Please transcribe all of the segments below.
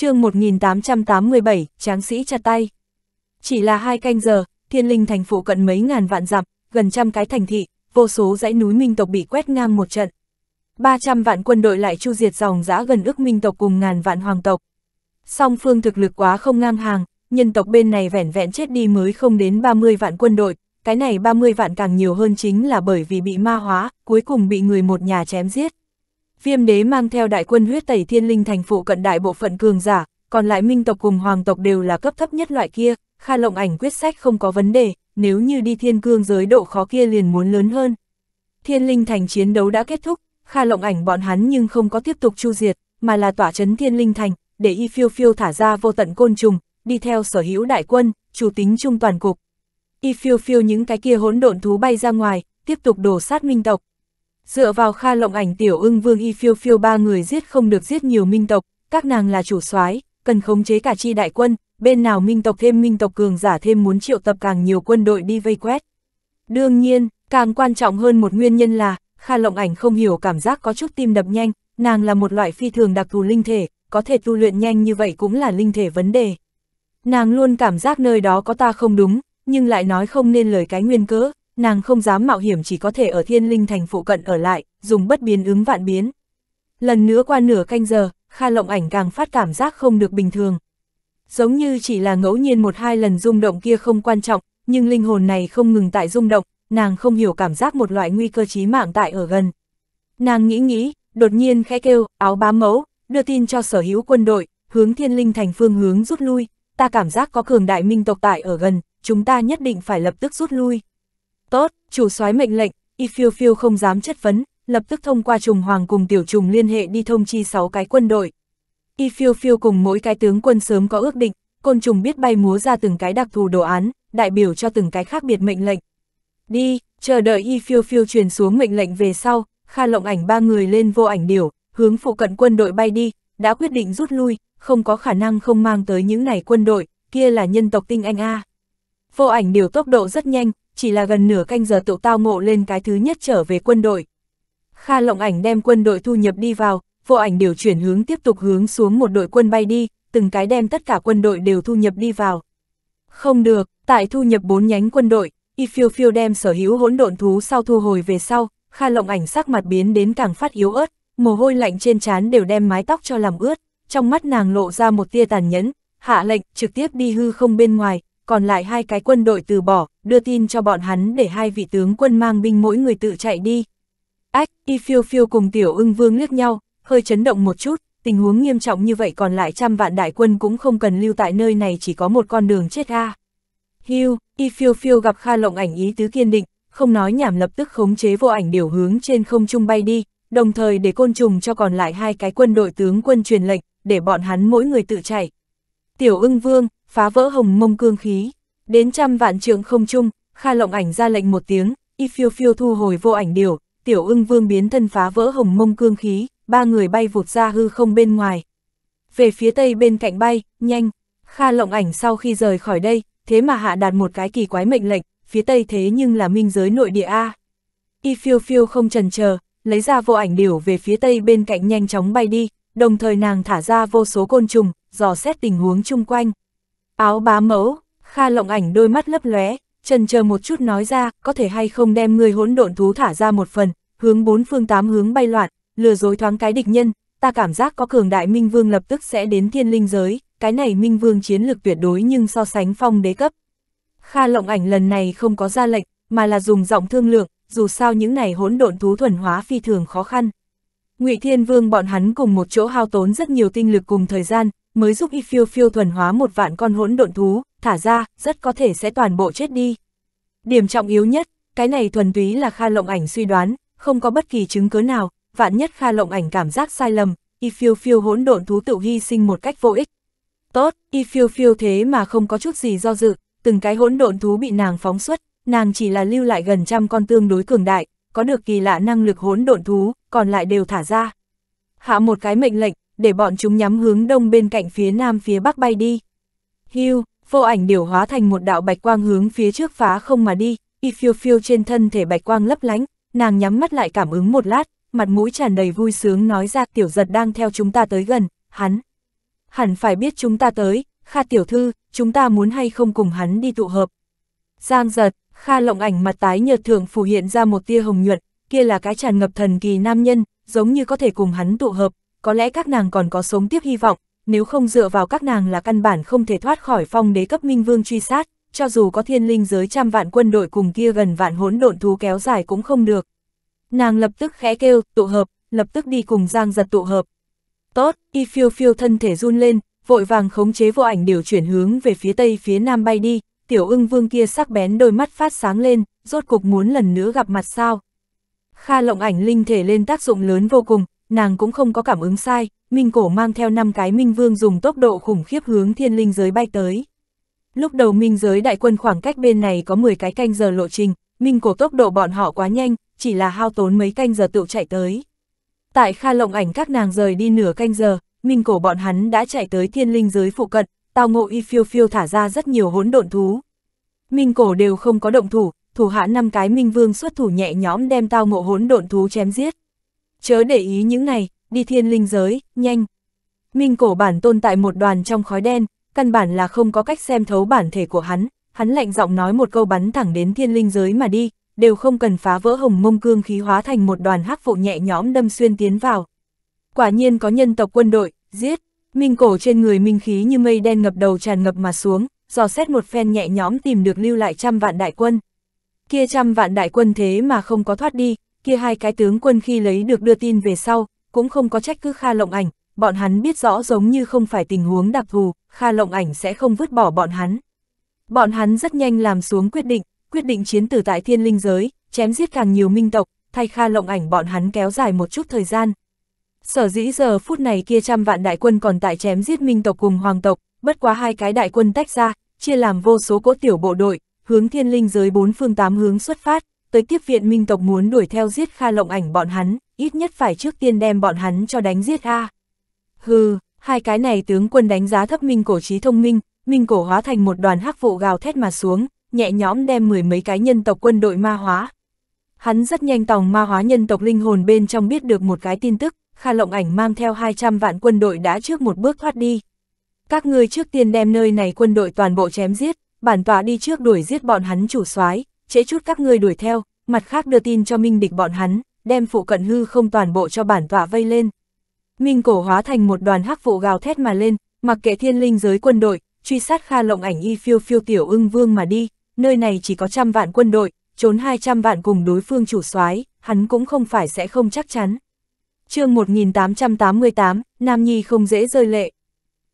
chương 1887, tráng sĩ chặt tay. Chỉ là hai canh giờ, thiên linh thành phủ cận mấy ngàn vạn dặm, gần trăm cái thành thị, vô số dãy núi minh tộc bị quét ngang một trận. 300 vạn quân đội lại chu diệt dòng giã gần ước minh tộc cùng ngàn vạn hoàng tộc. Song phương thực lực quá không ngang hàng, nhân tộc bên này vẻn vẹn chết đi mới không đến 30 vạn quân đội, cái này 30 vạn càng nhiều hơn chính là bởi vì bị ma hóa, cuối cùng bị người một nhà chém giết viêm đế mang theo đại quân huyết tẩy thiên linh thành phụ cận đại bộ phận cường giả, còn lại minh tộc cùng hoàng tộc đều là cấp thấp nhất loại kia, Kha Lộng Ảnh quyết sách không có vấn đề, nếu như đi thiên cương giới độ khó kia liền muốn lớn hơn. Thiên linh thành chiến đấu đã kết thúc, Kha Lộng Ảnh bọn hắn nhưng không có tiếp tục chu diệt, mà là tỏa chấn thiên linh thành, để y phiêu phiêu thả ra vô tận côn trùng, đi theo sở hữu đại quân, chủ tính trung toàn cục. Y phiêu phiêu những cái kia hỗn độn thú bay ra ngoài, tiếp tục đổ sát minh tộc. Dựa vào Kha Lộng Ảnh Tiểu Ưng Vương Y Phiêu Phiêu ba người giết không được giết nhiều minh tộc, các nàng là chủ soái, cần khống chế cả chi đại quân, bên nào minh tộc thêm minh tộc cường giả thêm muốn triệu tập càng nhiều quân đội đi vây quét. Đương nhiên, càng quan trọng hơn một nguyên nhân là, Kha Lộng Ảnh không hiểu cảm giác có chút tim đập nhanh, nàng là một loại phi thường đặc thù linh thể, có thể tu luyện nhanh như vậy cũng là linh thể vấn đề. Nàng luôn cảm giác nơi đó có ta không đúng, nhưng lại nói không nên lời cái nguyên cớ, nàng không dám mạo hiểm chỉ có thể ở thiên linh thành phụ cận ở lại, dùng bất biến ứng vạn biến. Lần nữa qua nửa canh giờ, Kha Lộng Ảnh càng phát cảm giác không được bình thường. Giống như chỉ là ngẫu nhiên một hai lần rung động kia không quan trọng, nhưng linh hồn này không ngừng tại rung động, nàng không hiểu cảm giác một loại nguy cơ chí mạng tại ở gần. Nàng nghĩ nghĩ, đột nhiên khẽ kêu, áo bám mẫu, đưa tin cho sở hữu quân đội, hướng thiên linh thành phương hướng rút lui, ta cảm giác có cường đại minh tộc tại ở gần, chúng ta nhất định phải lập tức rút lui. Tốt, chủ soái mệnh lệnh, y phiêu phiêu không dám chất vấn, lập tức thông qua trùng hoàng cùng tiểu trùng liên hệ đi thông chi 6 cái quân đội. Y phiêu phiêu cùng mỗi cái tướng quân sớm có ước định, côn trùng biết bay múa ra từng cái đặc thù đồ án, đại biểu cho từng cái khác biệt mệnh lệnh. Đi, chờ đợi y phiêu phiêu truyền xuống mệnh lệnh về sau, Kha Lộng Ảnh ba người lên vô ảnh điểu, hướng phụ cận quân đội bay đi, đã quyết định rút lui, không có khả năng không mang tới những này quân đội, kia là nhân tộc tinh anh a. Vô ảnh điều tốc độ rất nhanh, chỉ là gần nửa canh giờ tụ tao ngộ lên cái thứ nhất trở về quân đội. Kha lộng ảnh đem quân đội thu nhập đi vào, vô ảnh điều chuyển hướng tiếp tục hướng xuống một đội quân bay đi, từng cái đem tất cả quân đội đều thu nhập đi vào. Không được, tại thu nhập bốn nhánh quân đội, y phiêu phiêu đem sở hữu hỗn độn thú sau thu hồi về sau, Kha lộng ảnh sắc mặt biến đến càng phát yếu ớt, mồ hôi lạnh trên trán đều đem mái tóc cho làm ướt, trong mắt nàng lộ ra một tia tàn nhẫn, hạ lệnh trực tiếp đi hư không bên ngoài, còn lại hai cái quân đội từ bỏ, đưa tin cho bọn hắn để hai vị tướng quân mang binh mỗi người tự chạy đi. Ách, y phiêu phiêu cùng tiểu ưng vương liếc nhau, hơi chấn động một chút, tình huống nghiêm trọng như vậy còn lại trăm vạn đại quân cũng không cần lưu tại nơi này chỉ có một con đường chết a. Hiu, Hưu, y phiêu phiêu gặp Kha Lộng ảnh ý tứ kiên định, không nói nhảm lập tức khống chế vô ảnh điều hướng trên không trung bay đi, đồng thời để côn trùng cho còn lại hai cái quân đội tướng quân truyền lệnh, để bọn hắn mỗi người tự chạy. Tiểu ưng vương, phá vỡ hồng mông cương khí. Đến trăm vạn trường không chung, Kha Lộng Ảnh ra lệnh một tiếng, y phiêu phiêu thu hồi vô ảnh điều, tiểu ưng vương biến thân phá vỡ hồng mông cương khí, ba người bay vụt ra hư không bên ngoài. Về phía tây bên cạnh bay, nhanh, Kha Lộng Ảnh sau khi rời khỏi đây, thế mà hạ đạt một cái kỳ quái mệnh lệnh, phía tây thế nhưng là minh giới nội địa A. Y phiêu phiêu không trần chờ lấy ra vô ảnh điều về phía tây bên cạnh nhanh chóng bay đi, đồng thời nàng thả ra vô số côn trùng, dò xét tình huống chung quanh. Áo bá mẫu, Kha lộng ảnh đôi mắt lấp lóe, trần chờ một chút nói ra, có thể hay không đem người hỗn độn thú thả ra một phần, hướng bốn phương tám hướng bay loạn, lừa dối thoáng cái địch nhân, ta cảm giác có cường đại minh vương lập tức sẽ đến thiên linh giới, cái này minh vương chiến lược tuyệt đối nhưng so sánh phong đế cấp. Kha lộng ảnh lần này không có ra lệnh, mà là dùng giọng thương lượng, dù sao những này hỗn độn thú thuần hóa phi thường khó khăn. Ngụy Thiên Vương bọn hắn cùng một chỗ hao tốn rất nhiều tinh lực cùng thời gian, mới giúp Y Phiêu Phiêu thuần hóa một vạn con hỗn độn thú, thả ra, rất có thể sẽ toàn bộ chết đi. Điểm trọng yếu nhất, cái này thuần túy là Kha Lộng Ảnh suy đoán, không có bất kỳ chứng cứ nào, vạn nhất Kha Lộng Ảnh cảm giác sai lầm, y phiêu phiêu hỗn độn thú tự hy sinh một cách vô ích. Tốt, y phiêu phiêu thế mà không có chút gì do dự, từng cái hỗn độn thú bị nàng phóng xuất, nàng chỉ là lưu lại gần trăm con tương đối cường đại, có được kỳ lạ năng lực hỗn độn thú, còn lại đều thả ra. Hạ một cái mệnh lệnh, để bọn chúng nhắm hướng đông bên cạnh phía nam phía bắc bay đi. Hưu, vô ảnh điều hóa thành một đạo bạch quang hướng phía trước phá không mà đi, y phiêu phiêu trên thân thể bạch quang lấp lánh, nàng nhắm mắt lại cảm ứng một lát, mặt mũi tràn đầy vui sướng nói ra tiểu giật đang theo chúng ta tới gần, hắn. Hẳn phải biết chúng ta tới, Kha tiểu thư, chúng ta muốn hay không cùng hắn đi tụ hợp. Giang giật, Kha lộng ảnh mặt tái nhợt thượng phủ hiện ra một tia hồng nhuận, kia là cái tràn ngập thần kỳ nam nhân, giống như có thể cùng hắn tụ hợp, có lẽ các nàng còn có sống tiếp hy vọng, nếu không dựa vào các nàng là căn bản không thể thoát khỏi phong đế cấp minh vương truy sát, cho dù có thiên linh giới trăm vạn quân đội cùng kia gần vạn hỗn độn thú kéo dài cũng không được. Nàng lập tức khẽ kêu, tụ hợp, lập tức đi cùng Giang giật tụ hợp. Tốt, y phiêu phiêu thân thể run lên, vội vàng khống chế vô ảnh điều chuyển hướng về phía tây phía nam bay đi, tiểu ưng vương kia sắc bén đôi mắt phát sáng lên, rốt cục muốn lần nữa gặp mặt sao. Kha lộng ảnh linh thể lên tác dụng lớn vô cùng, nàng cũng không có cảm ứng sai, minh cổ mang theo năm cái minh vương dùng tốc độ khủng khiếp hướng thiên linh giới bay tới. Lúc đầu minh giới đại quân khoảng cách bên này có 10 cái canh giờ lộ trình, minh cổ tốc độ bọn họ quá nhanh, chỉ là hao tốn mấy canh giờ tựu chạy tới. Tại Kha Lộng Ảnh các nàng rời đi nửa canh giờ, minh cổ bọn hắn đã chạy tới thiên linh giới phụ cận, tao ngộ y phiêu phiêu thả ra rất nhiều hỗn độn thú. Minh cổ đều không có động thủ, thủ hạ năm cái minh vương xuất thủ nhẹ nhõm đem tao ngộ hỗn độn thú chém giết chớ để ý những này, đi thiên linh giới, nhanh. Minh cổ bản tôn tại một đoàn trong khói đen, căn bản là không có cách xem thấu bản thể của hắn, hắn lạnh giọng nói một câu bắn thẳng đến thiên linh giới mà đi, đều không cần phá vỡ hồng mông cương khí hóa thành một đoàn hắc vụ nhẹ nhõm đâm xuyên tiến vào. Quả nhiên có nhân tộc quân đội, giết, minh cổ trên người minh khí như mây đen ngập đầu tràn ngập mà xuống, dò xét một phen nhẹ nhõm tìm được lưu lại trăm vạn đại quân. Kia trăm vạn đại quân thế mà không có thoát đi, kia hai cái tướng quân khi lấy được đưa tin về sau, cũng không có trách cứ Kha Lộng Ảnh, bọn hắn biết rõ giống như không phải tình huống đặc thù, Kha Lộng Ảnh sẽ không vứt bỏ bọn hắn. Bọn hắn rất nhanh làm xuống quyết định, quyết định chiến tử tại thiên linh giới, chém giết càng nhiều minh tộc, thay Kha Lộng Ảnh bọn hắn kéo dài một chút thời gian. Sở dĩ giờ phút này kia trăm vạn đại quân còn tại chém giết minh tộc cùng hoàng tộc, bất quá hai cái đại quân tách ra, chia làm vô số cỗ tiểu bộ đội, hướng thiên linh giới bốn phương tám hướng xuất phát tới tiếp viện minh tộc muốn đuổi theo giết Kha Lộng Ảnh bọn hắn, ít nhất phải trước tiên đem bọn hắn cho đánh giết a. Hừ, hai cái này tướng quân đánh giá thấp minh cổ trí thông minh, minh cổ hóa thành một đoàn hắc vụ gào thét mà xuống, nhẹ nhõm đem mười mấy cái nhân tộc quân đội ma hóa. Hắn rất nhanh tòng ma hóa nhân tộc linh hồn bên trong biết được một cái tin tức, Kha Lộng Ảnh mang theo 200 vạn quân đội đã trước một bước thoát đi. Các ngươi trước tiên đem nơi này quân đội toàn bộ chém giết, bản tọa đi trước đuổi giết bọn hắn chủ soái, chế chút các ngươi đuổi theo, mặt khác đưa tin cho minh địch bọn hắn, đem phụ cận hư không toàn bộ cho bản tọa vây lên. Minh cổ hóa thành một đoàn hắc vụ gào thét mà lên, mặc kệ thiên linh giới quân đội, truy sát Kha Lộng Ảnh y phiêu phiêu tiểu ưng vương mà đi, nơi này chỉ có trăm vạn quân đội, trốn hai trăm vạn cùng đối phương chủ soái, hắn cũng không phải sẽ không chắc chắn. Chương 1888, Nam Nhi không dễ rơi lệ.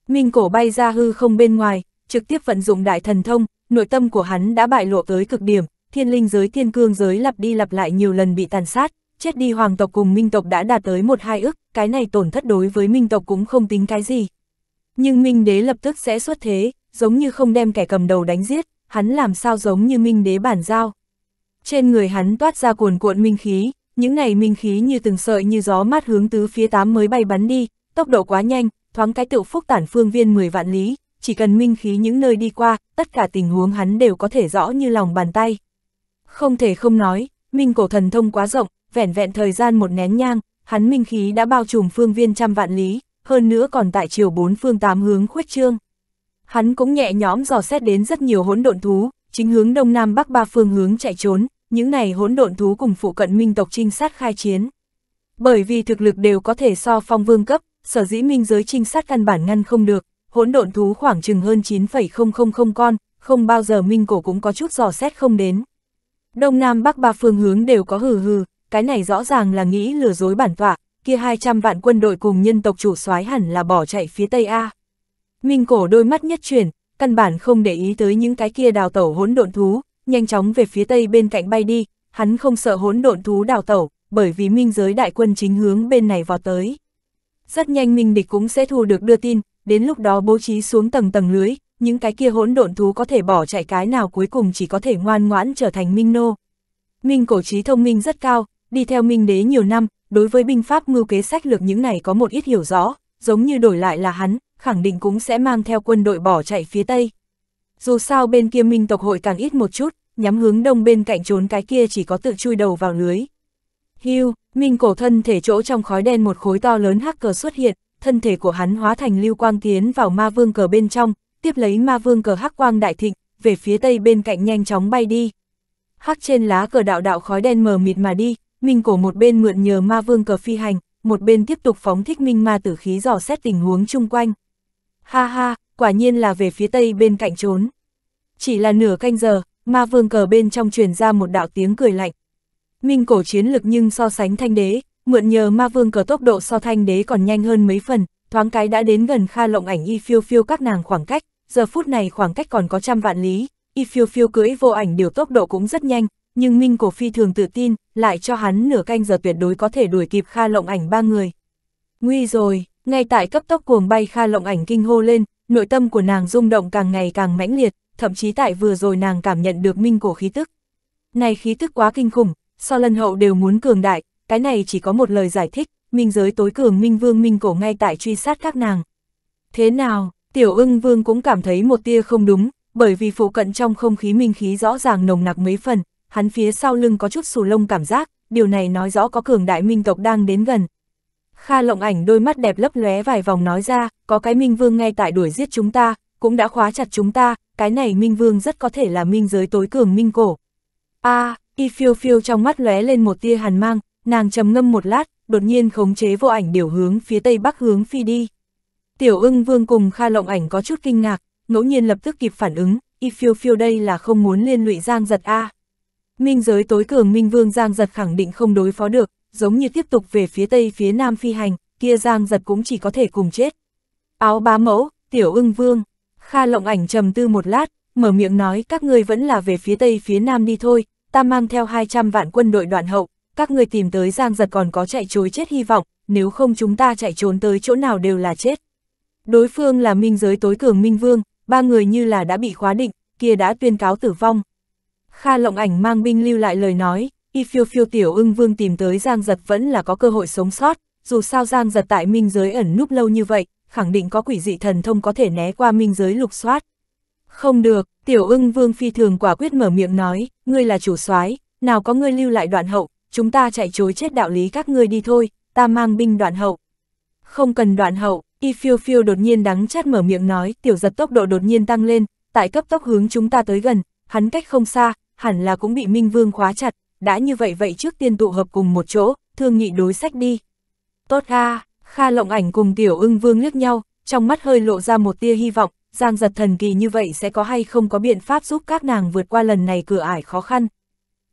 Minh cổ bay ra hư không bên ngoài, trực tiếp vận dụng đại thần thông, nội tâm của hắn đã bại lộ tới cực điểm, thiên linh giới thiên cương giới lặp đi lặp lại nhiều lần bị tàn sát, chết đi hoàng tộc cùng minh tộc đã đạt tới một hai ức, cái này tổn thất đối với minh tộc cũng không tính cái gì. Nhưng minh đế lập tức sẽ xuất thế, giống như không đem kẻ cầm đầu đánh giết, hắn làm sao giống như minh đế bản giao. Trên người hắn toát ra cuồn cuộn minh khí, những này minh khí như từng sợi như gió mát hướng tứ phía tám mới bay bắn đi, tốc độ quá nhanh, thoáng cái tự phúc tản phương viên 10 vạn lý, chỉ cần minh khí những nơi đi qua, tất cả tình huống hắn đều có thể rõ như lòng bàn tay. Không thể không nói, minh cổ thần thông quá rộng, vẻn vẹn thời gian một nén nhang, hắn minh khí đã bao trùm phương viên trăm vạn lý, hơn nữa còn tại chiều bốn phương tám hướng khuếch trương. Hắn cũng nhẹ nhõm dò xét đến rất nhiều hỗn độn thú, chính hướng đông nam bắc ba phương hướng chạy trốn, những này hỗn độn thú cùng phụ cận minh tộc trinh sát khai chiến. Bởi vì thực lực đều có thể so phong vương cấp, sở dĩ minh giới trinh sát căn bản ngăn không được, hỗn độn thú khoảng chừng hơn 9,000 con, không bao giờ minh cổ cũng có chút dò xét không đến. Đông Nam Bắc ba phương hướng đều có hừ hừ, cái này rõ ràng là nghĩ lừa dối bản tọa, kia 200 vạn quân đội cùng nhân tộc chủ soái hẳn là bỏ chạy phía Tây A. Minh cổ đôi mắt nhất chuyển, căn bản không để ý tới những cái kia đào tẩu hỗn độn thú, nhanh chóng về phía Tây bên cạnh bay đi, hắn không sợ hỗn độn thú đào tẩu, bởi vì minh giới đại quân chính hướng bên này vào tới. Rất nhanh minh địch cũng sẽ thu được đưa tin, đến lúc đó bố trí xuống tầng tầng lưới, những cái kia hỗn độn thú có thể bỏ chạy cái nào cuối cùng chỉ có thể ngoan ngoãn trở thành minh nô. Minh cổ trí thông minh rất cao, đi theo minh đế nhiều năm, đối với binh pháp mưu kế sách lược những này có một ít hiểu rõ, giống như đổi lại là hắn, khẳng định cũng sẽ mang theo quân đội bỏ chạy phía Tây. Dù sao bên kia minh tộc hội càng ít một chút, nhắm hướng đông bên cạnh trốn cái kia chỉ có tự chui đầu vào lưới. Hưu, minh cổ thân thể chỗ trong khói đen một khối to lớn hắc cờ xuất hiện, thân thể của hắn hóa thành lưu quang tiến vào ma vương cờ bên trong, tiếp lấy ma vương cờ hắc quang đại thịnh, về phía tây bên cạnh nhanh chóng bay đi. Hắc trên lá cờ đạo đạo khói đen mờ mịt mà đi, Minh cổ một bên mượn nhờ ma vương cờ phi hành, một bên tiếp tục phóng thích minh ma tử khí dò xét tình huống chung quanh. Ha ha, quả nhiên là về phía tây bên cạnh trốn. Chỉ là nửa canh giờ, ma vương cờ bên trong truyền ra một đạo tiếng cười lạnh. Minh cổ chiến lực nhưng so sánh thanh đế, mượn nhờ ma vương cờ tốc độ so thanh đế còn nhanh hơn mấy phần, thoáng cái đã đến gần kha lộng ảnh y phiêu phiêu các nàng khoảng cách, giờ phút này khoảng cách còn có trăm vạn lý, y phiêu phiêu cưỡi vô ảnh điều tốc độ cũng rất nhanh, nhưng Minh Cổ Phi thường tự tin, lại cho hắn nửa canh giờ tuyệt đối có thể đuổi kịp Kha Lộng Ảnh ba người. Nguy rồi, ngay tại cấp tốc cuồng bay Kha Lộng Ảnh kinh hô lên, nội tâm của nàng rung động càng ngày càng mãnh liệt, thậm chí tại vừa rồi nàng cảm nhận được Minh Cổ khí tức. Này khí tức quá kinh khủng, so lần hậu đều muốn cường đại, cái này chỉ có một lời giải thích, minh giới tối cường Minh Vương Minh Cổ ngay tại truy sát các nàng. Thế nào, Tiểu ưng vương cũng cảm thấy một tia không đúng, bởi vì phụ cận trong không khí minh khí rõ ràng nồng nặc mấy phần, hắn phía sau lưng có chút xù lông cảm giác, điều này nói rõ có cường đại minh tộc đang đến gần. Kha lộng ảnh đôi mắt đẹp lấp lóe vài vòng nói ra, có cái minh vương ngay tại đuổi giết chúng ta, cũng đã khóa chặt chúng ta, cái này minh vương rất có thể là minh giới tối cường minh cổ. a à, y phiêu phiêu trong mắt lóe lên một tia hàn mang, nàng trầm ngâm một lát, đột nhiên khống chế vô ảnh điều hướng phía tây bắc hướng phi đi. Tiểu ưng vương cùng Kha Lộng Ảnh có chút kinh ngạc, ngẫu nhiên lập tức kịp phản ứng, y phiêu phiêu đây là không muốn liên lụy Giang Giật A. Minh giới tối cường Minh Vương Giang Giật khẳng định không đối phó được, giống như tiếp tục về phía Tây phía Nam phi hành, kia Giang Giật cũng chỉ có thể cùng chết. Áo bá mẫu, tiểu ưng vương, Kha Lộng Ảnh trầm tư một lát, mở miệng nói các ngươi vẫn là về phía Tây phía Nam đi thôi, ta mang theo 200 vạn quân đội đoạn hậu, các ngươi tìm tới Giang Giật còn có chạy trối chết hy vọng, nếu không chúng ta chạy trốn tới chỗ nào đều là chết. Đối phương là minh giới tối cường minh vương, ba người như là đã bị khóa định, kia đã tuyên cáo tử vong. Kha lộng ảnh mang binh lưu lại lời nói, y phiêu phiêu tiểu ưng vương tìm tới Giang Giật vẫn là có cơ hội sống sót, dù sao Giang Giật tại minh giới ẩn núp lâu như vậy, khẳng định có quỷ dị thần thông có thể né qua minh giới lục soát. Không được, tiểu ưng vương phi thường quả quyết mở miệng nói, ngươi là chủ soái nào có ngươi lưu lại đoạn hậu, chúng ta chạy chối chết đạo lý các ngươi đi thôi, ta mang binh đoạn hậu. Không cần đoạn hậu, Y phiêu phiêu đột nhiên đắng chát mở miệng nói, tiểu giật tốc độ đột nhiên tăng lên, tại cấp tốc hướng chúng ta tới gần, hắn cách không xa, hẳn là cũng bị Minh Vương khóa chặt, đã như vậy vậy trước tiên tụ hợp cùng một chỗ, thương nghị đối sách đi. Tốt ha, Kha lộng ảnh cùng tiểu ưng vương liếc nhau, trong mắt hơi lộ ra một tia hy vọng, giang giật thần kỳ như vậy sẽ có hay không có biện pháp giúp các nàng vượt qua lần này cửa ải khó khăn.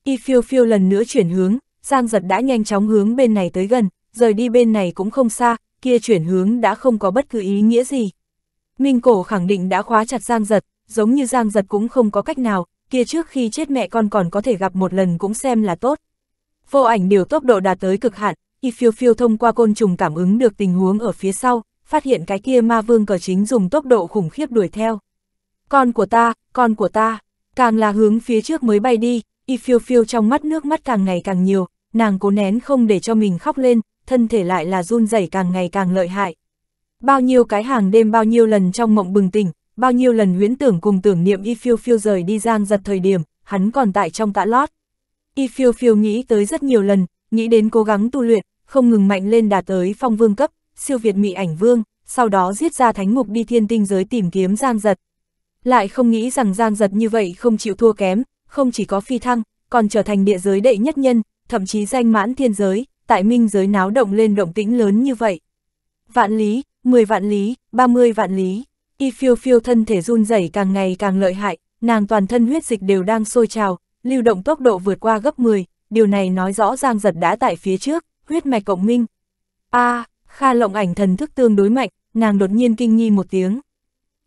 Y phiêu phiêu lần nữa chuyển hướng, giang giật đã nhanh chóng hướng bên này tới gần, rời đi bên này cũng không xa, kia chuyển hướng đã không có bất cứ ý nghĩa gì. Minh cổ khẳng định đã khóa chặt Giang Giật, giống như Giang Giật cũng không có cách nào, kia trước khi chết mẹ con còn có thể gặp một lần cũng xem là tốt. Vô ảnh điều tốc độ đạt tới cực hạn, y phiêu phiêu thông qua côn trùng cảm ứng được tình huống ở phía sau, phát hiện cái kia ma vương cờ chính dùng tốc độ khủng khiếp đuổi theo. Con của ta, con của ta, càng là hướng phía trước mới bay đi, y phiêu phiêu trong mắt nước mắt càng ngày càng nhiều, nàng cố nén không để cho mình khóc lên, thân thể lại là run rẩy càng ngày càng lợi hại. Bao nhiêu cái hàng đêm bao nhiêu lần trong mộng bừng tỉnh, bao nhiêu lần huyễn tưởng cùng tưởng niệm y phiêu phiêu rời đi giang giật thời điểm, hắn còn tại trong tã lót. Y phiêu phiêu nghĩ tới rất nhiều lần, nghĩ đến cố gắng tu luyện, không ngừng mạnh lên đạt tới phong vương cấp, siêu việt mỹ ảnh vương, sau đó giết ra thánh mục đi thiên tinh giới tìm kiếm giang giật. Lại không nghĩ rằng giang giật như vậy không chịu thua kém, không chỉ có phi thăng, còn trở thành địa giới đệ nhất nhân, thậm chí danh mãn thiên giới, tại minh giới náo động lên động tĩnh lớn như vậy. Vạn lý, 10 vạn lý, 30 vạn lý, y phiêu phiêu thân thể run rẩy càng ngày càng lợi hại, nàng toàn thân huyết dịch đều đang sôi trào, lưu động tốc độ vượt qua gấp 10, điều này nói rõ Giang Giật đã tại phía trước, huyết mạch cộng minh. A, à, Kha Lộng Ảnh thần thức tương đối mạnh, nàng đột nhiên kinh nghi một tiếng.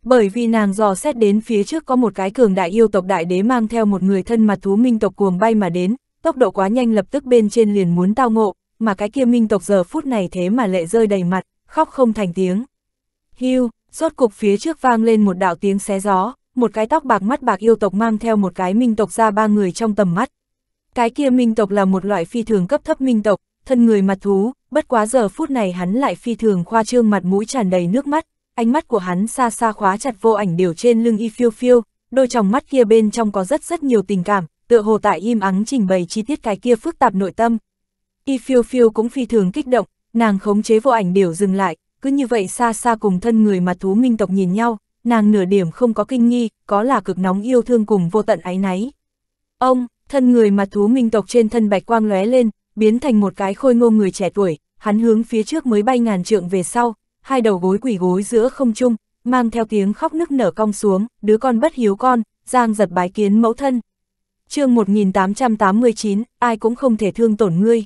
Bởi vì nàng dò xét đến phía trước có một cái cường đại yêu tộc đại đế mang theo một người thân mặt thú minh tộc cuồng bay mà đến, tốc độ quá nhanh lập tức bên trên liền muốn tao ngộ, mà cái kia minh tộc giờ phút này thế mà lệ rơi đầy mặt, khóc không thành tiếng. Hiu, rốt cục phía trước vang lên một đạo tiếng xé gió, một cái tóc bạc mắt bạc yêu tộc mang theo một cái minh tộc ra ba người trong tầm mắt. Cái kia minh tộc là một loại phi thường cấp thấp minh tộc, thân người mặt thú, bất quá giờ phút này hắn lại phi thường khoa trương mặt mũi tràn đầy nước mắt, ánh mắt của hắn xa xa khóa chặt vô ảnh điều trên lưng y phiêu phiêu, đôi tròng mắt kia bên trong có rất rất nhiều tình cảm, tựa hồ tại im ắng trình bày chi tiết cái kia phức tạp nội tâm, Y phiêu phiêu cũng phi thường kích động, nàng khống chế vô ảnh điểu dừng lại, cứ như vậy xa xa cùng thân người mà thú minh tộc nhìn nhau, nàng nửa điểm không có kinh nghi, có là cực nóng yêu thương cùng vô tận áy náy. Ông, thân người mà thú minh tộc trên thân bạch quang lóe lên, biến thành một cái khôi ngô người trẻ tuổi, hắn hướng phía trước mới bay ngàn trượng về sau, hai đầu gối quỷ gối giữa không trung, mang theo tiếng khóc nức nở cong xuống, đứa con bất hiếu con, giang giật bái kiến mẫu thân. chương 1889, ai cũng không thể thương tổn ngươi.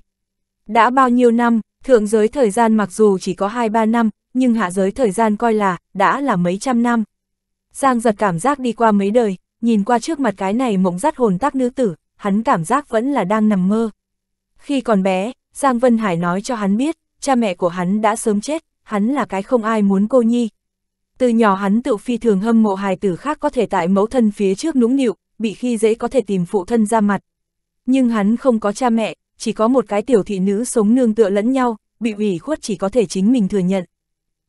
Đã bao nhiêu năm, thượng giới thời gian mặc dù chỉ có 2-3 năm, nhưng hạ giới thời gian coi là, đã là mấy trăm năm. Giang giật cảm giác đi qua mấy đời, nhìn qua trước mặt cái này mộng dắt hồn tác nữ tử, hắn cảm giác vẫn là đang nằm mơ. Khi còn bé, Giang Vân Hải nói cho hắn biết, cha mẹ của hắn đã sớm chết, hắn là cái không ai muốn cô nhi. Từ nhỏ hắn tự phi thường hâm mộ hài tử khác có thể tại mẫu thân phía trước nũng nịu, bị khi dễ có thể tìm phụ thân ra mặt. Nhưng hắn không có cha mẹ, chỉ có một cái tiểu thị nữ sống nương tựa lẫn nhau, bị ủy khuất chỉ có thể chính mình thừa nhận.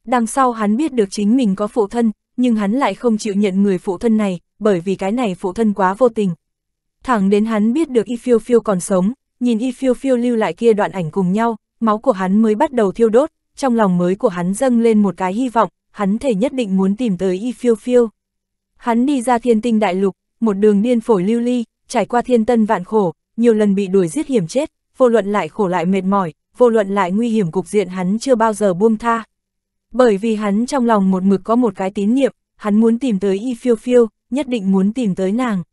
Đằng sau hắn biết được chính mình có phụ thân, nhưng hắn lại không chịu nhận người phụ thân này, bởi vì cái này phụ thân quá vô tình. Thẳng đến hắn biết được Y Phiêu Phiêu còn sống, nhìn Y Phiêu Phiêu lưu lại kia đoạn ảnh cùng nhau, máu của hắn mới bắt đầu thiêu đốt, trong lòng mới của hắn dâng lên một cái hy vọng, hắn thể nhất định muốn tìm tới Y Phiêu Phiêu. Hắn đi ra thiên tinh đại lục, một đường điên phổi lưu ly, trải qua thiên tân vạn khổ, nhiều lần bị đuổi giết hiểm chết, vô luận lại khổ lại mệt mỏi, vô luận lại nguy hiểm cục diện hắn chưa bao giờ buông tha. Bởi vì hắn trong lòng một mực có một cái tín niệm, hắn muốn tìm tới Y Phiêu Phiêu, nhất định muốn tìm tới nàng.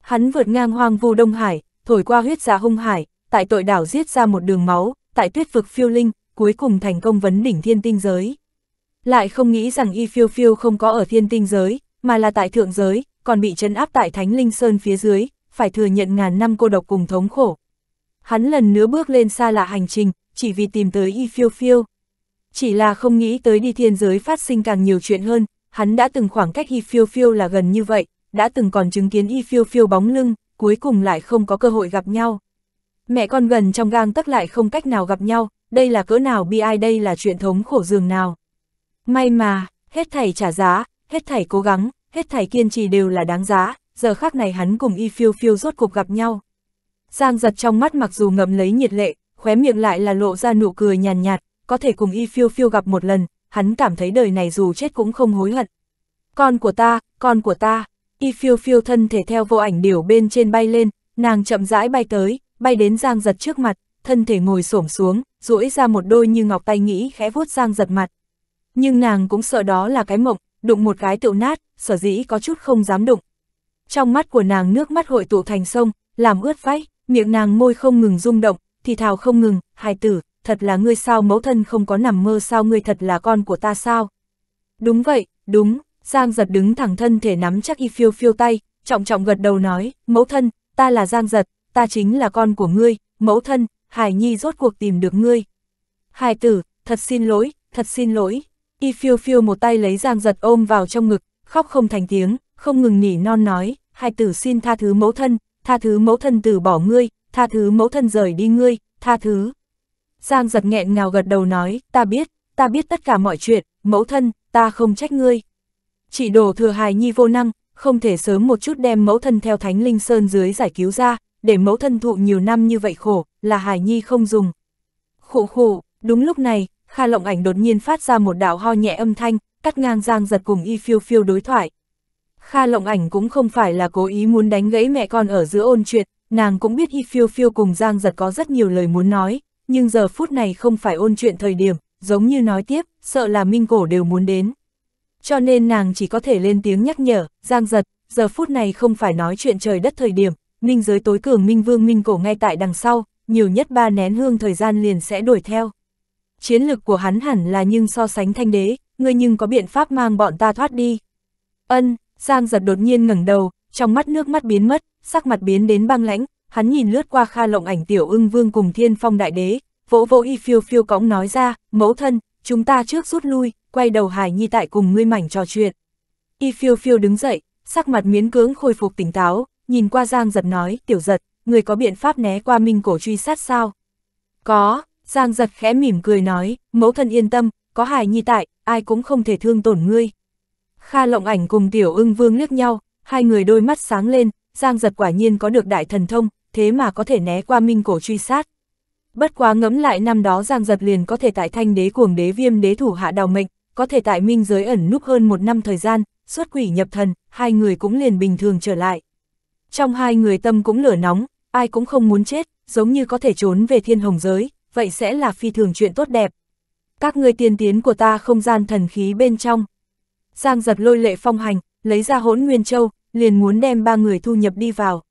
Hắn vượt ngang hoang vu Đông Hải, thổi qua huyết giả dạ hung hải, tại tội đảo giết ra một đường máu, tại tuyết vực phiêu linh, cuối cùng thành công vấn đỉnh thiên tinh giới. Lại không nghĩ rằng Y Phiêu Phiêu không có ở thiên tinh giới, mà là tại thượng giới, còn bị trấn áp tại Thánh Linh Sơn phía dưới, phải thừa nhận ngàn năm cô độc cùng thống khổ, hắn lần nữa bước lên xa lạ hành trình, chỉ vì tìm tới y phiêu phiêu. Chỉ là không nghĩ tới đi thiên giới phát sinh càng nhiều chuyện hơn, hắn đã từng khoảng cách y phiêu phiêu là gần như vậy, đã từng còn chứng kiến y phiêu phiêu bóng lưng, cuối cùng lại không có cơ hội gặp nhau. Mẹ con gần trong gang tất lại không cách nào gặp nhau, đây là cỡ nào bi ai đây là chuyện thống khổ dường nào. May mà, hết thảy trả giá, hết thảy cố gắng, hết thảy kiên trì đều là đáng giá, giờ khác này hắn cùng y phiêu phiêu rốt cuộc gặp nhau. Giang giật trong mắt mặc dù ngậm lấy nhiệt lệ, khóe miệng lại là lộ ra nụ cười nhàn nhạt, có thể cùng y phiêu phiêu gặp một lần, hắn cảm thấy đời này dù chết cũng không hối hận. Con của ta, con của ta, y phiêu phiêu thân thể theo vô ảnh điểu bên trên bay lên, nàng chậm rãi bay tới, bay đến giang giật trước mặt, thân thể ngồi xổm xuống, duỗi ra một đôi như ngọc tay nghĩ khẽ vuốt giang giật mặt. Nhưng nàng cũng sợ đó là cái mộng, đụng một cái tựu nát, sở dĩ có chút không dám đụng. Trong mắt của nàng nước mắt hội tụ thành sông, làm ướt váy miệng nàng môi không ngừng rung động, thì thào không ngừng, hài tử, thật là ngươi sao mẫu thân không có nằm mơ sao ngươi thật là con của ta sao? Đúng vậy, đúng, Giang giật đứng thẳng thân thể nắm chắc y phiêu phiêu tay, trọng trọng gật đầu nói, mẫu thân, ta là Giang giật, ta chính là con của ngươi, mẫu thân, Hải Nhi rốt cuộc tìm được ngươi. Hải tử, thật xin lỗi, thật xin lỗi. Y phiêu phiêu một tay lấy Giang giật ôm vào trong ngực, khóc không thành tiếng, không ngừng nỉ non nói, Hải tử xin tha thứ mẫu thân, tha thứ mẫu thân từ bỏ ngươi, tha thứ mẫu thân rời đi ngươi, tha thứ. Giang giật nghẹn ngào gật đầu nói, ta biết, ta biết tất cả mọi chuyện, mẫu thân, ta không trách ngươi. Chỉ đổ thừa hài nhi vô năng, không thể sớm một chút đem mẫu thân theo Thánh Linh Sơn dưới giải cứu ra, để mẫu thân thụ nhiều năm như vậy khổ, là hài nhi không dùng. khổ khổ đúng lúc này, Kha Lộng Ảnh đột nhiên phát ra một đạo ho nhẹ âm thanh, cắt ngang Giang giật cùng y phiêu phiêu đối thoại, Kha lộng ảnh cũng không phải là cố ý muốn đánh gãy mẹ con ở giữa ôn chuyện, nàng cũng biết y phiêu phiêu cùng Giang giật có rất nhiều lời muốn nói, nhưng giờ phút này không phải ôn chuyện thời điểm, giống như nói tiếp, sợ là minh cổ đều muốn đến. Cho nên nàng chỉ có thể lên tiếng nhắc nhở, Giang giật, giờ phút này không phải nói chuyện trời đất thời điểm, minh giới tối cường minh vương minh cổ ngay tại đằng sau, nhiều nhất ba nén hương thời gian liền sẽ đuổi theo. Chiến lực của hắn hẳn là nhưng so sánh thanh đế, ngươi nhưng có biện pháp mang bọn ta thoát đi. Ân, Giang giật đột nhiên ngẩng đầu, trong mắt nước mắt biến mất, sắc mặt biến đến băng lãnh, hắn nhìn lướt qua Kha Lộng ảnh tiểu ưng vương cùng Thiên Phong đại đế, vỗ vỗ y phiêu phiêu cõng nói ra, "Mẫu thân, chúng ta trước rút lui, quay đầu Hải Nhi tại cùng ngươi mảnh trò chuyện." Y phiêu phiêu đứng dậy, sắc mặt miễn cưỡng khôi phục tỉnh táo, nhìn qua Giang giật nói, "Tiểu giật, người có biện pháp né qua minh cổ truy sát sao?" "Có." Giang giật khẽ mỉm cười nói, "Mẫu thân yên tâm, có Hải Nhi tại, ai cũng không thể thương tổn ngươi." Kha lộng ảnh cùng tiểu ưng vương liếc nhau, hai người đôi mắt sáng lên, Giang giật quả nhiên có được đại thần thông, thế mà có thể né qua minh cổ truy sát. Bất quá ngẫm lại năm đó Giang giật liền có thể tại thanh đế cuồng đế viêm đế thủ hạ đào mệnh, có thể tại minh giới ẩn núp hơn một năm thời gian, xuất quỷ nhập thần, hai người cũng liền bình thường trở lại. Trong hai người tâm cũng lửa nóng, ai cũng không muốn chết, giống như có thể trốn về thiên hồng giới, vậy sẽ là phi thường chuyện tốt đẹp. Các ngươi tiên tiến của ta không gian thần khí bên trong, Giang giật lôi lệ phong hành, lấy ra hỗn nguyên châu, liền muốn đem ba người thu nhập đi vào.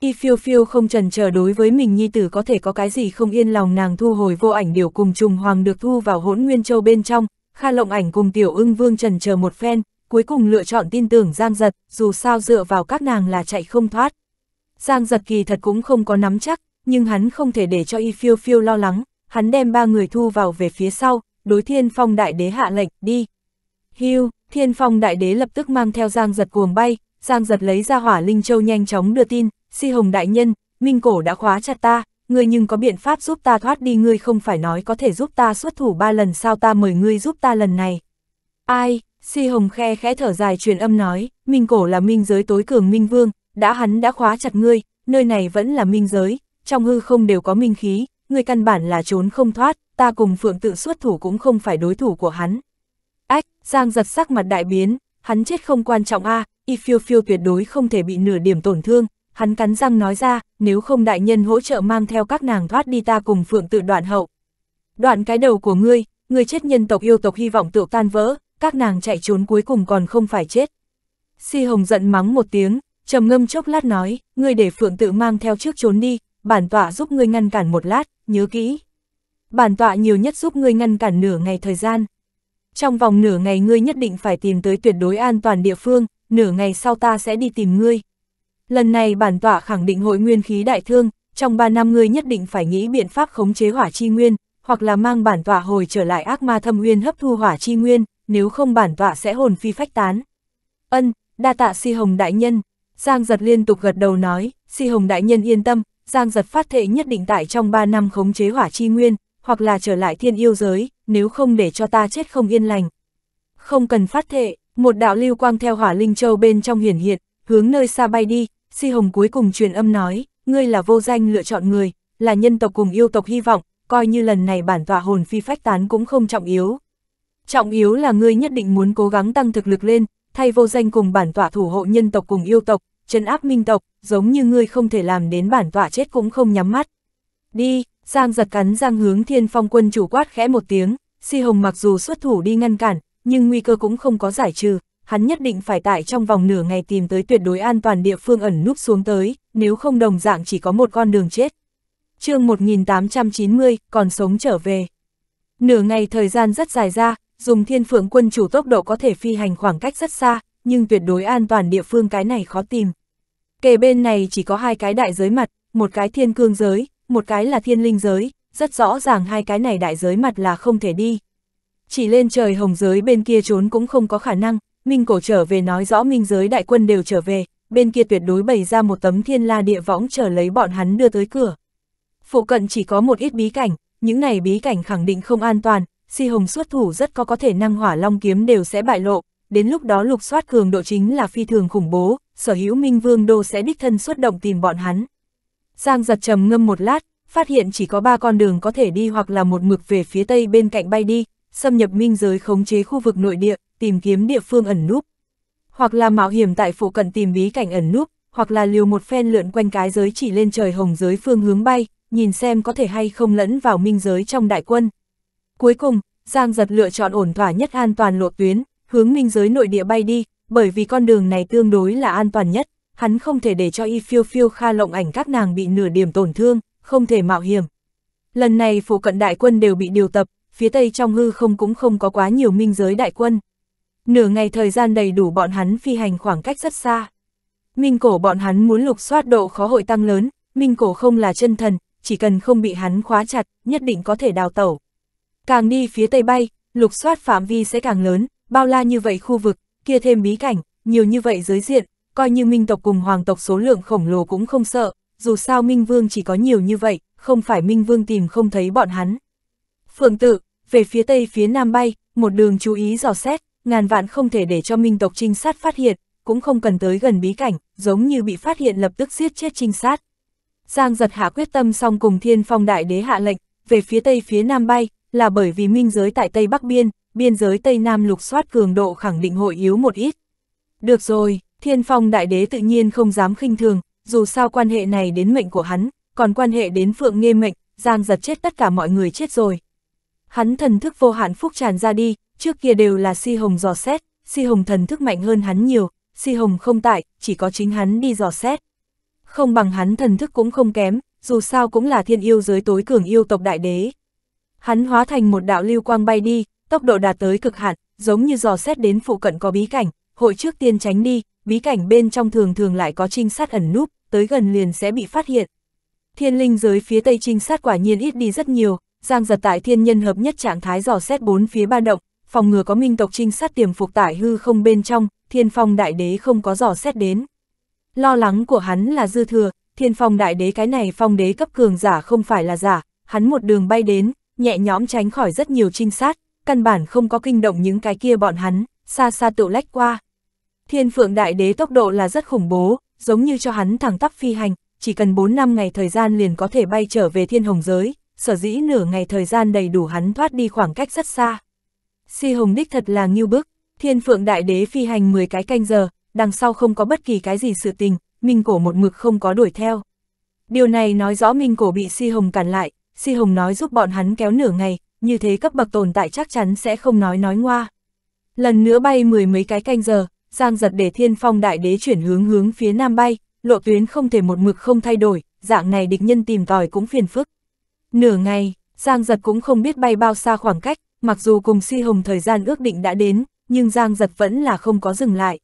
Y phiêu phiêu không trần chờ đối với mình nhi tử có thể có cái gì không yên lòng nàng thu hồi vô ảnh điều cùng trùng hoàng được thu vào hỗn nguyên châu bên trong, Kha Lộng Ảnh cùng Tiểu Ưng Vương trần chờ một phen, cuối cùng lựa chọn tin tưởng Giang Giật, dù sao dựa vào các nàng là chạy không thoát. Giang Giật kỳ thật cũng không có nắm chắc, nhưng hắn không thể để cho Y Phiêu Phiêu lo lắng, hắn đem ba người thu vào về phía sau, đối Thiên Phong Đại Đế hạ lệnh, đi. Hưu Thiên phong đại đế lập tức mang theo giang giật cuồng bay, giang giật lấy ra hỏa linh châu nhanh chóng đưa tin, si hồng đại nhân, minh cổ đã khóa chặt ta, ngươi nhưng có biện pháp giúp ta thoát đi ngươi không phải nói có thể giúp ta xuất thủ ba lần sao ta mời ngươi giúp ta lần này. Ai, si hồng khe khẽ thở dài truyền âm nói, minh cổ là minh giới tối cường minh vương, đã hắn đã khóa chặt ngươi, nơi này vẫn là minh giới, trong hư không đều có minh khí, ngươi căn bản là trốn không thoát, ta cùng phượng tự xuất thủ cũng không phải đối thủ của hắn, Ách, Giang giật sắc mặt đại biến, hắn chết không quan trọng a à, y phiêu phiêu tuyệt đối không thể bị nửa điểm tổn thương. Hắn cắn răng nói ra, nếu không đại nhân hỗ trợ mang theo các nàng thoát đi ta cùng phượng tự đoạn hậu. Đoạn cái đầu của ngươi, ngươi chết nhân tộc yêu tộc hy vọng tự tan vỡ, các nàng chạy trốn cuối cùng còn không phải chết. Si Hồng giận mắng một tiếng, trầm ngâm chốc lát nói, ngươi để phượng tự mang theo trước trốn đi, bản tọa giúp ngươi ngăn cản một lát, nhớ kỹ. Bản tọa nhiều nhất giúp ngươi ngăn cản nửa ngày thời gian trong vòng nửa ngày ngươi nhất định phải tìm tới tuyệt đối an toàn địa phương, nửa ngày sau ta sẽ đi tìm ngươi. Lần này bản tọa khẳng định hội nguyên khí đại thương, trong 3 năm ngươi nhất định phải nghĩ biện pháp khống chế hỏa chi nguyên, hoặc là mang bản tọa hồi trở lại ác ma thâm nguyên hấp thu hỏa chi nguyên, nếu không bản tọa sẽ hồn phi phách tán. Ân, đa tạ si hồng đại nhân, Giang giật liên tục gật đầu nói, si hồng đại nhân yên tâm, Giang giật phát thệ nhất định tại trong 3 năm khống chế hỏa chi nguyên, hoặc là trở lại thiên yêu giới, nếu không để cho ta chết không yên lành. Không cần phát thệ, một đạo lưu quang theo hỏa linh châu bên trong hiển hiện, hướng nơi xa bay đi, si hồng cuối cùng truyền âm nói, ngươi là vô danh lựa chọn người, là nhân tộc cùng yêu tộc hy vọng, coi như lần này bản tọa hồn phi phách tán cũng không trọng yếu. Trọng yếu là ngươi nhất định muốn cố gắng tăng thực lực lên, thay vô danh cùng bản tọa thủ hộ nhân tộc cùng yêu tộc, trấn áp minh tộc, giống như ngươi không thể làm đến bản tọa chết cũng không nhắm mắt. Đi, Giang giật cắn giang hướng thiên phong quân chủ quát khẽ một tiếng, si hồng mặc dù xuất thủ đi ngăn cản, nhưng nguy cơ cũng không có giải trừ, hắn nhất định phải tại trong vòng nửa ngày tìm tới tuyệt đối an toàn địa phương ẩn núp xuống tới, nếu không đồng dạng chỉ có một con đường chết. chương 1890, còn sống trở về. Nửa ngày thời gian rất dài ra, dùng thiên phượng quân chủ tốc độ có thể phi hành khoảng cách rất xa, nhưng tuyệt đối an toàn địa phương cái này khó tìm. Kề bên này chỉ có hai cái đại giới mặt, một cái thiên cương giới, một cái là thiên linh giới, rất rõ ràng hai cái này đại giới mặt là không thể đi. Chỉ lên trời hồng giới bên kia trốn cũng không có khả năng, Minh Cổ trở về nói rõ Minh giới đại quân đều trở về, bên kia tuyệt đối bày ra một tấm thiên la địa võng chờ lấy bọn hắn đưa tới cửa. Phụ cận chỉ có một ít bí cảnh, những này bí cảnh khẳng định không an toàn, si hồng xuất thủ rất có có thể năng hỏa long kiếm đều sẽ bại lộ, đến lúc đó lục soát cường độ chính là phi thường khủng bố, sở hữu Minh Vương Đô sẽ đích thân xuất động tìm bọn hắn. Giang giật trầm ngâm một lát, phát hiện chỉ có ba con đường có thể đi hoặc là một mực về phía tây bên cạnh bay đi, xâm nhập minh giới khống chế khu vực nội địa, tìm kiếm địa phương ẩn núp. Hoặc là mạo hiểm tại phụ cận tìm bí cảnh ẩn núp, hoặc là liều một phen lượn quanh cái giới chỉ lên trời hồng giới phương hướng bay, nhìn xem có thể hay không lẫn vào minh giới trong đại quân. Cuối cùng, Giang giật lựa chọn ổn thỏa nhất an toàn lộ tuyến, hướng minh giới nội địa bay đi, bởi vì con đường này tương đối là an toàn nhất hắn không thể để cho y phiêu phiêu kha lộng ảnh các nàng bị nửa điểm tổn thương, không thể mạo hiểm. Lần này phụ cận đại quân đều bị điều tập, phía tây trong hư không cũng không có quá nhiều minh giới đại quân. Nửa ngày thời gian đầy đủ bọn hắn phi hành khoảng cách rất xa. Minh cổ bọn hắn muốn lục soát độ khó hội tăng lớn, minh cổ không là chân thần, chỉ cần không bị hắn khóa chặt, nhất định có thể đào tẩu. Càng đi phía tây bay, lục soát phạm vi sẽ càng lớn, bao la như vậy khu vực, kia thêm bí cảnh, nhiều như vậy giới diện, coi như minh tộc cùng hoàng tộc số lượng khổng lồ cũng không sợ, dù sao minh vương chỉ có nhiều như vậy, không phải minh vương tìm không thấy bọn hắn. Phượng tự, về phía tây phía nam bay, một đường chú ý dò xét, ngàn vạn không thể để cho minh tộc trinh sát phát hiện, cũng không cần tới gần bí cảnh, giống như bị phát hiện lập tức giết chết trinh sát. Giang giật hạ quyết tâm xong cùng thiên phong đại đế hạ lệnh, về phía tây phía nam bay, là bởi vì minh giới tại tây bắc biên, biên giới tây nam lục soát cường độ khẳng định hội yếu một ít. Được rồi, Thiên Phong Đại Đế tự nhiên không dám khinh thường, dù sao quan hệ này đến mệnh của hắn, còn quan hệ đến Phượng Nghê mệnh, Giang giật chết tất cả mọi người chết rồi. Hắn thần thức vô hạn phúc tràn ra đi, trước kia đều là si hồng dò xét, si hồng thần thức mạnh hơn hắn nhiều, si hồng không tại, chỉ có chính hắn đi dò xét. Không bằng hắn thần thức cũng không kém, dù sao cũng là thiên yêu giới tối cường yêu tộc đại đế. Hắn hóa thành một đạo lưu quang bay đi, tốc độ đạt tới cực hạn, giống như dò xét đến phụ cận có bí cảnh, hội trước tiên tránh đi, bí cảnh bên trong thường thường lại có trinh sát ẩn núp, tới gần liền sẽ bị phát hiện. Thiên linh giới phía tây trinh sát quả nhiên ít đi rất nhiều, Giang giật tại thiên nhân hợp nhất trạng thái dò xét bốn phía ba động, phòng ngừa có minh tộc trinh sát tiềm phục tải hư không bên trong, thiên phong đại đế không có dò xét đến. Lo lắng của hắn là dư thừa, thiên phong đại đế cái này phong đế cấp cường giả không phải là giả, hắn một đường bay đến, nhẹ nhõm tránh khỏi rất nhiều trinh sát, căn bản không có kinh động những cái kia bọn hắn, xa xa tự lách qua. Thiên phượng đại đế tốc độ là rất khủng bố, giống như cho hắn thẳng tắp phi hành, chỉ cần 4 năm ngày thời gian liền có thể bay trở về thiên hồng giới, sở dĩ nửa ngày thời gian đầy đủ hắn thoát đi khoảng cách rất xa. Si hồng đích thật là nghiêu bức, thiên phượng đại đế phi hành 10 cái canh giờ, đằng sau không có bất kỳ cái gì sự tình, minh cổ một mực không có đuổi theo. Điều này nói rõ minh cổ bị si hồng cản lại, si hồng nói giúp bọn hắn kéo nửa ngày, như thế cấp bậc tồn tại chắc chắn sẽ không nói nói ngoa. Lần nữa bay mười mấy cái canh giờ, Giang giật để thiên phong đại đế chuyển hướng hướng phía nam bay, lộ tuyến không thể một mực không thay đổi, dạng này địch nhân tìm tòi cũng phiền phức. Nửa ngày, Giang giật cũng không biết bay bao xa khoảng cách, mặc dù cùng si hồng thời gian ước định đã đến, nhưng Giang giật vẫn là không có dừng lại.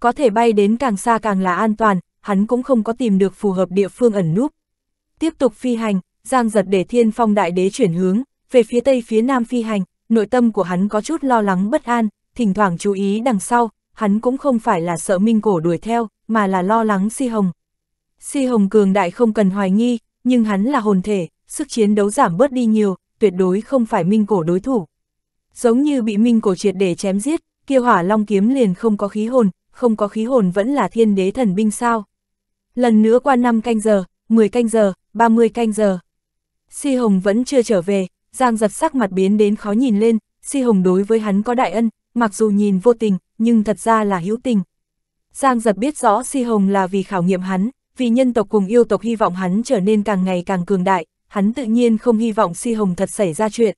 Có thể bay đến càng xa càng là an toàn, hắn cũng không có tìm được phù hợp địa phương ẩn núp. Tiếp tục phi hành, Giang giật để thiên phong đại đế chuyển hướng, về phía tây phía nam phi hành, nội tâm của hắn có chút lo lắng bất an, thỉnh thoảng chú ý đằng sau, hắn cũng không phải là sợ Minh Cổ đuổi theo, mà là lo lắng Si Hồng. Si Hồng cường đại không cần hoài nghi, nhưng hắn là hồn thể, sức chiến đấu giảm bớt đi nhiều, tuyệt đối không phải Minh Cổ đối thủ. Giống như bị Minh Cổ triệt để chém giết, kia hỏa long kiếm liền không có khí hồn, không có khí hồn vẫn là thiên đế thần binh sao. Lần nữa qua 5 canh giờ, 10 canh giờ, 30 canh giờ. Si Hồng vẫn chưa trở về, Giang giật sắc mặt biến đến khó nhìn lên, Si Hồng đối với hắn có đại ân, mặc dù nhìn vô tình, nhưng thật ra là hữu tình. Giang giật biết rõ Si Hồng là vì khảo nghiệm hắn, vì nhân tộc cùng yêu tộc hy vọng hắn trở nên càng ngày càng cường đại, hắn tự nhiên không hy vọng Si Hồng thật xảy ra chuyện.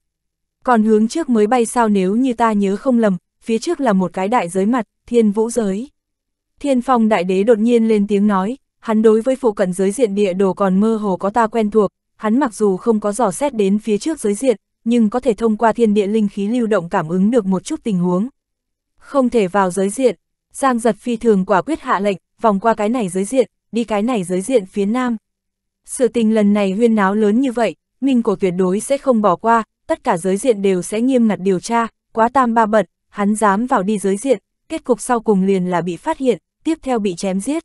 Còn hướng trước mới bay sao nếu như ta nhớ không lầm, phía trước là một cái đại giới mặt, thiên vũ giới. Thiên phong đại đế đột nhiên lên tiếng nói, hắn đối với phụ cận giới diện địa đồ còn mơ hồ có ta quen thuộc, hắn mặc dù không có dò xét đến phía trước giới diện, nhưng có thể thông qua thiên địa linh khí lưu động cảm ứng được một chút tình huống không thể vào giới diện. Giang giật phi thường quả quyết hạ lệnh, vòng qua cái này giới diện, đi cái này giới diện phía nam. Sự tình lần này huyên náo lớn như vậy, Minh Cổ tuyệt đối sẽ không bỏ qua, tất cả giới diện đều sẽ nghiêm ngặt điều tra, quá tam ba bận, hắn dám vào đi giới diện, kết cục sau cùng liền là bị phát hiện, tiếp theo bị chém giết.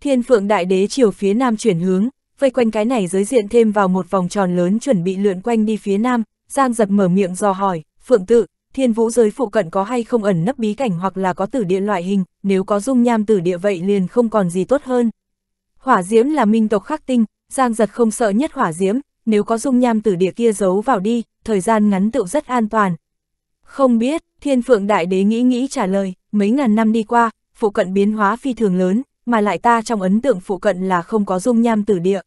Thiên phượng đại đế chiều phía nam chuyển hướng, vây quanh cái này giới diện thêm vào một vòng tròn lớn chuẩn bị lượn quanh đi phía nam, Giang giật mở miệng dò hỏi, phượng tự, thiên vũ giới phụ cận có hay không ẩn nấp bí cảnh hoặc là có tử địa loại hình, nếu có dung nham tử địa vậy liền không còn gì tốt hơn. Hỏa diễm là minh tộc khắc tinh, Giang giật không sợ nhất hỏa diễm, nếu có dung nham tử địa kia giấu vào đi, thời gian ngắn tựu rất an toàn. Không biết, thiên phượng đại đế nghĩ nghĩ trả lời, mấy ngàn năm đi qua, phụ cận biến hóa phi thường lớn, mà lại ta trong ấn tượng phụ cận là không có dung nham tử địa.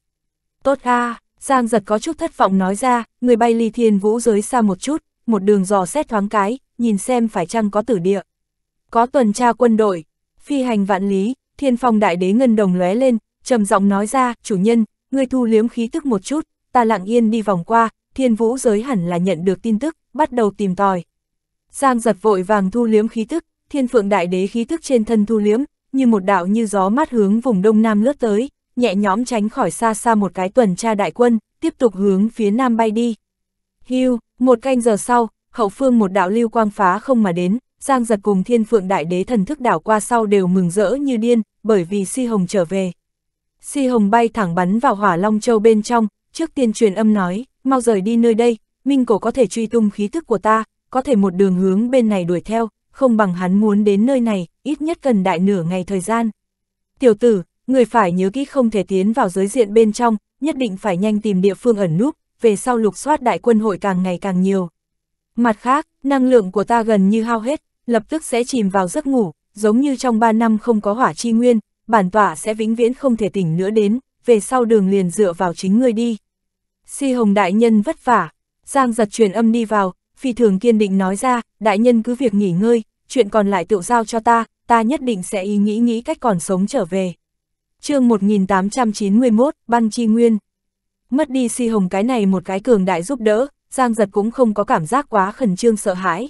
Tốt a Giang giật có chút thất vọng nói ra, người bay ly thiên vũ giới xa một chút, một đường dò xét thoáng cái, nhìn xem phải chăng có tử địa. Có tuần tra quân đội, phi hành vạn lý, thiên phong đại đế ngân đồng lóe lên, trầm giọng nói ra, chủ nhân, ngươi thu liếm khí tức một chút, ta lặng yên đi vòng qua, thiên vũ giới hẳn là nhận được tin tức, bắt đầu tìm tòi. Giang giật vội vàng thu liếm khí tức, thiên phượng đại đế khí tức trên thân thu liếm, như một đạo như gió mát hướng vùng đông nam lướt tới, nhẹ nhõm tránh khỏi xa xa một cái tuần tra đại quân, tiếp tục hướng phía nam bay đi. Hưu, một canh giờ sau, hậu phương một đạo lưu quang phá không mà đến, Giang giật cùng thiên phượng đại đế thần thức đảo qua sau đều mừng rỡ như điên, bởi vì si hồng trở về. Si hồng bay thẳng bắn vào hỏa long châu bên trong, trước tiên truyền âm nói, mau rời đi nơi đây, Minh cổ có thể truy tung khí thức của ta, có thể một đường hướng bên này đuổi theo, không bằng hắn muốn đến nơi này, ít nhất cần đại nửa ngày thời gian. Tiểu tử, người phải nhớ kỹ không thể tiến vào giới diện bên trong, nhất định phải nhanh tìm địa phương ẩn núp, về sau lục soát đại quân hội càng ngày càng nhiều. Mặt khác, năng lượng của ta gần như hao hết, lập tức sẽ chìm vào giấc ngủ, giống như trong 3 năm không có hỏa chi nguyên, bản tỏa sẽ vĩnh viễn không thể tỉnh nữa đến, về sau đường liền dựa vào chính người đi. Si Hồng Đại Nhân vất vả, Giang giật truyền âm đi vào, phi thường kiên định nói ra, Đại Nhân cứ việc nghỉ ngơi, chuyện còn lại tự giao cho ta, ta nhất định sẽ ý nghĩ nghĩ cách còn sống trở về. chương 1891, Băng Chi Nguyên mất đi si hồng cái này một cái cường đại giúp đỡ, Giang Giật cũng không có cảm giác quá khẩn trương sợ hãi.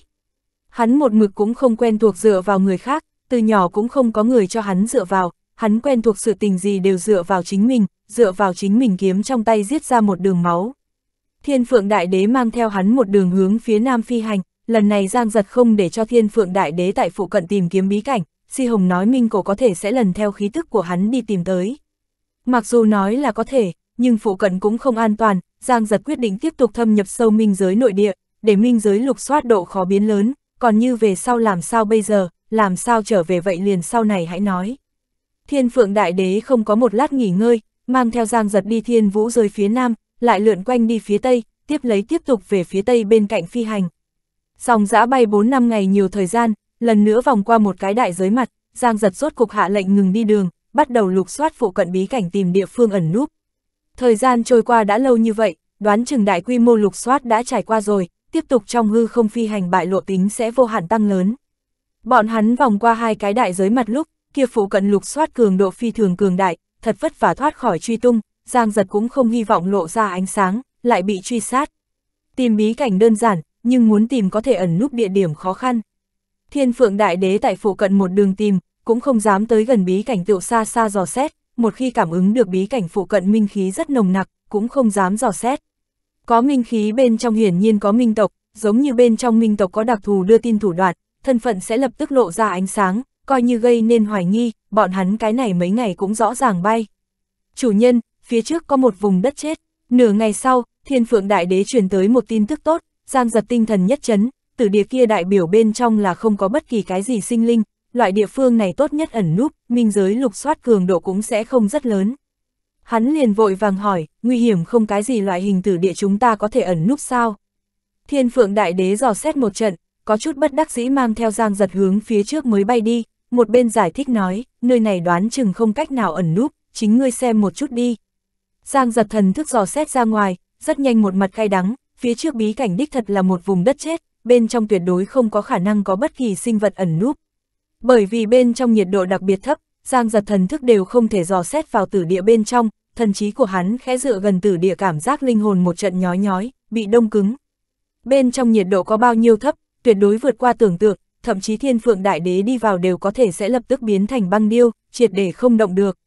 Hắn một mực cũng không quen thuộc dựa vào người khác, từ nhỏ cũng không có người cho hắn dựa vào, hắn quen thuộc sự tình gì đều dựa vào chính mình, dựa vào chính mình kiếm trong tay giết ra một đường máu. Thiên Phượng Đại Đế mang theo hắn một đường hướng phía Nam phi hành, lần này Giang Giật không để cho Thiên Phượng Đại Đế tại phụ cận tìm kiếm bí cảnh, Si Hồng nói Minh Cổ có thể sẽ lần theo khí tức của hắn đi tìm tới. Mặc dù nói là có thể, nhưng phụ cận cũng không an toàn, Giang Giật quyết định tiếp tục thâm nhập sâu minh giới nội địa, để minh giới lục soát độ khó biến lớn, còn như về sau làm sao bây giờ, làm sao trở về vậy liền sau này hãy nói. Thiên Phượng Đại Đế không có một lát nghỉ ngơi, mang theo Giang Giật đi thiên vũ rơi phía nam, lại lượn quanh đi phía tây, tiếp lấy tiếp tục về phía tây bên cạnh phi hành. Dòng dã bay 4 năm ngày nhiều thời gian, lần nữa vòng qua một cái đại giới mặt, Giang Giật rốt cục hạ lệnh ngừng đi đường, bắt đầu lục soát phụ cận bí cảnh tìm địa phương ẩn núp. Thời gian trôi qua đã lâu như vậy, đoán chừng đại quy mô lục soát đã trải qua rồi, tiếp tục trong hư không phi hành bại lộ tính sẽ vô hạn tăng lớn. Bọn hắn vòng qua hai cái đại giới mặt lúc, kia phụ cận lục soát cường độ phi thường cường đại, thật vất vả thoát khỏi truy tung, Giang Giật cũng không hy vọng lộ ra ánh sáng, lại bị truy sát. Tìm bí cảnh đơn giản, nhưng muốn tìm có thể ẩn núp địa điểm khó khăn. Thiên Phượng Đại Đế tại phụ cận một đường tìm, cũng không dám tới gần bí cảnh tựu xa xa dò xét, một khi cảm ứng được bí cảnh phụ cận minh khí rất nồng nặc, cũng không dám dò xét. Có minh khí bên trong hiển nhiên có minh tộc, giống như bên trong minh tộc có đặc thù đưa tin thủ đoạn, thân phận sẽ lập tức lộ ra ánh sáng, coi như gây nên hoài nghi, bọn hắn cái này mấy ngày cũng rõ ràng bay. Chủ nhân, phía trước có một vùng đất chết, nửa ngày sau, thiên phượng đại đế truyền tới một tin tức tốt, giang giật tinh thần nhất chấn, tử địa kia đại biểu bên trong là không có bất kỳ cái gì sinh linh, loại địa phương này tốt nhất ẩn núp, minh giới lục soát cường độ cũng sẽ không rất lớn. Hắn liền vội vàng hỏi, nguy hiểm không cái gì loại hình tử địa chúng ta có thể ẩn núp sao? Thiên phượng đại đế dò xét một trận, có chút bất đắc dĩ mang theo giang giật hướng phía trước mới bay đi, một bên giải thích nói, nơi này đoán chừng không cách nào ẩn núp, chính ngươi xem một chút đi. Giang giật thần thức dò xét ra ngoài, rất nhanh một mặt cay đắng, phía trước bí cảnh đích thật là một vùng đất chết, bên trong tuyệt đối không có khả năng có bất kỳ sinh vật ẩn núp. Bởi vì bên trong nhiệt độ đặc biệt thấp, Giang giật thần thức đều không thể dò xét vào tử địa bên trong, thần trí của hắn khẽ dựa gần tử địa cảm giác linh hồn một trận nhói nhói, bị đông cứng. Bên trong nhiệt độ có bao nhiêu thấp, tuyệt đối vượt qua tưởng tượng, thậm chí thiên phượng đại đế đi vào đều có thể sẽ lập tức biến thành băng điêu, triệt để không động được.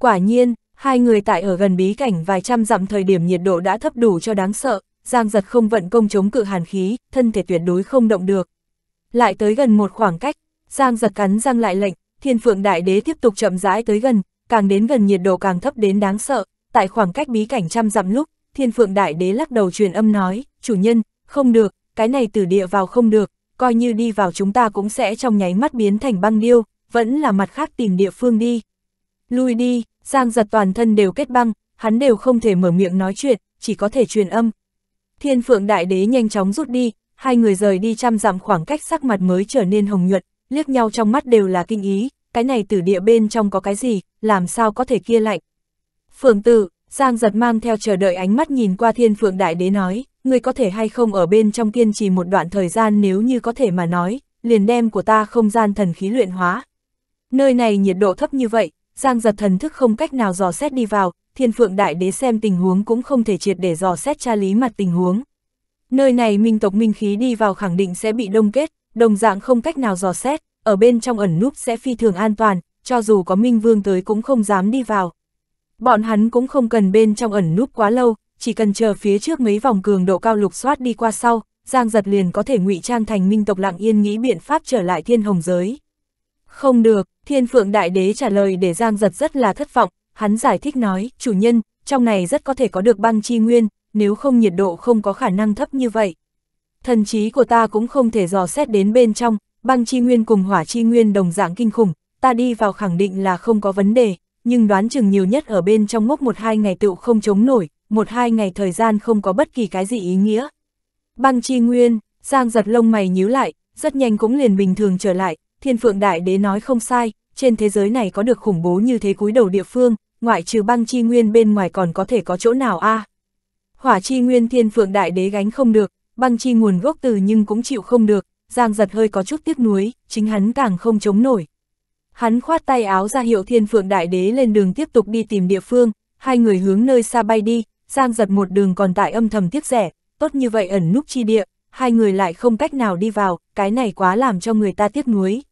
Quả nhiên, hai người tại ở gần bí cảnh vài trăm dặm thời điểm nhiệt độ đã thấp đủ cho đáng sợ, Giang giật không vận công chống cự hàn khí, thân thể tuyệt đối không động được. Lại tới gần một khoảng cách, Giang giật cắn răng lại lệnh, thiên phượng đại đế tiếp tục chậm rãi tới gần, càng đến gần nhiệt độ càng thấp đến đáng sợ, tại khoảng cách bí cảnh trăm dặm lúc, thiên phượng đại đế lắc đầu truyền âm nói, chủ nhân, không được, cái này từ địa vào không được, coi như đi vào chúng ta cũng sẽ trong nháy mắt biến thành băng điêu, vẫn là mặt khác tìm địa phương đi. Lui đi, Giang giật toàn thân đều kết băng, hắn đều không thể mở miệng nói chuyện, chỉ có thể truyền âm. Thiên phượng đại đế nhanh chóng rút đi, hai người rời đi trăm dặm khoảng cách sắc mặt mới trở nên hồng nhuận, liếc nhau trong mắt đều là kinh ý, cái này tử địa bên trong có cái gì, làm sao có thể kia lạnh. Phượng tử, Giang giật mang theo chờ đợi ánh mắt nhìn qua thiên phượng đại đế nói, ngươi có thể hay không ở bên trong kiên trì một đoạn thời gian nếu như có thể mà nói, liền đem của ta không gian thần khí luyện hóa. Nơi này nhiệt độ thấp như vậy, Giang giật thần thức không cách nào dò xét đi vào, thiên phượng đại đế xem tình huống cũng không thể triệt để dò xét tra lý mặt tình huống. Nơi này minh tộc minh khí đi vào khẳng định sẽ bị đông kết, đồng dạng không cách nào dò xét, ở bên trong ẩn núp sẽ phi thường an toàn, cho dù có Minh Vương tới cũng không dám đi vào. Bọn hắn cũng không cần bên trong ẩn núp quá lâu, chỉ cần chờ phía trước mấy vòng cường độ cao lục soát đi qua sau, Giang Giật liền có thể ngụy trang thành minh tộc lặng yên nghĩ biện pháp trở lại thiên hồng giới. Không được, thiên phượng đại đế trả lời để Giang Giật rất là thất vọng, hắn giải thích nói, chủ nhân, trong này rất có thể có được băng chi nguyên, nếu không nhiệt độ không có khả năng thấp như vậy. Thần trí của ta cũng không thể dò xét đến bên trong, băng chi nguyên cùng hỏa chi nguyên đồng dạng kinh khủng, ta đi vào khẳng định là không có vấn đề, nhưng đoán chừng nhiều nhất ở bên trong ngốc một hai ngày tựu không chống nổi, một hai ngày thời gian không có bất kỳ cái gì ý nghĩa. Băng chi nguyên, Giang giật lông mày nhíu lại, rất nhanh cũng liền bình thường trở lại, thiên phượng đại đế nói không sai, trên thế giới này có được khủng bố như thế cúi đầu địa phương, ngoại trừ băng chi nguyên bên ngoài còn có thể có chỗ nào a à? Hỏa chi nguyên thiên phượng đại đế gánh không được, băng chi nguồn gốc từ nhưng cũng chịu không được, Giang giật hơi có chút tiếc nuối, chính hắn càng không chống nổi. Hắn khoát tay áo ra hiệu thiên phượng đại đế lên đường tiếp tục đi tìm địa phương, hai người hướng nơi xa bay đi, Giang giật một đường còn tại âm thầm tiếc rẻ, tốt như vậy ẩn núp chi địa, hai người lại không cách nào đi vào, cái này quá làm cho người ta tiếc nuối.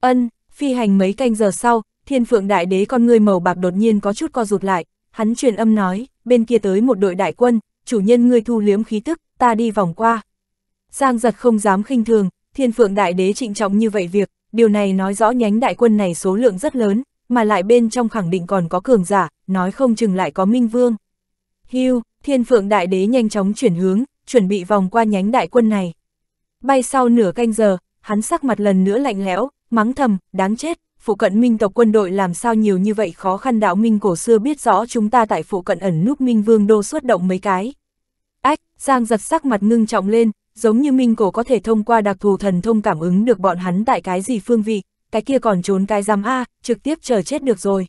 Ân, phi hành mấy canh giờ sau, thiên phượng đại đế con người màu bạc đột nhiên có chút co rụt lại, hắn truyền âm nói, bên kia tới một đội đại quân, chủ nhân ngươi thu liếm khí tức, ta đi vòng qua. Giang giật không dám khinh thường, thiên phượng đại đế trịnh trọng như vậy việc, điều này nói rõ nhánh đại quân này số lượng rất lớn, mà lại bên trong khẳng định còn có cường giả, nói không chừng lại có minh vương. Hưu, thiên phượng đại đế nhanh chóng chuyển hướng, chuẩn bị vòng qua nhánh đại quân này. Bay sau nửa canh giờ, hắn sắc mặt lần nữa lạnh lẽo, mắng thầm, đáng chết, phụ cận minh tộc quân đội làm sao nhiều như vậy khó khăn đạo minh cổ xưa biết rõ chúng ta tại phụ cận ẩn núp minh vương đô xuất động mấy cái. Giang giật sắc mặt ngưng trọng lên, giống như Minh Cổ có thể thông qua đặc thù thần thông cảm ứng được bọn hắn tại cái gì phương vị, cái kia còn trốn cái giam A, trực tiếp chờ chết được rồi.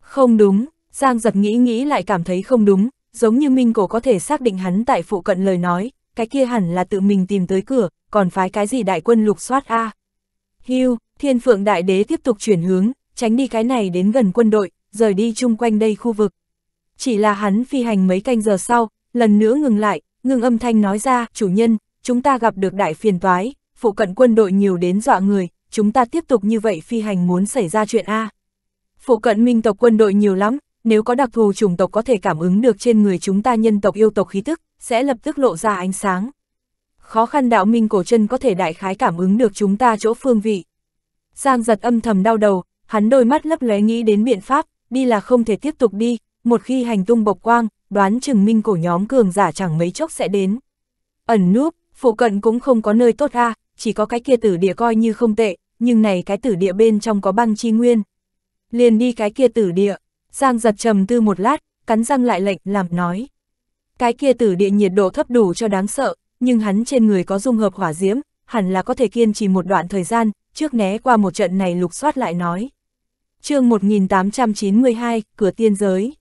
Không đúng, Giang giật nghĩ nghĩ lại cảm thấy không đúng, giống như Minh Cổ có thể xác định hắn tại phụ cận lời nói, cái kia hẳn là tự mình tìm tới cửa, còn phái cái gì đại quân lục soát A. Hưu, thiên phượng đại đế tiếp tục chuyển hướng, tránh đi cái này đến gần quân đội, rời đi chung quanh đây khu vực. Chỉ là hắn phi hành mấy canh giờ sau, lần nữa ngừng lại, ngưng âm thanh nói ra, chủ nhân, chúng ta gặp được đại phiền toái, phụ cận quân đội nhiều đến dọa người, chúng ta tiếp tục như vậy phi hành muốn xảy ra chuyện A. Phụ cận minh tộc quân đội nhiều lắm, nếu có đặc thù chủng tộc có thể cảm ứng được trên người chúng ta nhân tộc yêu tộc khí tức, sẽ lập tức lộ ra ánh sáng. Khó khăn đạo minh cổ chân có thể đại khái cảm ứng được chúng ta chỗ phương vị. Giang giật âm thầm đau đầu, hắn đôi mắt lấp lóe nghĩ đến biện pháp, đi là không thể tiếp tục đi, một khi hành tung bộc quang, đoán chừng minh cổ nhóm cường giả chẳng mấy chốc sẽ đến. Ẩn núp, phụ cận cũng không có nơi tốt a chỉ có cái kia tử địa coi như không tệ, nhưng này cái tử địa bên trong có băng chi nguyên. Liền đi cái kia tử địa, Giang giật trầm tư một lát, cắn răng lại lệnh làm nói. Cái kia tử địa nhiệt độ thấp đủ cho đáng sợ, nhưng hắn trên người có dung hợp hỏa diễm, hẳn là có thể kiên trì một đoạn thời gian, trước né qua một trận này lục soát lại nói. chương 1892, cửa tiên giới.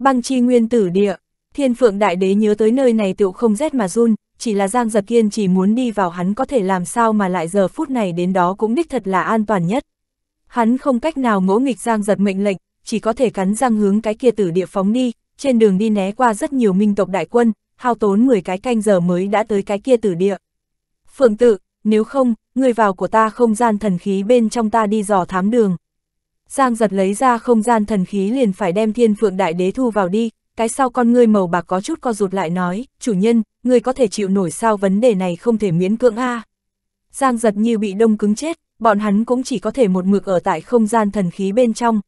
Băng chi nguyên tử địa, thiên phượng đại đế nhớ tới nơi này tựu không rét mà run, chỉ là Giang Giật Kiên chỉ muốn đi vào hắn có thể làm sao mà lại giờ phút này đến đó cũng đích thật là an toàn nhất. Hắn không cách nào ngỗ nghịch Giang Giật mệnh lệnh, chỉ có thể cắn răng hướng cái kia tử địa phóng đi, trên đường đi né qua rất nhiều minh tộc đại quân, hao tốn 10 cái canh giờ mới đã tới cái kia tử địa. Phượng tự, nếu không, người vào của ta không gian thần khí bên trong ta đi dò thám đường. Giang giật lấy ra không gian thần khí liền phải đem thiên phượng đại đế thu vào đi, cái sau con ngươi màu bạc có chút co rụt lại nói, chủ nhân, ngươi có thể chịu nổi sao vấn đề này không thể miễn cưỡng a Giang giật như bị đông cứng chết, bọn hắn cũng chỉ có thể một mực ở tại không gian thần khí bên trong.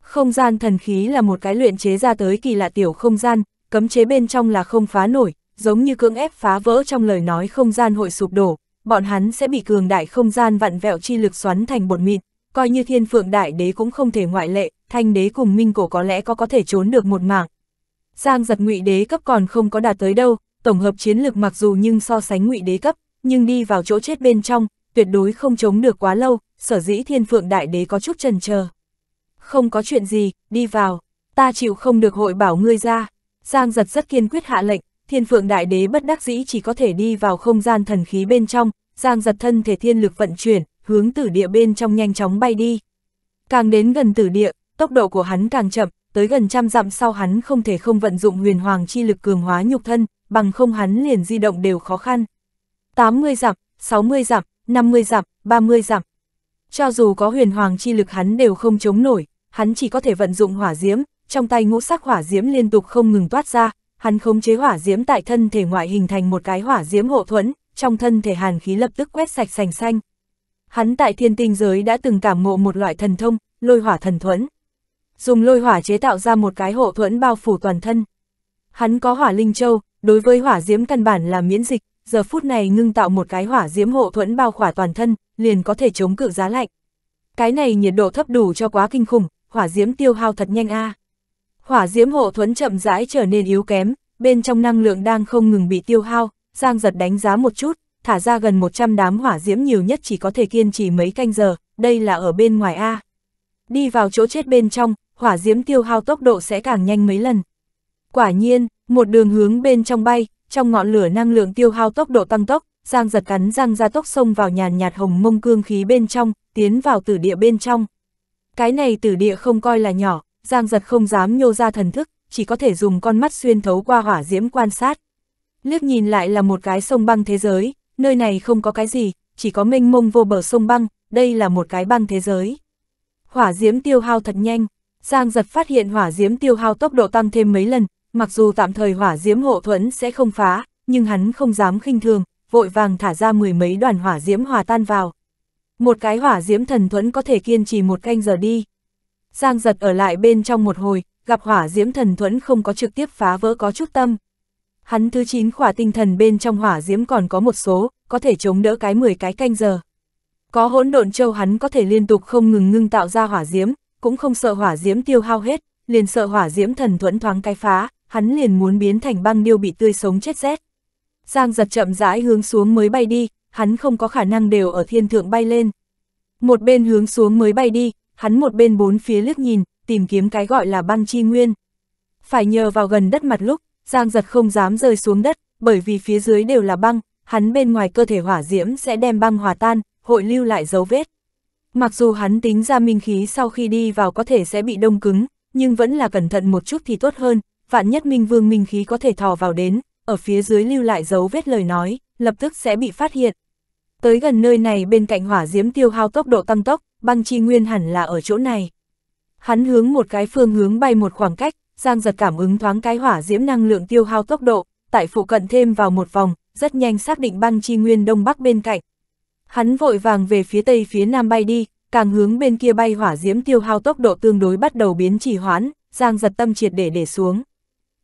Không gian thần khí là một cái luyện chế ra tới kỳ lạ tiểu không gian, cấm chế bên trong là không phá nổi, giống như cưỡng ép phá vỡ trong lời nói không gian hội sụp đổ, bọn hắn sẽ bị cường đại không gian vặn vẹo chi lực xoắn thành bột mịn, coi như thiên phượng đại đế cũng không thể ngoại lệ, thanh đế cùng minh cổ có lẽ có có thể trốn được một mảng. Giang giật ngụy đế cấp còn không có đạt tới đâu, tổng hợp chiến lược mặc dù nhưng so sánh ngụy đế cấp, nhưng đi vào chỗ chết bên trong, tuyệt đối không chống được quá lâu, sở dĩ thiên phượng đại đế có chút trần chờ Không có chuyện gì, đi vào, ta chịu không được hội bảo ngươi ra. Giang giật rất kiên quyết hạ lệnh, thiên phượng đại đế bất đắc dĩ chỉ có thể đi vào không gian thần khí bên trong, giang giật thân thể thiên lực vận chuyển, hướng tử địa bên trong nhanh chóng bay đi. Càng đến gần tử địa, tốc độ của hắn càng chậm, tới gần trăm dặm sau hắn không thể không vận dụng huyền hoàng chi lực cường hóa nhục thân, bằng không hắn liền di động đều khó khăn. 80 dặm, 60 dặm, 50 dặm, 30 dặm. Cho dù có huyền hoàng chi lực hắn đều không chống nổi, hắn chỉ có thể vận dụng hỏa diễm, trong tay ngũ sắc hỏa diễm liên tục không ngừng toát ra, hắn khống chế hỏa diễm tại thân thể ngoại hình thành một cái hỏa diễm hộ thuẫn, trong thân thể hàn khí lập tức quét sạch sành xanh, Hắn tại thiên tinh giới đã từng cảm ngộ một loại thần thông, lôi hỏa thần thuẫn. Dùng lôi hỏa chế tạo ra một cái hộ thuẫn bao phủ toàn thân. Hắn có hỏa linh châu, đối với hỏa diễm căn bản là miễn dịch, giờ phút này ngưng tạo một cái hỏa diễm hộ thuẫn bao khỏa toàn thân, liền có thể chống cự giá lạnh. Cái này nhiệt độ thấp đủ cho quá kinh khủng, hỏa diễm tiêu hao thật nhanh a. À. Hỏa diễm hộ thuẫn chậm rãi trở nên yếu kém, bên trong năng lượng đang không ngừng bị tiêu hao, Giang giật đánh giá một chút, thả ra gần 100 đám hỏa diễm nhiều nhất chỉ có thể kiên trì mấy canh giờ, đây là ở bên ngoài A. Đi vào chỗ chết bên trong, hỏa diễm tiêu hao tốc độ sẽ càng nhanh mấy lần. Quả nhiên, một đường hướng bên trong bay, trong ngọn lửa năng lượng tiêu hao tốc độ tăng tốc, Giang giật cắn răng ra tốc sông vào nhàn nhạt hồng mông cương khí bên trong, tiến vào tử địa bên trong. Cái này tử địa không coi là nhỏ, Giang giật không dám nhô ra thần thức, chỉ có thể dùng con mắt xuyên thấu qua hỏa diễm quan sát. Liếc nhìn lại là một cái sông băng thế giới, nơi này không có cái gì, chỉ có mênh mông vô bờ sông băng, đây là một cái băng thế giới. Hỏa diễm tiêu hao thật nhanh, Giang giật phát hiện hỏa diễm tiêu hao tốc độ tăng thêm mấy lần, mặc dù tạm thời hỏa diễm hộ thuẫn sẽ không phá, nhưng hắn không dám khinh thường, vội vàng thả ra mười mấy đoàn hỏa diễm hòa tan vào. Một cái hỏa diễm thần thuẫn có thể kiên trì một canh giờ đi. Giang giật ở lại bên trong một hồi, gặp hỏa diễm thần thuẫn không có trực tiếp phá vỡ có chút tâm, Hắn thứ 9 khỏa tinh thần bên trong hỏa diễm còn có một số, có thể chống đỡ cái 10 cái canh giờ. Có hỗn độn châu hắn có thể liên tục không ngừng ngưng tạo ra hỏa diễm, cũng không sợ hỏa diễm tiêu hao hết, liền sợ hỏa diễm thần thuẫn thoáng cái phá, hắn liền muốn biến thành băng điêu bị tươi sống chết rét. Giang giật chậm rãi hướng xuống mới bay đi, hắn không có khả năng đều ở thiên thượng bay lên. Một bên hướng xuống mới bay đi, hắn một bên bốn phía liếc nhìn, tìm kiếm cái gọi là băng chi nguyên. Phải nhờ vào gần đất mặt lúc, Giang giật không dám rơi xuống đất, bởi vì phía dưới đều là băng, hắn bên ngoài cơ thể hỏa diễm sẽ đem băng hòa tan, hội lưu lại dấu vết. Mặc dù hắn tính ra minh khí sau khi đi vào có thể sẽ bị đông cứng, nhưng vẫn là cẩn thận một chút thì tốt hơn, vạn nhất minh vương minh khí có thể thò vào đến, ở phía dưới lưu lại dấu vết lời nói, lập tức sẽ bị phát hiện. Tới gần nơi này bên cạnh hỏa diễm tiêu hao tốc độ tăng tốc, băng chi nguyên hẳn là ở chỗ này. Hắn hướng một cái phương hướng bay một khoảng cách, Giang giật cảm ứng thoáng cái hỏa diễm năng lượng tiêu hao tốc độ, tại phụ cận thêm vào một vòng, rất nhanh xác định băng chi nguyên đông bắc bên cạnh. Hắn vội vàng về phía tây phía nam bay đi, càng hướng bên kia bay hỏa diễm tiêu hao tốc độ tương đối bắt đầu biến trì hoãn, Giang giật tâm triệt để để xuống.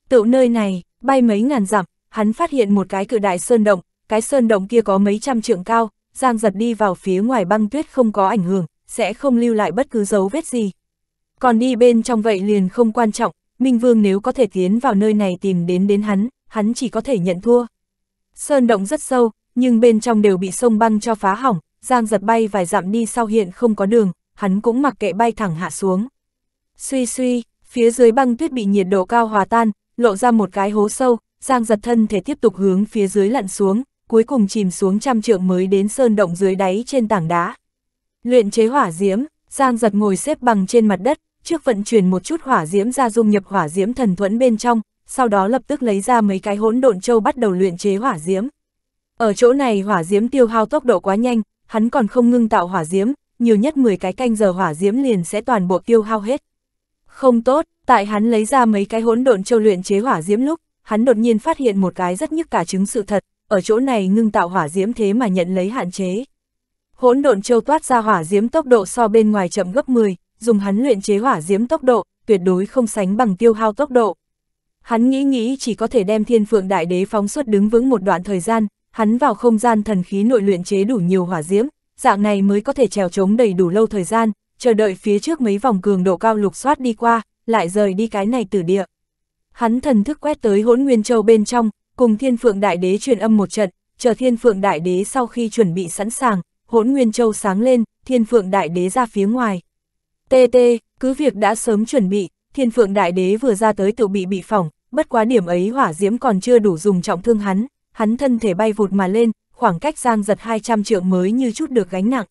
tự nơi này, bay mấy ngàn dặm, hắn phát hiện một cái cự đại sơn động, cái sơn động kia có mấy trăm trượng cao, Giang giật đi vào phía ngoài băng tuyết không có ảnh hưởng, sẽ không lưu lại bất cứ dấu vết gì. Còn đi bên trong vậy liền không quan trọng, Minh Vương nếu có thể tiến vào nơi này tìm đến đến hắn, hắn chỉ có thể nhận thua. Sơn động rất sâu, nhưng bên trong đều bị sông băng cho phá hỏng, Giang giật bay vài dặm đi sau hiện không có đường, hắn cũng mặc kệ bay thẳng hạ xuống. Suy suy, phía dưới băng tuyết bị nhiệt độ cao hòa tan, lộ ra một cái hố sâu, Giang giật thân thể tiếp tục hướng phía dưới lặn xuống, cuối cùng chìm xuống trăm trượng mới đến sơn động dưới đáy trên tảng đá. Luyện chế hỏa diễm, Giang giật ngồi xếp bằng trên mặt đất, trước vận chuyển một chút hỏa diễm ra dung nhập hỏa diễm thần thuẫn bên trong, sau đó lập tức lấy ra mấy cái hỗn độn châu bắt đầu luyện chế hỏa diễm. Ở chỗ này hỏa diễm tiêu hao tốc độ quá nhanh, hắn còn không ngưng tạo hỏa diễm, nhiều nhất 10 cái canh giờ hỏa diễm liền sẽ toàn bộ tiêu hao hết. Không tốt, tại hắn lấy ra mấy cái hỗn độn châu luyện chế hỏa diễm lúc, hắn đột nhiên phát hiện một cái rất nhức cả chứng sự thật, ở chỗ này ngưng tạo hỏa diễm thế mà nhận lấy hạn chế. Hỗn độn châu toát ra hỏa diễm tốc độ so bên ngoài chậm gấp 10, dùng hắn luyện chế hỏa diễm tốc độ, tuyệt đối không sánh bằng tiêu hao tốc độ. Hắn nghĩ nghĩ chỉ có thể đem thiên phượng đại đế phóng xuất đứng vững một đoạn thời gian, hắn vào không gian thần khí nội luyện chế đủ nhiều hỏa diễm, dạng này mới có thể trèo chống đầy đủ lâu thời gian, chờ đợi phía trước mấy vòng cường độ cao lục soát đi qua, lại rời đi cái này tử địa. Hắn thần thức quét tới hỗn nguyên châu bên trong, cùng thiên phượng đại đế truyền âm một trận, chờ thiên phượng đại đế sau khi chuẩn bị sẵn sàng, hỗn nguyên châu sáng lên, thiên phượng đại đế ra phía ngoài. TT cứ việc đã sớm chuẩn bị, thiên phượng đại đế vừa ra tới tự bị bị phỏng, bất quá điểm ấy hỏa diễm còn chưa đủ dùng trọng thương hắn, hắn thân thể bay vụt mà lên, khoảng cách giang giật 200 trượng mới như chút được gánh nặng.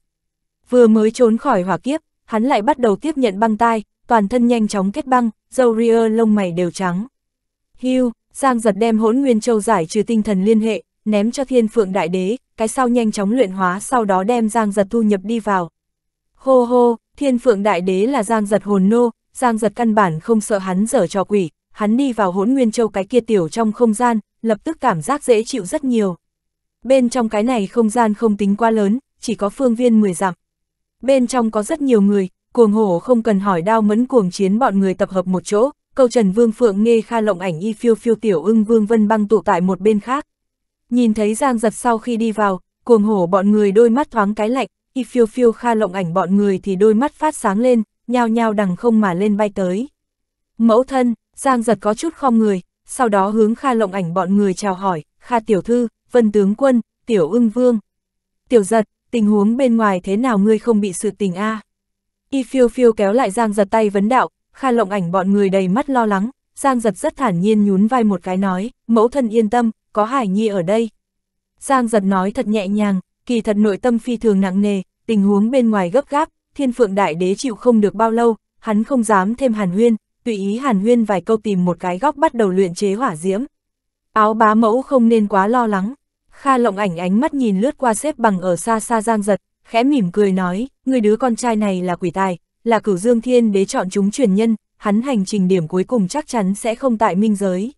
Vừa mới trốn khỏi hỏa kiếp, hắn lại bắt đầu tiếp nhận băng tai, toàn thân nhanh chóng kết băng, dâu ria lông mày đều trắng. Hưu, giang giật đem hỗn nguyên châu giải trừ tinh thần liên hệ, ném cho thiên phượng đại đế, cái sau nhanh chóng luyện hóa sau đó đem giang giật thu nhập đi vào. Hô hô, Thiên phượng đại đế là giang giật hồn nô, giang giật căn bản không sợ hắn dở trò quỷ, hắn đi vào hỗn nguyên châu cái kia tiểu trong không gian, lập tức cảm giác dễ chịu rất nhiều. Bên trong cái này không gian không tính quá lớn, chỉ có phương viên 10 dặm. Bên trong có rất nhiều người, cuồng hổ không cần hỏi đao mẫn cuồng chiến bọn người tập hợp một chỗ, câu trần vương phượng nghe kha lộng ảnh y phiêu phiêu tiểu ưng vương vân băng tụ tại một bên khác. Nhìn thấy giang giật sau khi đi vào, cuồng hổ bọn người đôi mắt thoáng cái lạnh, y phiêu phiêu kha lộng ảnh bọn người thì đôi mắt phát sáng lên, nhao nhao đằng không mà lên bay tới. Mẫu thân, Giang giật có chút khom người, sau đó hướng kha lộng ảnh bọn người chào hỏi, kha tiểu thư, vân tướng quân, tiểu ưng vương. Tiểu giật, tình huống bên ngoài thế nào ngươi không bị sự tình a Y phiêu phiêu kéo lại Giang giật tay vấn đạo, kha lộng ảnh bọn người đầy mắt lo lắng, Giang giật rất thản nhiên nhún vai một cái nói, mẫu thân yên tâm, có hải nhi ở đây. Giang giật nói thật nhẹ nhàng, kỳ thật nội tâm phi thường nặng nề, tình huống bên ngoài gấp gáp, thiên phượng đại đế chịu không được bao lâu, hắn không dám thêm hàn huyên, tùy ý hàn huyên vài câu tìm một cái góc bắt đầu luyện chế hỏa diễm. Áo bá mẫu không nên quá lo lắng, Kha lộng ảnh ánh mắt nhìn lướt qua xếp bằng ở xa xa giang giật, khẽ mỉm cười nói, người đứa con trai này là quỷ tài, là cửu dương thiên đế chọn chúng truyền nhân, hắn hành trình điểm cuối cùng chắc chắn sẽ không tại minh giới.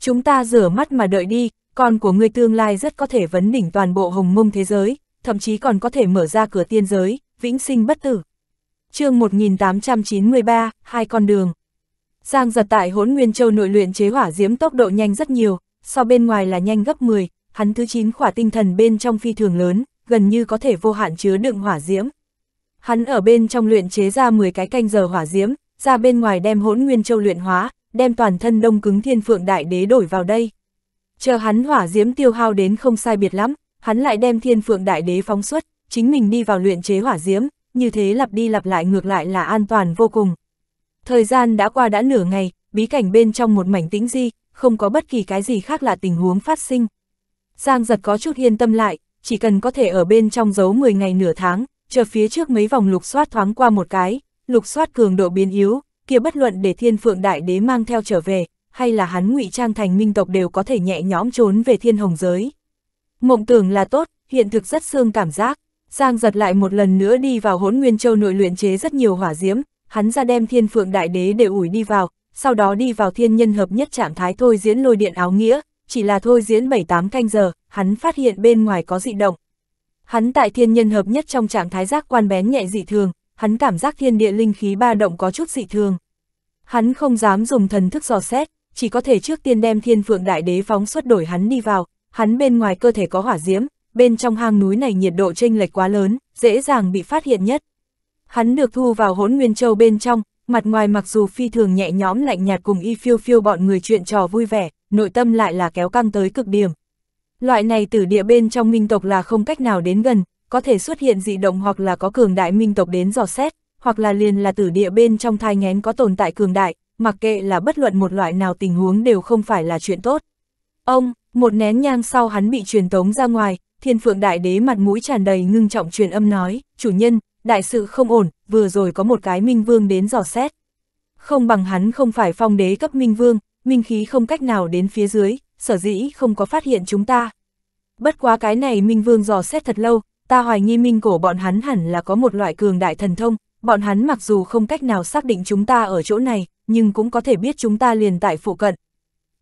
Chúng ta rửa mắt mà đợi đi, con của ngươi tương lai rất có thể vấn đỉnh toàn bộ hồng mông thế giới, thậm chí còn có thể mở ra cửa tiên giới, vĩnh sinh bất tử. chương 1893, hai con đường. Giang giật tại hỗn Nguyên Châu nội luyện chế hỏa diễm tốc độ nhanh rất nhiều, so bên ngoài là nhanh gấp 10, hắn thứ 9 khỏa tinh thần bên trong phi thường lớn, gần như có thể vô hạn chứa đựng hỏa diễm. Hắn ở bên trong luyện chế ra 10 cái canh giờ hỏa diễm, ra bên ngoài đem hỗn Nguyên Châu luyện hóa, đem toàn thân đông cứng thiên phượng đại đế đổi vào đây. Chờ hắn hỏa diễm tiêu hao đến không sai biệt lắm, hắn lại đem thiên phượng đại đế phóng xuất, chính mình đi vào luyện chế hỏa diễm, như thế lặp đi lặp lại ngược lại là an toàn vô cùng. Thời gian đã qua đã nửa ngày, bí cảnh bên trong một mảnh tĩnh di, không có bất kỳ cái gì khác là tình huống phát sinh. Giang giật có chút yên tâm lại, chỉ cần có thể ở bên trong giấu 10 ngày nửa tháng, chờ phía trước mấy vòng lục soát thoáng qua một cái, lục soát cường độ biến yếu, kia bất luận để thiên phượng đại đế mang theo trở về, hay là hắn ngụy trang thành minh tộc đều có thể nhẹ nhõm trốn về thiên hồng giới. Mộng tưởng là tốt, hiện thực rất xương cảm giác. Giang giật lại một lần nữa đi vào hỗn nguyên châu nội luyện chế rất nhiều hỏa diễm, hắn ra đem thiên phượng đại đế để ủi đi vào, sau đó đi vào thiên nhân hợp nhất trạng thái thôi diễn lôi điện áo nghĩa, chỉ là thôi diễn 7-8 canh giờ, hắn phát hiện bên ngoài có dị động. Hắn tại thiên nhân hợp nhất trong trạng thái giác quan bén nhẹ dị thường, hắn cảm giác thiên địa linh khí ba động có chút dị thường. Hắn không dám dùng thần thức dò xét, chỉ có thể trước tiên đem thiên phượng đại đế phóng xuất đổi hắn đi vào, hắn bên ngoài cơ thể có hỏa diễm, bên trong hang núi này nhiệt độ chênh lệch quá lớn, dễ dàng bị phát hiện nhất. Hắn được thu vào hỗn nguyên châu bên trong, mặt ngoài mặc dù phi thường nhẹ nhõm lạnh nhạt cùng y phiêu phiêu bọn người chuyện trò vui vẻ, nội tâm lại là kéo căng tới cực điểm. Loại này tử địa bên trong minh tộc là không cách nào đến gần, có thể xuất hiện dị động hoặc là có cường đại minh tộc đến dò xét, hoặc là liền là tử địa bên trong thai ngén có tồn tại cường đại, mặc kệ là bất luận một loại nào tình huống đều không phải là chuyện tốt. Ông, một nén nhang sau hắn bị truyền tống ra ngoài, thiên phượng đại đế mặt mũi tràn đầy ngưng trọng truyền âm nói, chủ nhân, đại sự không ổn, vừa rồi có một cái minh vương đến dò xét. Không bằng hắn không phải phong đế cấp minh vương, minh khí không cách nào đến phía dưới, sở dĩ không có phát hiện chúng ta. Bất quá cái này minh vương dò xét thật lâu, ta hoài nghi minh cổ bọn hắn hẳn là có một loại cường đại thần thông, bọn hắn mặc dù không cách nào xác định chúng ta ở chỗ này, nhưng cũng có thể biết chúng ta liền tại phụ cận.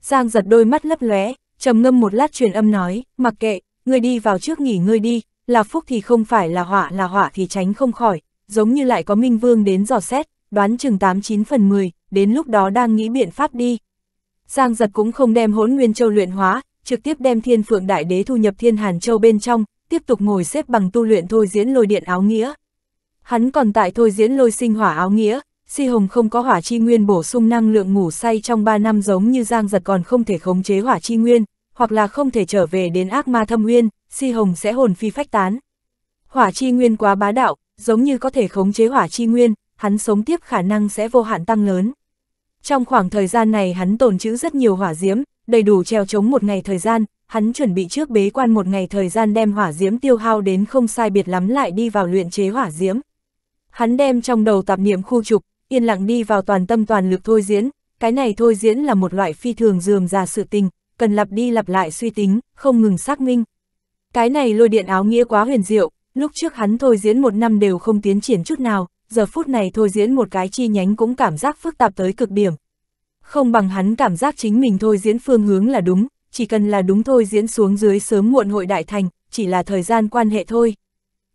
Giang giật đôi mắt lấp lóe, trầm ngâm một lát truyền âm nói, mặc kệ, ngươi đi vào trước nghỉ ngươi đi, là phúc thì không phải là họa là họa thì tránh không khỏi, giống như lại có Minh Vương đến dò xét, đoán chừng 89 phần 10, đến lúc đó đang nghĩ biện pháp đi. Giang giật cũng không đem hỗn nguyên châu luyện hóa, trực tiếp đem thiên phượng đại đế thu nhập thiên hàn châu bên trong, tiếp tục ngồi xếp bằng tu luyện thôi diễn lôi điện áo nghĩa. Hắn còn tại thôi diễn lôi sinh hỏa áo nghĩa, Si Hồng không có hỏa chi nguyên bổ sung năng lượng ngủ say trong 3 năm giống như Giang Giật còn không thể khống chế hỏa chi nguyên, hoặc là không thể trở về đến ác ma thâm nguyên, Si Hồng sẽ hồn phi phách tán. Hỏa chi nguyên quá bá đạo, giống như có thể khống chế hỏa chi nguyên, hắn sống tiếp khả năng sẽ vô hạn tăng lớn. Trong khoảng thời gian này hắn tồn trữ rất nhiều hỏa diễm, đầy đủ treo chống một ngày thời gian, hắn chuẩn bị trước bế quan một ngày thời gian đem hỏa diễm tiêu hao đến không sai biệt lắm lại đi vào luyện chế hỏa diễm. Hắn đem trong đầu tạp niệm khu trục, yên lặng đi vào toàn tâm toàn lực thôi diễn, cái này thôi diễn là một loại phi thường dườm ra sự tình, cần lặp đi lặp lại suy tính, không ngừng xác minh. Cái này lôi điện áo nghĩa quá huyền diệu, lúc trước hắn thôi diễn một năm đều không tiến triển chút nào, giờ phút này thôi diễn một cái chi nhánh cũng cảm giác phức tạp tới cực điểm. Không bằng hắn cảm giác chính mình thôi diễn phương hướng là đúng, chỉ cần là đúng thôi diễn xuống dưới sớm muộn hội đại thành, chỉ là thời gian quan hệ thôi.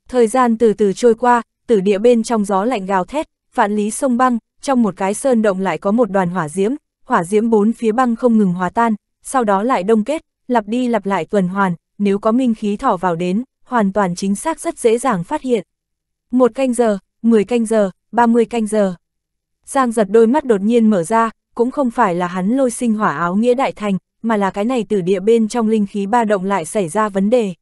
Thời gian từ từ trôi qua, tử địa bên trong gió lạnh gào thét, vạn lý sông băng, trong một cái sơn động lại có một đoàn hỏa diễm, hỏa diễm bốn phía băng không ngừng hòa tan, sau đó lại đông kết, lặp đi lặp lại tuần hoàn, nếu có minh khí thỏ vào đến, hoàn toàn chính xác rất dễ dàng phát hiện. Một canh giờ, 10 canh giờ, 30 canh giờ. Giang giật đôi mắt đột nhiên mở ra, cũng không phải là hắn lôi sinh hỏa áo nghĩa đại thành, mà là cái này từ địa bên trong linh khí ba động lại xảy ra vấn đề.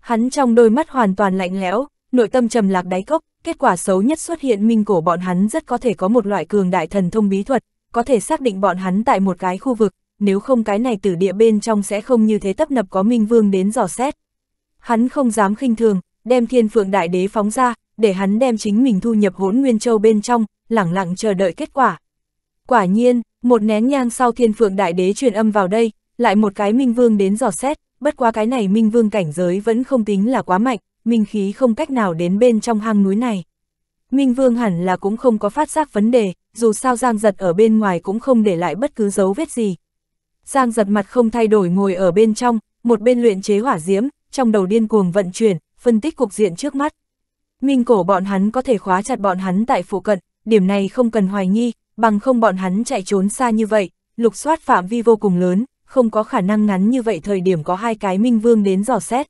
Hắn trong đôi mắt hoàn toàn lạnh lẽo, nội tâm trầm lạc đáy cốc, Kết quả xấu nhất xuất hiện minh cổ bọn hắn rất có thể có một loại cường đại thần thông bí thuật, có thể xác định bọn hắn tại một cái khu vực, nếu không cái này tử địa bên trong sẽ không như thế tấp nập có minh vương đến dò xét. Hắn không dám khinh thường, đem thiên phượng đại đế phóng ra, để hắn đem chính mình thu nhập hốn nguyên châu bên trong, lặng lặng chờ đợi kết quả. Quả nhiên, một nén nhang sau thiên phượng đại đế truyền âm vào đây, lại một cái minh vương đến dò xét, bất quá cái này minh vương cảnh giới vẫn không tính là quá mạnh, minh khí không cách nào đến bên trong hang núi này. Minh Vương hẳn là cũng không có phát giác vấn đề, dù sao Giang Giật ở bên ngoài cũng không để lại bất cứ dấu vết gì. Giang Giật mặt không thay đổi ngồi ở bên trong, một bên luyện chế hỏa diễm, trong đầu điên cuồng vận chuyển, phân tích cục diện trước mắt. Minh cổ bọn hắn có thể khóa chặt bọn hắn tại phụ cận, điểm này không cần hoài nghi, bằng không bọn hắn chạy trốn xa như vậy, lục soát phạm vi vô cùng lớn, không có khả năng ngắn như vậy thời điểm có hai cái Minh Vương đến dò xét.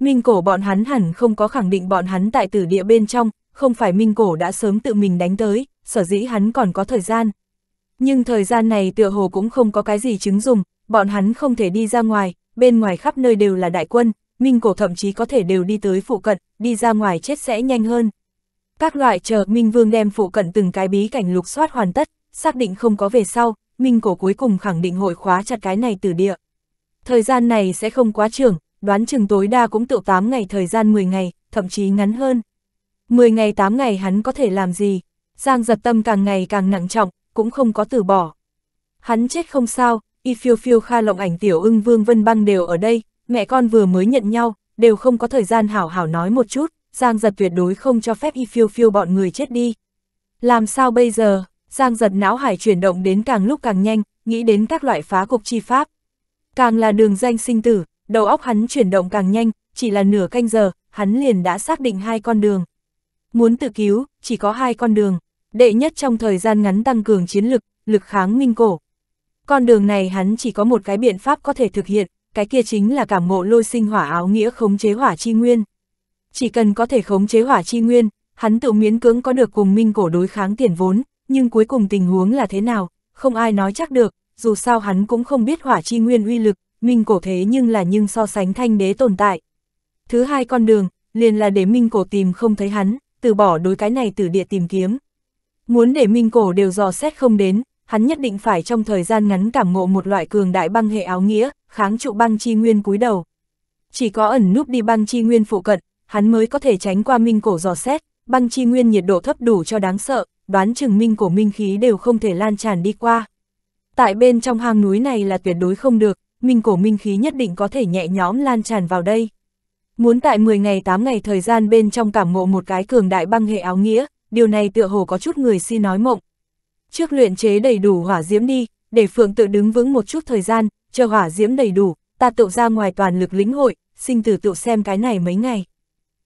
Minh cổ bọn hắn hẳn không có khẳng định bọn hắn tại tử địa bên trong, không phải Minh cổ đã sớm tự mình đánh tới, sở dĩ hắn còn có thời gian. Nhưng thời gian này tựa hồ cũng không có cái gì chứng dùng, bọn hắn không thể đi ra ngoài, bên ngoài khắp nơi đều là đại quân, Minh cổ thậm chí có thể đều đi tới phụ cận, đi ra ngoài chết sẽ nhanh hơn. Các loại chờ Minh Vương đem phụ cận từng cái bí cảnh lục soát hoàn tất, xác định không có về sau, Minh cổ cuối cùng khẳng định hội khóa chặt cái này tử địa. Thời gian này sẽ không quá trường, đoán chừng tối đa cũng tự 8 ngày thời gian 10 ngày, thậm chí ngắn hơn. 10 ngày 8 ngày hắn có thể làm gì? Giang giật tâm càng ngày càng nặng trọng, cũng không có từ bỏ. Hắn chết không sao, y phiêu phiêu kha lộng ảnh tiểu ưng vương vân băng đều ở đây, mẹ con vừa mới nhận nhau, đều không có thời gian hảo hảo nói một chút, Giang giật tuyệt đối không cho phép y phiêu phiêu bọn người chết đi. Làm sao bây giờ, Giang giật não hải chuyển động đến càng lúc càng nhanh, nghĩ đến các loại phá cục chi pháp. Càng là đường danh sinh tử, đầu óc hắn chuyển động càng nhanh, chỉ là nửa canh giờ, hắn liền đã xác định hai con đường. Muốn tự cứu, chỉ có hai con đường, đệ nhất trong thời gian ngắn tăng cường chiến lực, lực kháng minh cổ. Con đường này hắn chỉ có một cái biện pháp có thể thực hiện, cái kia chính là cảm ngộ lôi sinh hỏa áo nghĩa khống chế hỏa chi nguyên. Chỉ cần có thể khống chế hỏa chi nguyên, hắn tự miễn cưỡng có được cùng minh cổ đối kháng tiền vốn, nhưng cuối cùng tình huống là thế nào, không ai nói chắc được, dù sao hắn cũng không biết hỏa chi nguyên uy lực, minh cổ thế nhưng là nhưng so sánh thanh đế tồn tại. Thứ hai con đường, liền là để minh cổ tìm không thấy hắn, từ bỏ đối cái này từ địa tìm kiếm. Muốn để minh cổ đều dò xét không đến, hắn nhất định phải trong thời gian ngắn cảm ngộ một loại cường đại băng hệ áo nghĩa, kháng trụ băng chi nguyên cúi đầu. Chỉ có ẩn núp đi băng chi nguyên phụ cận, hắn mới có thể tránh qua minh cổ dò xét, băng chi nguyên nhiệt độ thấp đủ cho đáng sợ, đoán chừng minh cổ minh khí đều không thể lan tràn đi qua. Tại bên trong hang núi này là tuyệt đối không được, minh cổ minh khí nhất định có thể nhẹ nhõm lan tràn vào đây. Muốn tại 10 ngày 8 ngày thời gian bên trong cảm ngộ một cái cường đại băng hệ áo nghĩa, điều này tựa hồ có chút người si nói mộng. Trước luyện chế đầy đủ hỏa diễm đi, để Phượng tự đứng vững một chút thời gian, chờ hỏa diễm đầy đủ, ta tự ra ngoài toàn lực lĩnh hội, sinh tử tự xem cái này mấy ngày.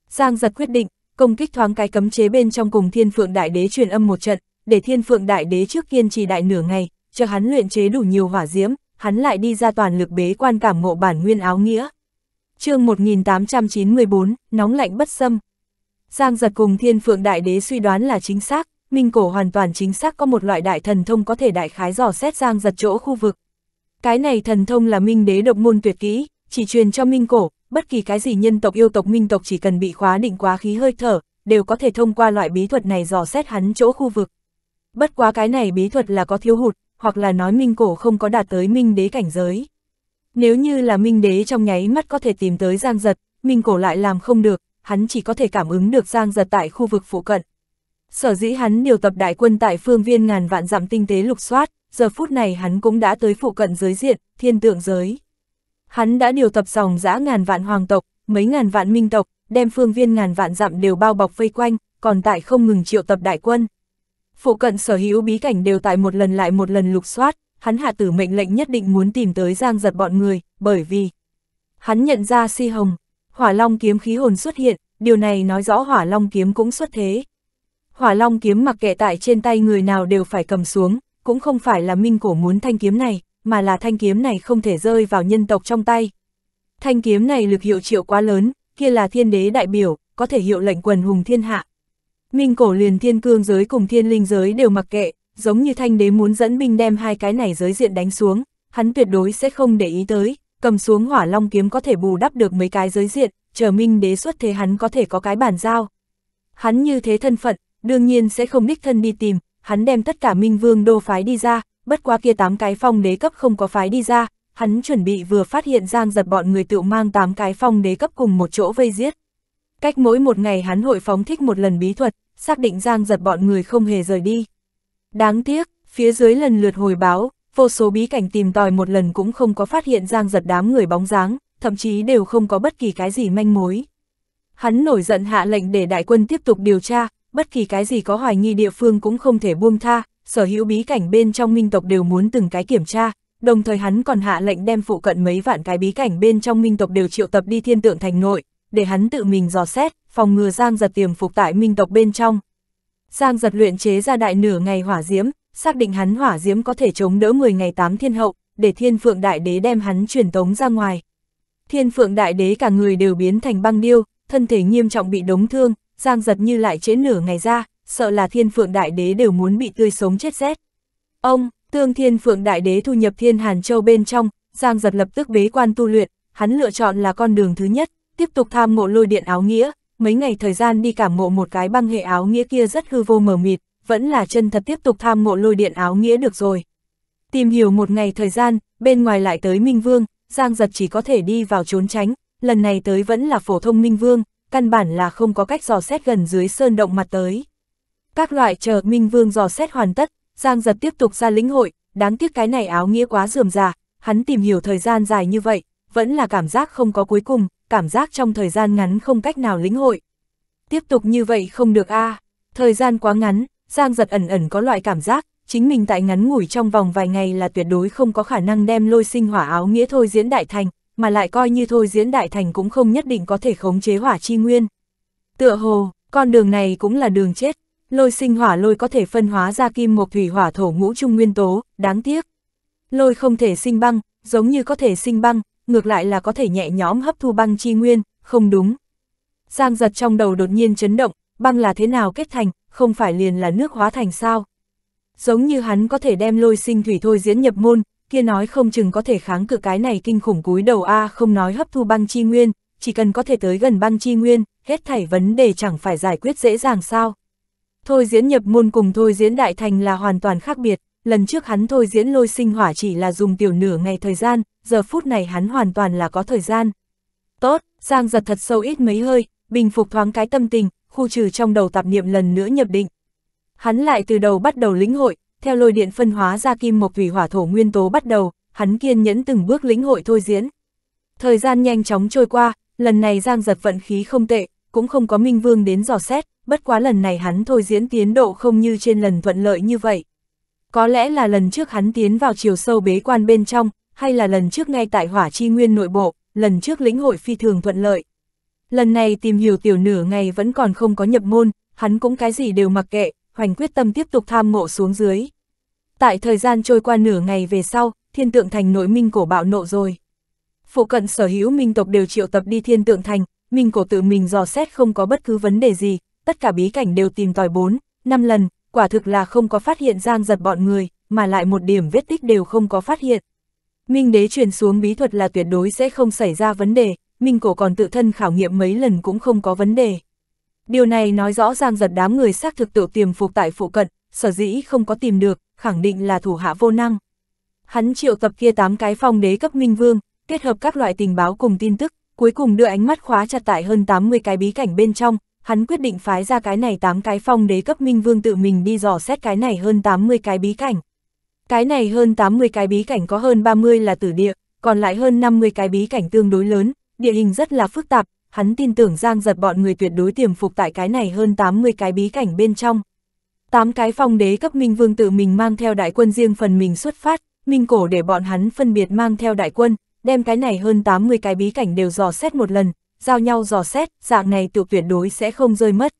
Giang giật quyết định, công kích thoáng cái cấm chế bên trong cùng thiên phượng đại đế truyền âm một trận, để thiên phượng đại đế trước kiên trì đại nửa ngày, chờ hắn luyện chế đủ nhiều hỏa diễm, hắn lại đi ra toàn lực bế quan cảm ngộ bản nguyên áo nghĩa. chương 1894, nóng lạnh bất xâm. Giang giật cùng thiên phượng đại đế suy đoán là chính xác, minh cổ hoàn toàn chính xác có một loại đại thần thông có thể đại khái dò xét giang giật chỗ khu vực. Cái này thần thông là minh đế độc môn tuyệt kỹ, chỉ truyền cho minh cổ, bất kỳ cái gì nhân tộc yêu tộc minh tộc chỉ cần bị khóa định quá khí hơi thở, đều có thể thông qua loại bí thuật này dò xét hắn chỗ khu vực. Bất quá cái này bí thuật là có thiếu hụt, hoặc là nói minh cổ không có đạt tới minh đế cảnh giới. Nếu như là minh đế trong nháy mắt có thể tìm tới giang giật, minh cổ lại làm không được, hắn chỉ có thể cảm ứng được giang giật tại khu vực phụ cận. Sở dĩ hắn điều tập đại quân tại phương viên ngàn vạn dặm tinh tế lục soát, giờ phút này hắn cũng đã tới phụ cận giới diện, thiên tượng giới. Hắn đã điều tập dòng dã ngàn vạn hoàng tộc, mấy ngàn vạn minh tộc, đem phương viên ngàn vạn dặm đều bao bọc vây quanh, còn tại không ngừng triệu tập đại quân phụ cận sở hữu bí cảnh đều tại một lần lại một lần lục soát, hắn hạ tử mệnh lệnh nhất định muốn tìm tới giang giật bọn người, bởi vì hắn nhận ra si hồng, hỏa long kiếm khí hồn xuất hiện, điều này nói rõ hỏa long kiếm cũng xuất thế. Hỏa long kiếm mặc kệ tại trên tay người nào đều phải cầm xuống, cũng không phải là minh cổ muốn thanh kiếm này, mà là thanh kiếm này không thể rơi vào nhân tộc trong tay. Thanh kiếm này lực hiệu triệu quá lớn, kia là thiên đế đại biểu, có thể hiệu lệnh quần hùng thiên hạ, Minh cổ liền thiên cương giới cùng thiên linh giới đều mặc kệ, giống như thanh đế muốn dẫn binh đem hai cái này giới diện đánh xuống, hắn tuyệt đối sẽ không để ý tới, cầm xuống hỏa long kiếm có thể bù đắp được mấy cái giới diện, chờ minh đế xuất thế hắn có thể có cái bản giao. Hắn như thế thân phận, đương nhiên sẽ không đích thân đi tìm, hắn đem tất cả minh vương đô phái đi ra, bất quá kia tám cái phong đế cấp không có phái đi ra, hắn chuẩn bị vừa phát hiện giang giật bọn người tự mang tám cái phong đế cấp cùng một chỗ vây giết. Cách mỗi một ngày hắn hội phóng thích một lần bí thuật, xác định giang giật bọn người không hề rời đi. Đáng tiếc, phía dưới lần lượt hồi báo, vô số bí cảnh tìm tòi một lần cũng không có phát hiện giang giật đám người bóng dáng, thậm chí đều không có bất kỳ cái gì manh mối. Hắn nổi giận hạ lệnh để đại quân tiếp tục điều tra, bất kỳ cái gì có hoài nghi địa phương cũng không thể buông tha, sở hữu bí cảnh bên trong minh tộc đều muốn từng cái kiểm tra, đồng thời hắn còn hạ lệnh đem phụ cận mấy vạn cái bí cảnh bên trong minh tộc đều triệu tập đi thiên tượng thành nội, để hắn tự mình dò xét, phòng ngừa Giang giật tiềm phục tại minh tộc bên trong. Giang giật luyện chế ra đại nửa ngày hỏa diễm, xác định hắn hỏa diễm có thể chống đỡ 10 ngày 8 thiên hậu, để thiên phượng đại đế đem hắn truyền tống ra ngoài. Thiên phượng đại đế cả người đều biến thành băng điêu, thân thể nghiêm trọng bị đống thương, Giang giật như lại chế nửa ngày ra, sợ là thiên phượng đại đế đều muốn bị tươi sống chết rét. Ông, tương thiên phượng đại đế thu nhập thiên hàn châu bên trong, Giang giật lập tức bế quan tu luyện, hắn lựa chọn là con đường thứ nhất, tiếp tục tham ngộ lôi điện áo nghĩa, mấy ngày thời gian đi cảm ngộ một cái băng hệ áo nghĩa kia rất hư vô mờ mịt, vẫn là chân thật tiếp tục tham ngộ lôi điện áo nghĩa được rồi. Tìm hiểu một ngày thời gian, bên ngoài lại tới Minh Vương, Giang Giật chỉ có thể đi vào trốn tránh, lần này tới vẫn là phổ thông Minh Vương, căn bản là không có cách dò xét gần dưới sơn động mặt tới. Các loại chờ Minh Vương dò xét hoàn tất, Giang Giật tiếp tục ra lĩnh hội, đáng tiếc cái này áo nghĩa quá rườm rà hắn tìm hiểu thời gian dài như vậy, vẫn là cảm giác không có cuối cùng, cảm giác trong thời gian ngắn không cách nào lĩnh hội. Tiếp tục như vậy không được a à. thời gian quá ngắn, Giang giật ẩn ẩn có loại cảm giác, chính mình tại ngắn ngủi trong vòng vài ngày là tuyệt đối không có khả năng đem lôi sinh hỏa áo nghĩa thôi diễn đại thành, mà lại coi như thôi diễn đại thành cũng không nhất định có thể khống chế hỏa chi nguyên. Tựa hồ, con đường này cũng là đường chết, lôi sinh hỏa lôi có thể phân hóa ra kim một thủy hỏa thổ ngũ trung nguyên tố, đáng tiếc. Lôi không thể sinh băng, giống như có thể sinh băng, ngược lại là có thể nhẹ nhõm hấp thu băng chi nguyên, không đúng. Giang giật trong đầu đột nhiên chấn động, băng là thế nào kết thành, không phải liền là nước hóa thành sao. Giống như hắn có thể đem lôi sinh thủy thôi diễn nhập môn, kia nói không chừng có thể kháng cự cái này kinh khủng cúi đầu A không nói hấp thu băng chi nguyên, chỉ cần có thể tới gần băng chi nguyên, hết thảy vấn đề chẳng phải giải quyết dễ dàng sao. Thôi diễn nhập môn cùng thôi diễn đại thành là hoàn toàn khác biệt lần trước hắn thôi diễn lôi sinh hỏa chỉ là dùng tiểu nửa ngày thời gian, giờ phút này hắn hoàn toàn là có thời gian. Tốt, Giang giật thật sâu ít mấy hơi, bình phục thoáng cái tâm tình, khu trừ trong đầu tạp niệm lần nữa nhập định. Hắn lại từ đầu bắt đầu lĩnh hội, theo lôi điện phân hóa ra kim một thủy hỏa thổ nguyên tố bắt đầu, hắn kiên nhẫn từng bước lĩnh hội thôi diễn. Thời gian nhanh chóng trôi qua, lần này Giang giật vận khí không tệ, cũng không có Minh Vương đến dò xét, bất quá lần này hắn thôi diễn tiến độ không như trên lần thuận lợi như vậy. Có lẽ là lần trước hắn tiến vào chiều sâu bế quan bên trong, hay là lần trước ngay tại hỏa chi nguyên nội bộ, lần trước lĩnh hội phi thường thuận lợi. Lần này tìm hiểu tiểu nửa ngày vẫn còn không có nhập môn, hắn cũng cái gì đều mặc kệ, hoành quyết tâm tiếp tục tham ngộ xuống dưới. Tại thời gian trôi qua nửa ngày về sau, thiên tượng thành nội minh cổ bạo nộ rồi. Phụ cận sở hữu minh tộc đều triệu tập đi thiên tượng thành, minh cổ tự mình dò xét không có bất cứ vấn đề gì, tất cả bí cảnh đều tìm tòi 4, 5 lần, quả thực là không có phát hiện giang giật bọn người, mà lại một điểm vết tích đều không có phát hiện. Minh đế truyền xuống bí thuật là tuyệt đối sẽ không xảy ra vấn đề, Minh cổ còn tự thân khảo nghiệm mấy lần cũng không có vấn đề. Điều này nói rõ giang giật đám người xác thực tự tiềm phục tại phụ cận, sở dĩ không có tìm được, khẳng định là thủ hạ vô năng. Hắn triệu tập kia tám cái phong đế cấp minh vương, kết hợp các loại tình báo cùng tin tức, cuối cùng đưa ánh mắt khóa chặt tại hơn 80 cái bí cảnh bên trong, hắn quyết định phái ra cái này 8 cái phong đế cấp minh vương tự mình đi dò xét cái này hơn 80 cái bí cảnh. Cái này hơn 80 cái bí cảnh có hơn 30 là tử địa, còn lại hơn 50 cái bí cảnh tương đối lớn, địa hình rất là phức tạp, hắn tin tưởng Giang giật bọn người tuyệt đối tiềm phục tại cái này hơn 80 cái bí cảnh bên trong. 8 cái phong đế cấp minh vương tự mình mang theo đại quân riêng phần mình xuất phát, minh cổ để bọn hắn phân biệt mang theo đại quân, đem cái này hơn 80 cái bí cảnh đều dò xét một lần, giao nhau dò xét, dạng này tiểu tuyệt đối sẽ không rơi mất.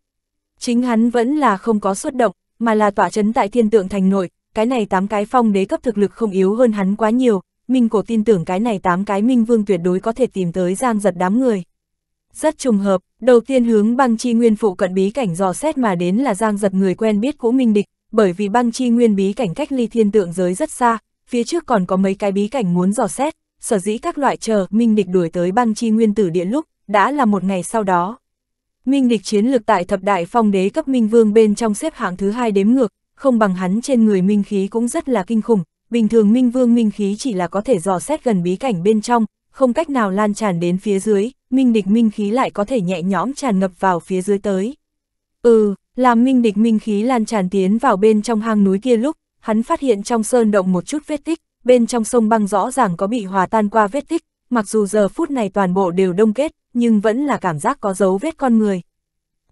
Chính hắn vẫn là không có xuất động, mà là tỏa chấn tại thiên tượng thành nội, cái này tám cái phong đế cấp thực lực không yếu hơn hắn quá nhiều, Minh Cổ tin tưởng cái này tám cái Minh Vương tuyệt đối có thể tìm tới giang giật đám người. Rất trùng hợp, đầu tiên hướng băng chi nguyên phụ cận bí cảnh dò xét mà đến là giang giật người quen biết cũ Minh Địch, bởi vì băng chi nguyên bí cảnh cách ly thiên tượng giới rất xa, phía trước còn có mấy cái bí cảnh muốn dò xét, sở dĩ các loại chờ Minh Địch đuổi tới băng chi nguyên tử địa lúc, đã là một ngày sau đó. Minh địch chiến lược tại thập đại phong đế cấp Minh Vương bên trong xếp hạng thứ hai đếm ngược, không bằng hắn trên người Minh khí cũng rất là kinh khủng, bình thường Minh Vương Minh khí chỉ là có thể dò xét gần bí cảnh bên trong, không cách nào lan tràn đến phía dưới, Minh địch Minh khí lại có thể nhẹ nhõm tràn ngập vào phía dưới tới. Ừ, làm Minh địch Minh khí lan tràn tiến vào bên trong hang núi kia lúc, hắn phát hiện trong sơn động một chút vết tích, bên trong sông băng rõ ràng có bị hòa tan qua vết tích, mặc dù giờ phút này toàn bộ đều đông kết, nhưng vẫn là cảm giác có dấu vết con người.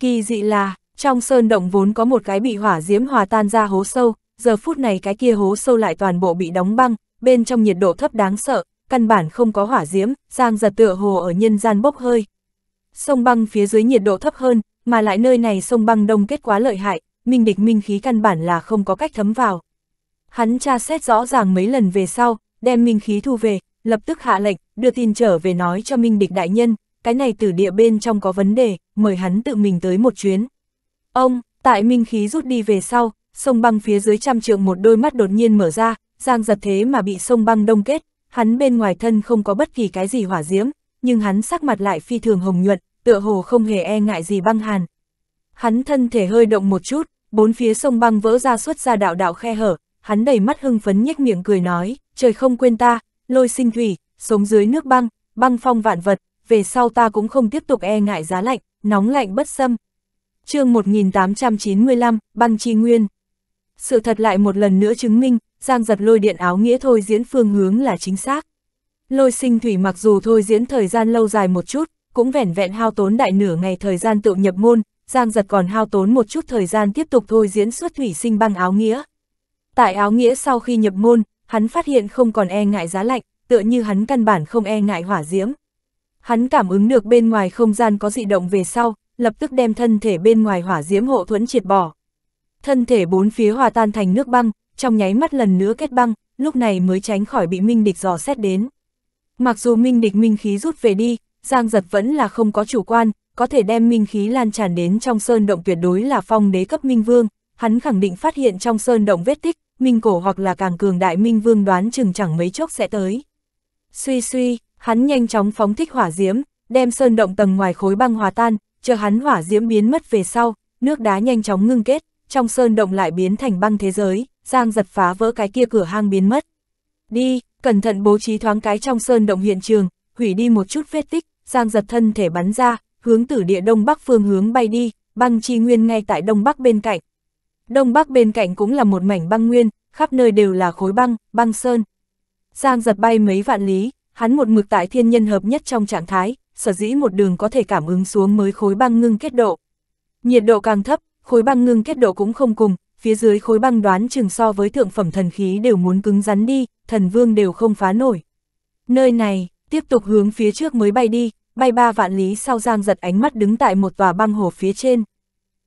Kỳ dị là, trong sơn động vốn có một cái bị hỏa diễm hòa tan ra hố sâu, giờ phút này cái kia hố sâu lại toàn bộ bị đóng băng, bên trong nhiệt độ thấp đáng sợ, căn bản không có hỏa diễm, giang giật tựa hồ ở nhân gian bốc hơi. Sông băng phía dưới nhiệt độ thấp hơn, mà lại nơi này sông băng đông kết quá lợi hại, minh địch minh khí căn bản là không có cách thấm vào. Hắn tra xét rõ ràng mấy lần về sau, đem minh khí thu về, lập tức hạ lệnh, đưa tin trở về nói cho minh địch đại nhân, cái này tử địa bên trong có vấn đề, mời hắn tự mình tới một chuyến. Ông, tại minh khí rút đi về sau, sông băng phía dưới trăm trượng một đôi mắt đột nhiên mở ra, giang giật thế mà bị sông băng đông kết, hắn bên ngoài thân không có bất kỳ cái gì hỏa diễm, nhưng hắn sắc mặt lại phi thường hồng nhuận, tựa hồ không hề e ngại gì băng hàn. Hắn thân thể hơi động một chút, bốn phía sông băng vỡ ra xuất ra đạo đạo khe hở, hắn đầy mắt hưng phấn nhếch miệng cười nói, trời không quên ta, lôi sinh thủy, sống dưới nước băng, băng phong vạn vật, về sau ta cũng không tiếp tục e ngại giá lạnh, nóng lạnh bất xâm. chương 1895, Băng Chi Nguyên Sự thật lại một lần nữa chứng minh, Giang giật lôi điện áo nghĩa thôi diễn phương hướng là chính xác. Lôi sinh thủy mặc dù thôi diễn thời gian lâu dài một chút, cũng vẻn vẹn hao tốn đại nửa ngày thời gian tự nhập môn, Giang giật còn hao tốn một chút thời gian tiếp tục thôi diễn xuất thủy sinh băng áo nghĩa. Tại áo nghĩa sau khi nhập môn, hắn phát hiện không còn e ngại giá lạnh, tựa như hắn căn bản không e ngại hỏa diễm. Hắn cảm ứng được bên ngoài không gian có dị động về sau, lập tức đem thân thể bên ngoài hỏa diễm hộ thuẫn triệt bỏ. Thân thể bốn phía hòa tan thành nước băng, trong nháy mắt lần nữa kết băng, lúc này mới tránh khỏi bị minh địch dò xét đến. Mặc dù minh địch minh khí rút về đi, Giang giật vẫn là không có chủ quan, có thể đem minh khí lan tràn đến trong sơn động tuyệt đối là phong đế cấp minh vương, hắn khẳng định phát hiện trong sơn động vết tích, minh cổ hoặc là càng cường đại minh vương đoán chừng chẳng mấy chốc sẽ tới. Suy suy, hắn nhanh chóng phóng thích hỏa diễm, đem sơn động tầng ngoài khối băng hòa tan, chờ hắn hỏa diễm biến mất về sau, nước đá nhanh chóng ngưng kết, trong sơn động lại biến thành băng thế giới, Giang giật phá vỡ cái kia cửa hang biến mất. Đi, cẩn thận bố trí thoáng cái trong sơn động hiện trường, hủy đi một chút vết tích, Giang giật thân thể bắn ra, hướng từ địa đông bắc phương hướng bay đi, băng chi nguyên ngay tại đông bắc bên cạnh. Đông bắc bên cạnh cũng là một mảnh băng nguyên, khắp nơi đều là khối băng, băng sơn. Giang giật bay mấy vạn lý, Hắn một mực tại thiên nhân hợp nhất trong trạng thái, sở dĩ một đường có thể cảm ứng xuống mới khối băng ngưng kết độ. Nhiệt độ càng thấp, khối băng ngưng kết độ cũng không cùng, phía dưới khối băng đoán chừng so với thượng phẩm thần khí đều muốn cứng rắn đi, thần vương đều không phá nổi. Nơi này, tiếp tục hướng phía trước mới bay đi, bay ba vạn lý sau giang giật ánh mắt đứng tại một tòa băng hồ phía trên.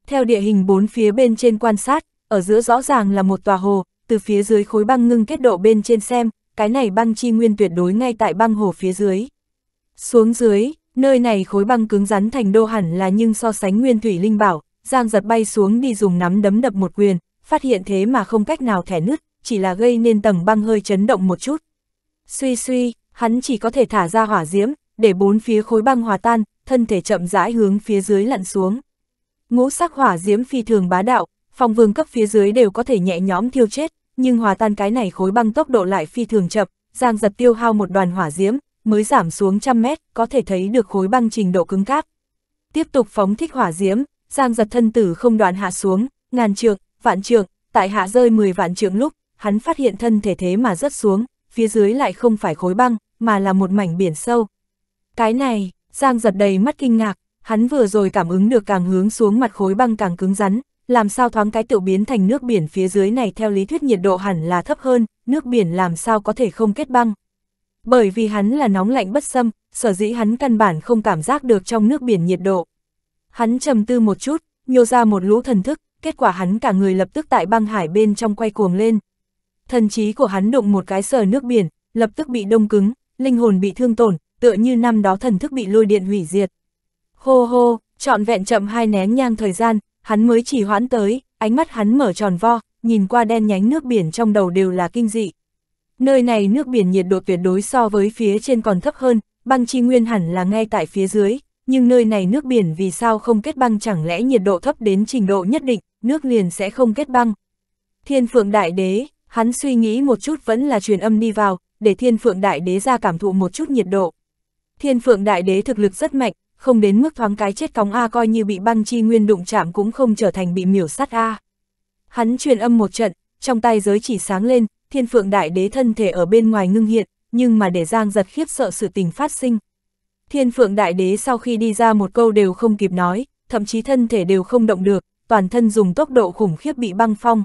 Theo địa hình bốn phía bên trên quan sát, ở giữa rõ ràng là một tòa hồ, từ phía dưới khối băng ngưng kết độ bên trên xem, cái này băng chi nguyên tuyệt đối ngay tại băng hồ phía dưới. Xuống dưới, nơi này khối băng cứng rắn thành đô hẳn là nhưng so sánh nguyên thủy linh bảo, Giang giật bay xuống đi dùng nắm đấm đập một quyền, phát hiện thế mà không cách nào thẻ nứt, chỉ là gây nên tầng băng hơi chấn động một chút. Suy suy, hắn chỉ có thể thả ra hỏa diễm, để bốn phía khối băng hòa tan, thân thể chậm rãi hướng phía dưới lặn xuống. Ngũ sắc hỏa diễm phi thường bá đạo, phong vương cấp phía dưới đều có thể nhẹ nhõm thiêu chết, nhưng hòa tan cái này khối băng tốc độ lại phi thường chậm, Giang giật tiêu hao một đoàn hỏa diễm, mới giảm xuống trăm mét, có thể thấy được khối băng trình độ cứng cáp. Tiếp tục phóng thích hỏa diễm, Giang giật thân tử không đoạn hạ xuống, ngàn trượng, vạn trượng, tại hạ rơi 10 vạn trượng lúc, hắn phát hiện thân thể thế mà rớt xuống, phía dưới lại không phải khối băng, mà là một mảnh biển sâu. Cái này, Giang giật đầy mắt kinh ngạc, hắn vừa rồi cảm ứng được càng hướng xuống mặt khối băng càng cứng rắn, làm sao thoáng cái tự biến thành nước biển phía dưới này theo lý thuyết nhiệt độ hẳn là thấp hơn, nước biển làm sao có thể không kết băng. Bởi vì hắn là nóng lạnh bất xâm, sở dĩ hắn căn bản không cảm giác được trong nước biển nhiệt độ. Hắn trầm tư một chút, nhô ra một lũ thần thức, kết quả hắn cả người lập tức tại băng hải bên trong quay cuồng lên. Thần trí của hắn đụng một cái sờ nước biển, lập tức bị đông cứng, linh hồn bị thương tổn, tựa như năm đó thần thức bị lôi điện hủy diệt. Hô hô, trọn vẹn chậm hai nén nhang thời gian, hắn mới chỉ hoãn tới, ánh mắt hắn mở tròn vo, nhìn qua đen nhánh nước biển trong đầu đều là kinh dị. Nơi này nước biển nhiệt độ tuyệt đối so với phía trên còn thấp hơn, băng chi nguyên hẳn là ngay tại phía dưới, nhưng nơi này nước biển vì sao không kết băng chẳng lẽ nhiệt độ thấp đến trình độ nhất định, nước liền sẽ không kết băng. Thiên phượng đại đế, hắn suy nghĩ một chút vẫn là truyền âm đi vào, để thiên phượng đại đế ra cảm thụ một chút nhiệt độ. Thiên phượng đại đế thực lực rất mạnh, không đến mức thoáng cái chết cóng A coi như bị băng chi nguyên đụng chạm cũng không trở thành bị miểu sát A. Hắn truyền âm một trận, trong tay giới chỉ sáng lên, thiên phượng đại đế thân thể ở bên ngoài ngưng hiện, nhưng mà để Giang giật khiếp sợ sự tình phát sinh. Thiên phượng đại đế sau khi đi ra một câu đều không kịp nói, thậm chí thân thể đều không động được, toàn thân dùng tốc độ khủng khiếp bị băng phong.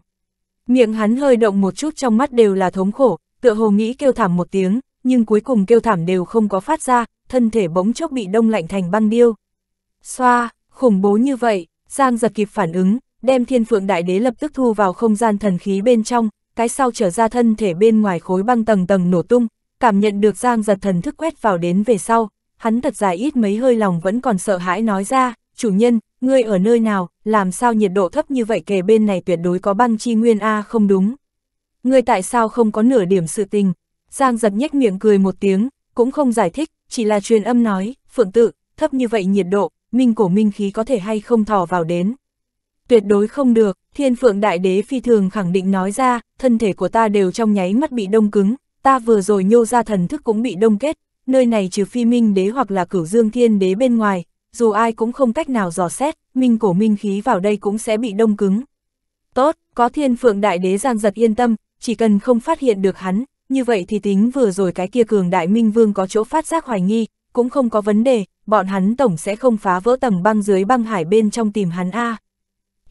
Miệng hắn hơi động một chút trong mắt đều là thống khổ, tựa hồ nghĩ kêu thảm một tiếng, nhưng cuối cùng kêu thảm đều không có phát ra, thân thể bỗng chốc bị đông lạnh thành băng điêu. Xoa, khủng bố như vậy, Giang giật kịp phản ứng, đem thiên phượng đại đế lập tức thu vào không gian thần khí bên trong, cái sau trở ra thân thể bên ngoài khối băng tầng tầng nổ tung, cảm nhận được Giang giật thần thức quét vào đến về sau, hắn thật dài ít mấy hơi lòng vẫn còn sợ hãi nói ra, chủ nhân, ngươi ở nơi nào, làm sao nhiệt độ thấp như vậy kề bên này tuyệt đối có băng chi nguyên A không đúng. Ngươi tại sao không có nửa điểm sự tình, Giang giật nhếch miệng cười một tiếng, cũng không giải thích, chỉ là truyền âm nói, phượng tự, thấp như vậy nhiệt độ, minh cổ minh khí có thể hay không thò vào đến. Tuyệt đối không được, thiên phượng đại đế phi thường khẳng định nói ra, thân thể của ta đều trong nháy mắt bị đông cứng, ta vừa rồi nhô ra thần thức cũng bị đông kết, nơi này trừ phi minh đế hoặc là cửu dương thiên đế bên ngoài, dù ai cũng không cách nào dò xét, minh cổ minh khí vào đây cũng sẽ bị đông cứng. Tốt, có thiên phượng đại đế giang giật yên tâm, chỉ cần không phát hiện được hắn, như vậy thì tính vừa rồi cái kia cường đại minh vương có chỗ phát giác hoài nghi, cũng không có vấn đề, bọn hắn tổng sẽ không phá vỡ tầng băng dưới băng hải bên trong tìm hắn A.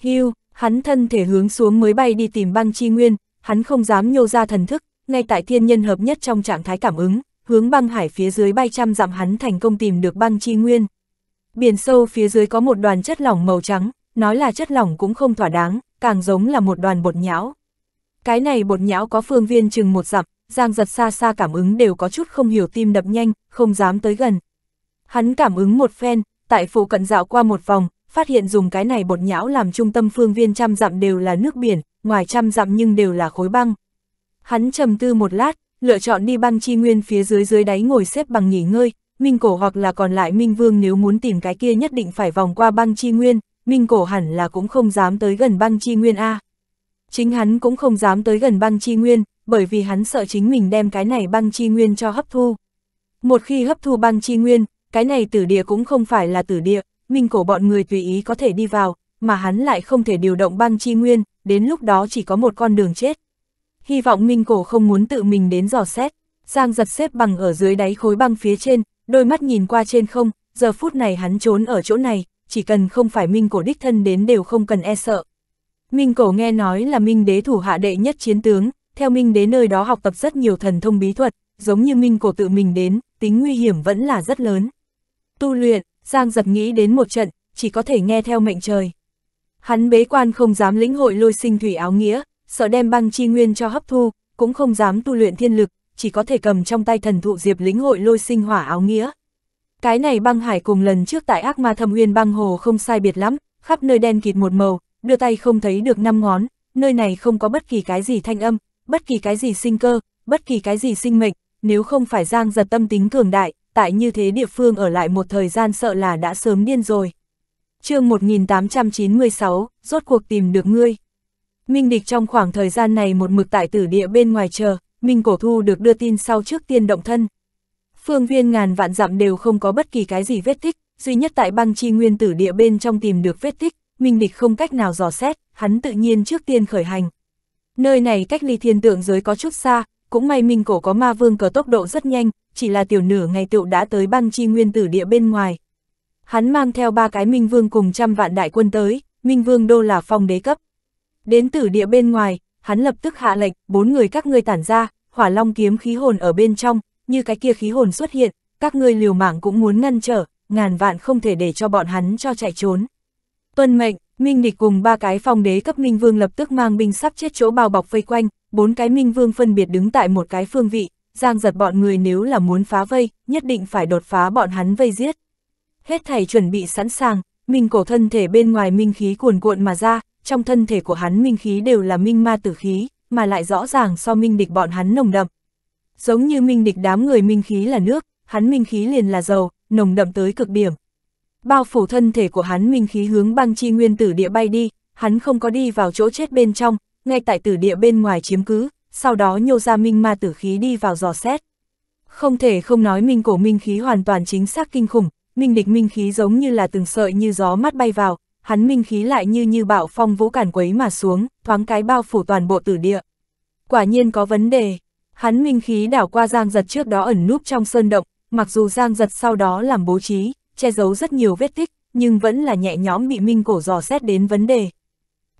Hưu, hắn thân thể hướng xuống mới bay đi tìm băng chi nguyên, hắn không dám nhô ra thần thức, ngay tại thiên nhân hợp nhất trong trạng thái cảm ứng, hướng băng hải phía dưới bay trăm dặm hắn thành công tìm được băng chi nguyên. Biển sâu phía dưới có một đoàn chất lỏng màu trắng, nói là chất lỏng cũng không thỏa đáng, càng giống là một đoàn bột nhão. Cái này bột nhão có phương viên chừng một dặm, Giang giật xa xa cảm ứng đều có chút không hiểu tim đập nhanh, không dám tới gần. Hắn cảm ứng một phen, tại phủ cận dạo qua một vòng, phát hiện dùng cái này bột nhão làm trung tâm phương viên trăm dặm đều là nước biển, ngoài trăm dặm nhưng đều là khối băng. Hắn trầm tư một lát, lựa chọn đi băng chi nguyên phía dưới dưới đáy ngồi xếp bằng nghỉ ngơi, Minh Cổ hoặc là còn lại Minh Vương nếu muốn tìm cái kia nhất định phải vòng qua băng chi nguyên, Minh Cổ hẳn là cũng không dám tới gần băng chi nguyên A. Chính hắn cũng không dám tới gần băng chi nguyên, bởi vì hắn sợ chính mình đem cái này băng chi nguyên cho hấp thu. Một khi hấp thu băng chi nguyên, cái này tử địa cũng không phải là tử địa, minh cổ bọn người tùy ý có thể đi vào, mà hắn lại không thể điều động băng chi nguyên, đến lúc đó chỉ có một con đường chết. Hy vọng minh cổ không muốn tự mình đến dò xét, Giang giật xếp bằng ở dưới đáy khối băng phía trên, đôi mắt nhìn qua trên không, giờ phút này hắn trốn ở chỗ này, chỉ cần không phải minh cổ đích thân đến đều không cần e sợ. Minh cổ nghe nói là minh đế thủ hạ đệ nhất chiến tướng, theo Minh đến nơi đó học tập rất nhiều thần thông bí thuật, giống như Minh cổ tự mình đến, tính nguy hiểm vẫn là rất lớn. Tu luyện, Giang giật nghĩ đến một trận, chỉ có thể nghe theo mệnh trời. Hắn bế quan không dám lĩnh hội lôi sinh thủy áo nghĩa, sợ đem băng chi nguyên cho hấp thu, cũng không dám tu luyện thiên lực, chỉ có thể cầm trong tay thần thụ diệp lĩnh hội lôi sinh hỏa áo nghĩa. Cái này băng hải cùng lần trước tại ác ma thâm uyên băng hồ không sai biệt lắm, khắp nơi đen kịt một màu, đưa tay không thấy được năm ngón, nơi này không có bất kỳ cái gì thanh âm, bất kỳ cái gì sinh cơ, bất kỳ cái gì sinh mệnh, nếu không phải Giang giật tâm tính cường đại, tại như thế địa phương ở lại một thời gian sợ là đã sớm điên rồi. chương 1896, rốt cuộc tìm được ngươi. Minh Địch trong khoảng thời gian này một mực tại tử địa bên ngoài chờ, Minh Cổ Thu được đưa tin sau trước tiên động thân. Phương viên ngàn vạn dặm đều không có bất kỳ cái gì vết tích, duy nhất tại băng chi nguyên tử địa bên trong tìm được vết tích, Minh Địch không cách nào dò xét, hắn tự nhiên trước tiên khởi hành, Nơi này cách ly thiên tượng giới có chút xa, cũng may Minh Cổ có ma vương cờ tốc độ rất nhanh, chỉ là tiểu nửa ngày tựu đã tới băng chi nguyên tử địa bên ngoài. Hắn mang theo ba cái Minh Vương cùng trăm vạn đại quân tới, Minh Vương đô là phong đế cấp. Đến tử địa bên ngoài, hắn lập tức hạ lệnh, bốn người các ngươi tản ra, hỏa long kiếm khí hồn ở bên trong, như cái kia khí hồn xuất hiện, các ngươi liều mạng cũng muốn ngăn trở, ngàn vạn không thể để cho bọn hắn cho chạy trốn. Tuân mệnh, Minh Địch cùng ba cái phong đế cấp Minh Vương lập tức mang binh sắp chết chỗ bao bọc vây quanh, bốn cái Minh Vương phân biệt đứng tại một cái phương vị, giang giật bọn người nếu là muốn phá vây, nhất định phải đột phá bọn hắn vây giết. Hết thảy chuẩn bị sẵn sàng, Minh cổ thân thể bên ngoài Minh khí cuồn cuộn mà ra, trong thân thể của hắn Minh khí đều là Minh ma tử khí, mà lại rõ ràng so Minh Địch bọn hắn nồng đậm. Giống như Minh Địch đám người Minh khí là nước, hắn Minh khí liền là dầu, nồng đậm tới cực điểm, bao phủ thân thể của hắn minh khí hướng băng chi nguyên tử địa bay đi, hắn không có đi vào chỗ chết bên trong, ngay tại tử địa bên ngoài chiếm cứ, sau đó nhô ra minh ma tử khí đi vào dò xét. Không thể không nói minh cổ minh khí hoàn toàn chính xác kinh khủng, minh địch minh khí giống như là từng sợi như gió mắt bay vào, hắn minh khí lại như như bạo phong vũ cản quấy mà xuống, thoáng cái bao phủ toàn bộ tử địa. Quả nhiên có vấn đề, hắn minh khí đảo qua giang giật trước đó ẩn núp trong sơn động, mặc dù giang giật sau đó làm bố trí, che giấu rất nhiều vết tích, nhưng vẫn là nhẹ nhõm bị Minh Cổ dò xét đến vấn đề.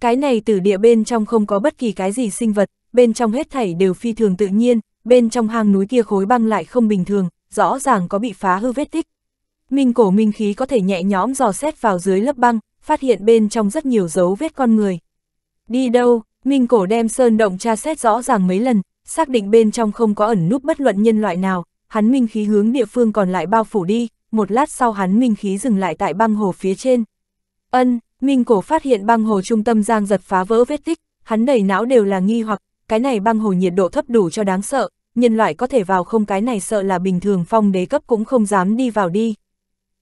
Cái này từ địa bên trong không có bất kỳ cái gì sinh vật, bên trong hết thảy đều phi thường tự nhiên, bên trong hang núi kia khối băng lại không bình thường, rõ ràng có bị phá hư vết tích. Minh cổ minh khí có thể nhẹ nhõm dò xét vào dưới lớp băng, phát hiện bên trong rất nhiều dấu vết con người. Đi đâu, minh cổ đem sơn động tra xét rõ ràng mấy lần, xác định bên trong không có ẩn núp bất luận nhân loại nào, hắn minh khí hướng địa phương còn lại bao phủ đi, một lát sau hắn minh khí dừng lại tại băng hồ phía trên. Ân, Minh Cổ phát hiện băng hồ trung tâm giang giật phá vỡ vết tích, hắn đầy não đều là nghi hoặc, cái này băng hồ nhiệt độ thấp đủ cho đáng sợ, nhân loại có thể vào không cái này sợ là bình thường phong đế cấp cũng không dám đi vào đi.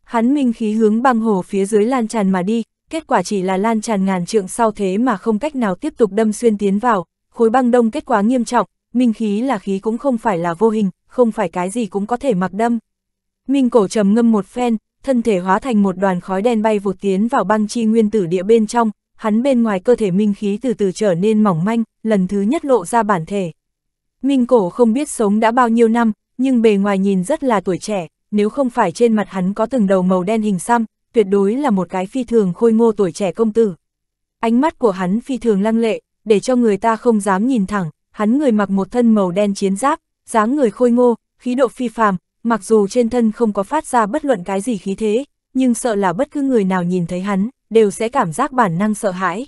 Hắn minh khí hướng băng hồ phía dưới lan tràn mà đi, kết quả chỉ là lan tràn ngàn trượng sau thế mà không cách nào tiếp tục đâm xuyên tiến vào, khối băng đông kết quả nghiêm trọng, minh khí là khí cũng không phải là vô hình, không phải cái gì cũng có thể mặc đâm. Minh cổ trầm ngâm một phen, thân thể hóa thành một đoàn khói đen bay vụt tiến vào băng chi nguyên tử địa bên trong, hắn bên ngoài cơ thể minh khí từ từ trở nên mỏng manh, lần thứ nhất lộ ra bản thể. Minh cổ không biết sống đã bao nhiêu năm, nhưng bề ngoài nhìn rất là tuổi trẻ, nếu không phải trên mặt hắn có từng đầu màu đen hình xăm, tuyệt đối là một cái phi thường khôi ngô tuổi trẻ công tử. Ánh mắt của hắn phi thường lăng lệ, để cho người ta không dám nhìn thẳng, hắn người mặc một thân màu đen chiến giáp, dáng người khôi ngô, khí độ phi phàm, mặc dù trên thân không có phát ra bất luận cái gì khí thế, nhưng sợ là bất cứ người nào nhìn thấy hắn, đều sẽ cảm giác bản năng sợ hãi.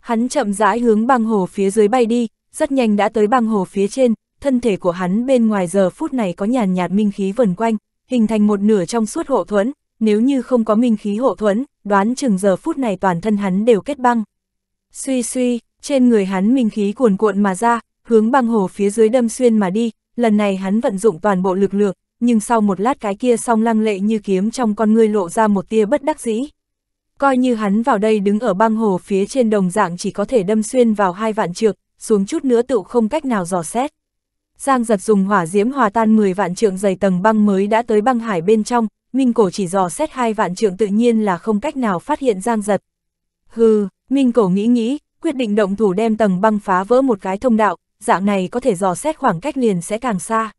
Hắn chậm rãi hướng băng hồ phía dưới bay đi, rất nhanh đã tới băng hồ phía trên, thân thể của hắn bên ngoài giờ phút này có nhàn nhạt minh khí vần quanh, hình thành một nửa trong suốt hộ thuẫn, nếu như không có minh khí hộ thuẫn, đoán chừng giờ phút này toàn thân hắn đều kết băng. Suy suy, trên người hắn minh khí cuồn cuộn mà ra, hướng băng hồ phía dưới đâm xuyên mà đi, lần này hắn vận dụng toàn bộ lực lượng, nhưng sau một lát cái kia song lăng lệ như kiếm trong con ngươi lộ ra một tia bất đắc dĩ. Coi như hắn vào đây đứng ở băng hồ phía trên đồng dạng chỉ có thể đâm xuyên vào hai vạn trượng, xuống chút nữa tựu không cách nào dò xét. Giang giật dùng hỏa diễm hòa tan 10 vạn trượng dày tầng băng mới đã tới băng hải bên trong, Minh Cổ chỉ dò xét hai vạn trượng tự nhiên là không cách nào phát hiện Giang giật. Hừ, Minh Cổ nghĩ nghĩ, quyết định động thủ đem tầng băng phá vỡ một cái thông đạo, dạng này có thể dò xét khoảng cách liền sẽ càng xa.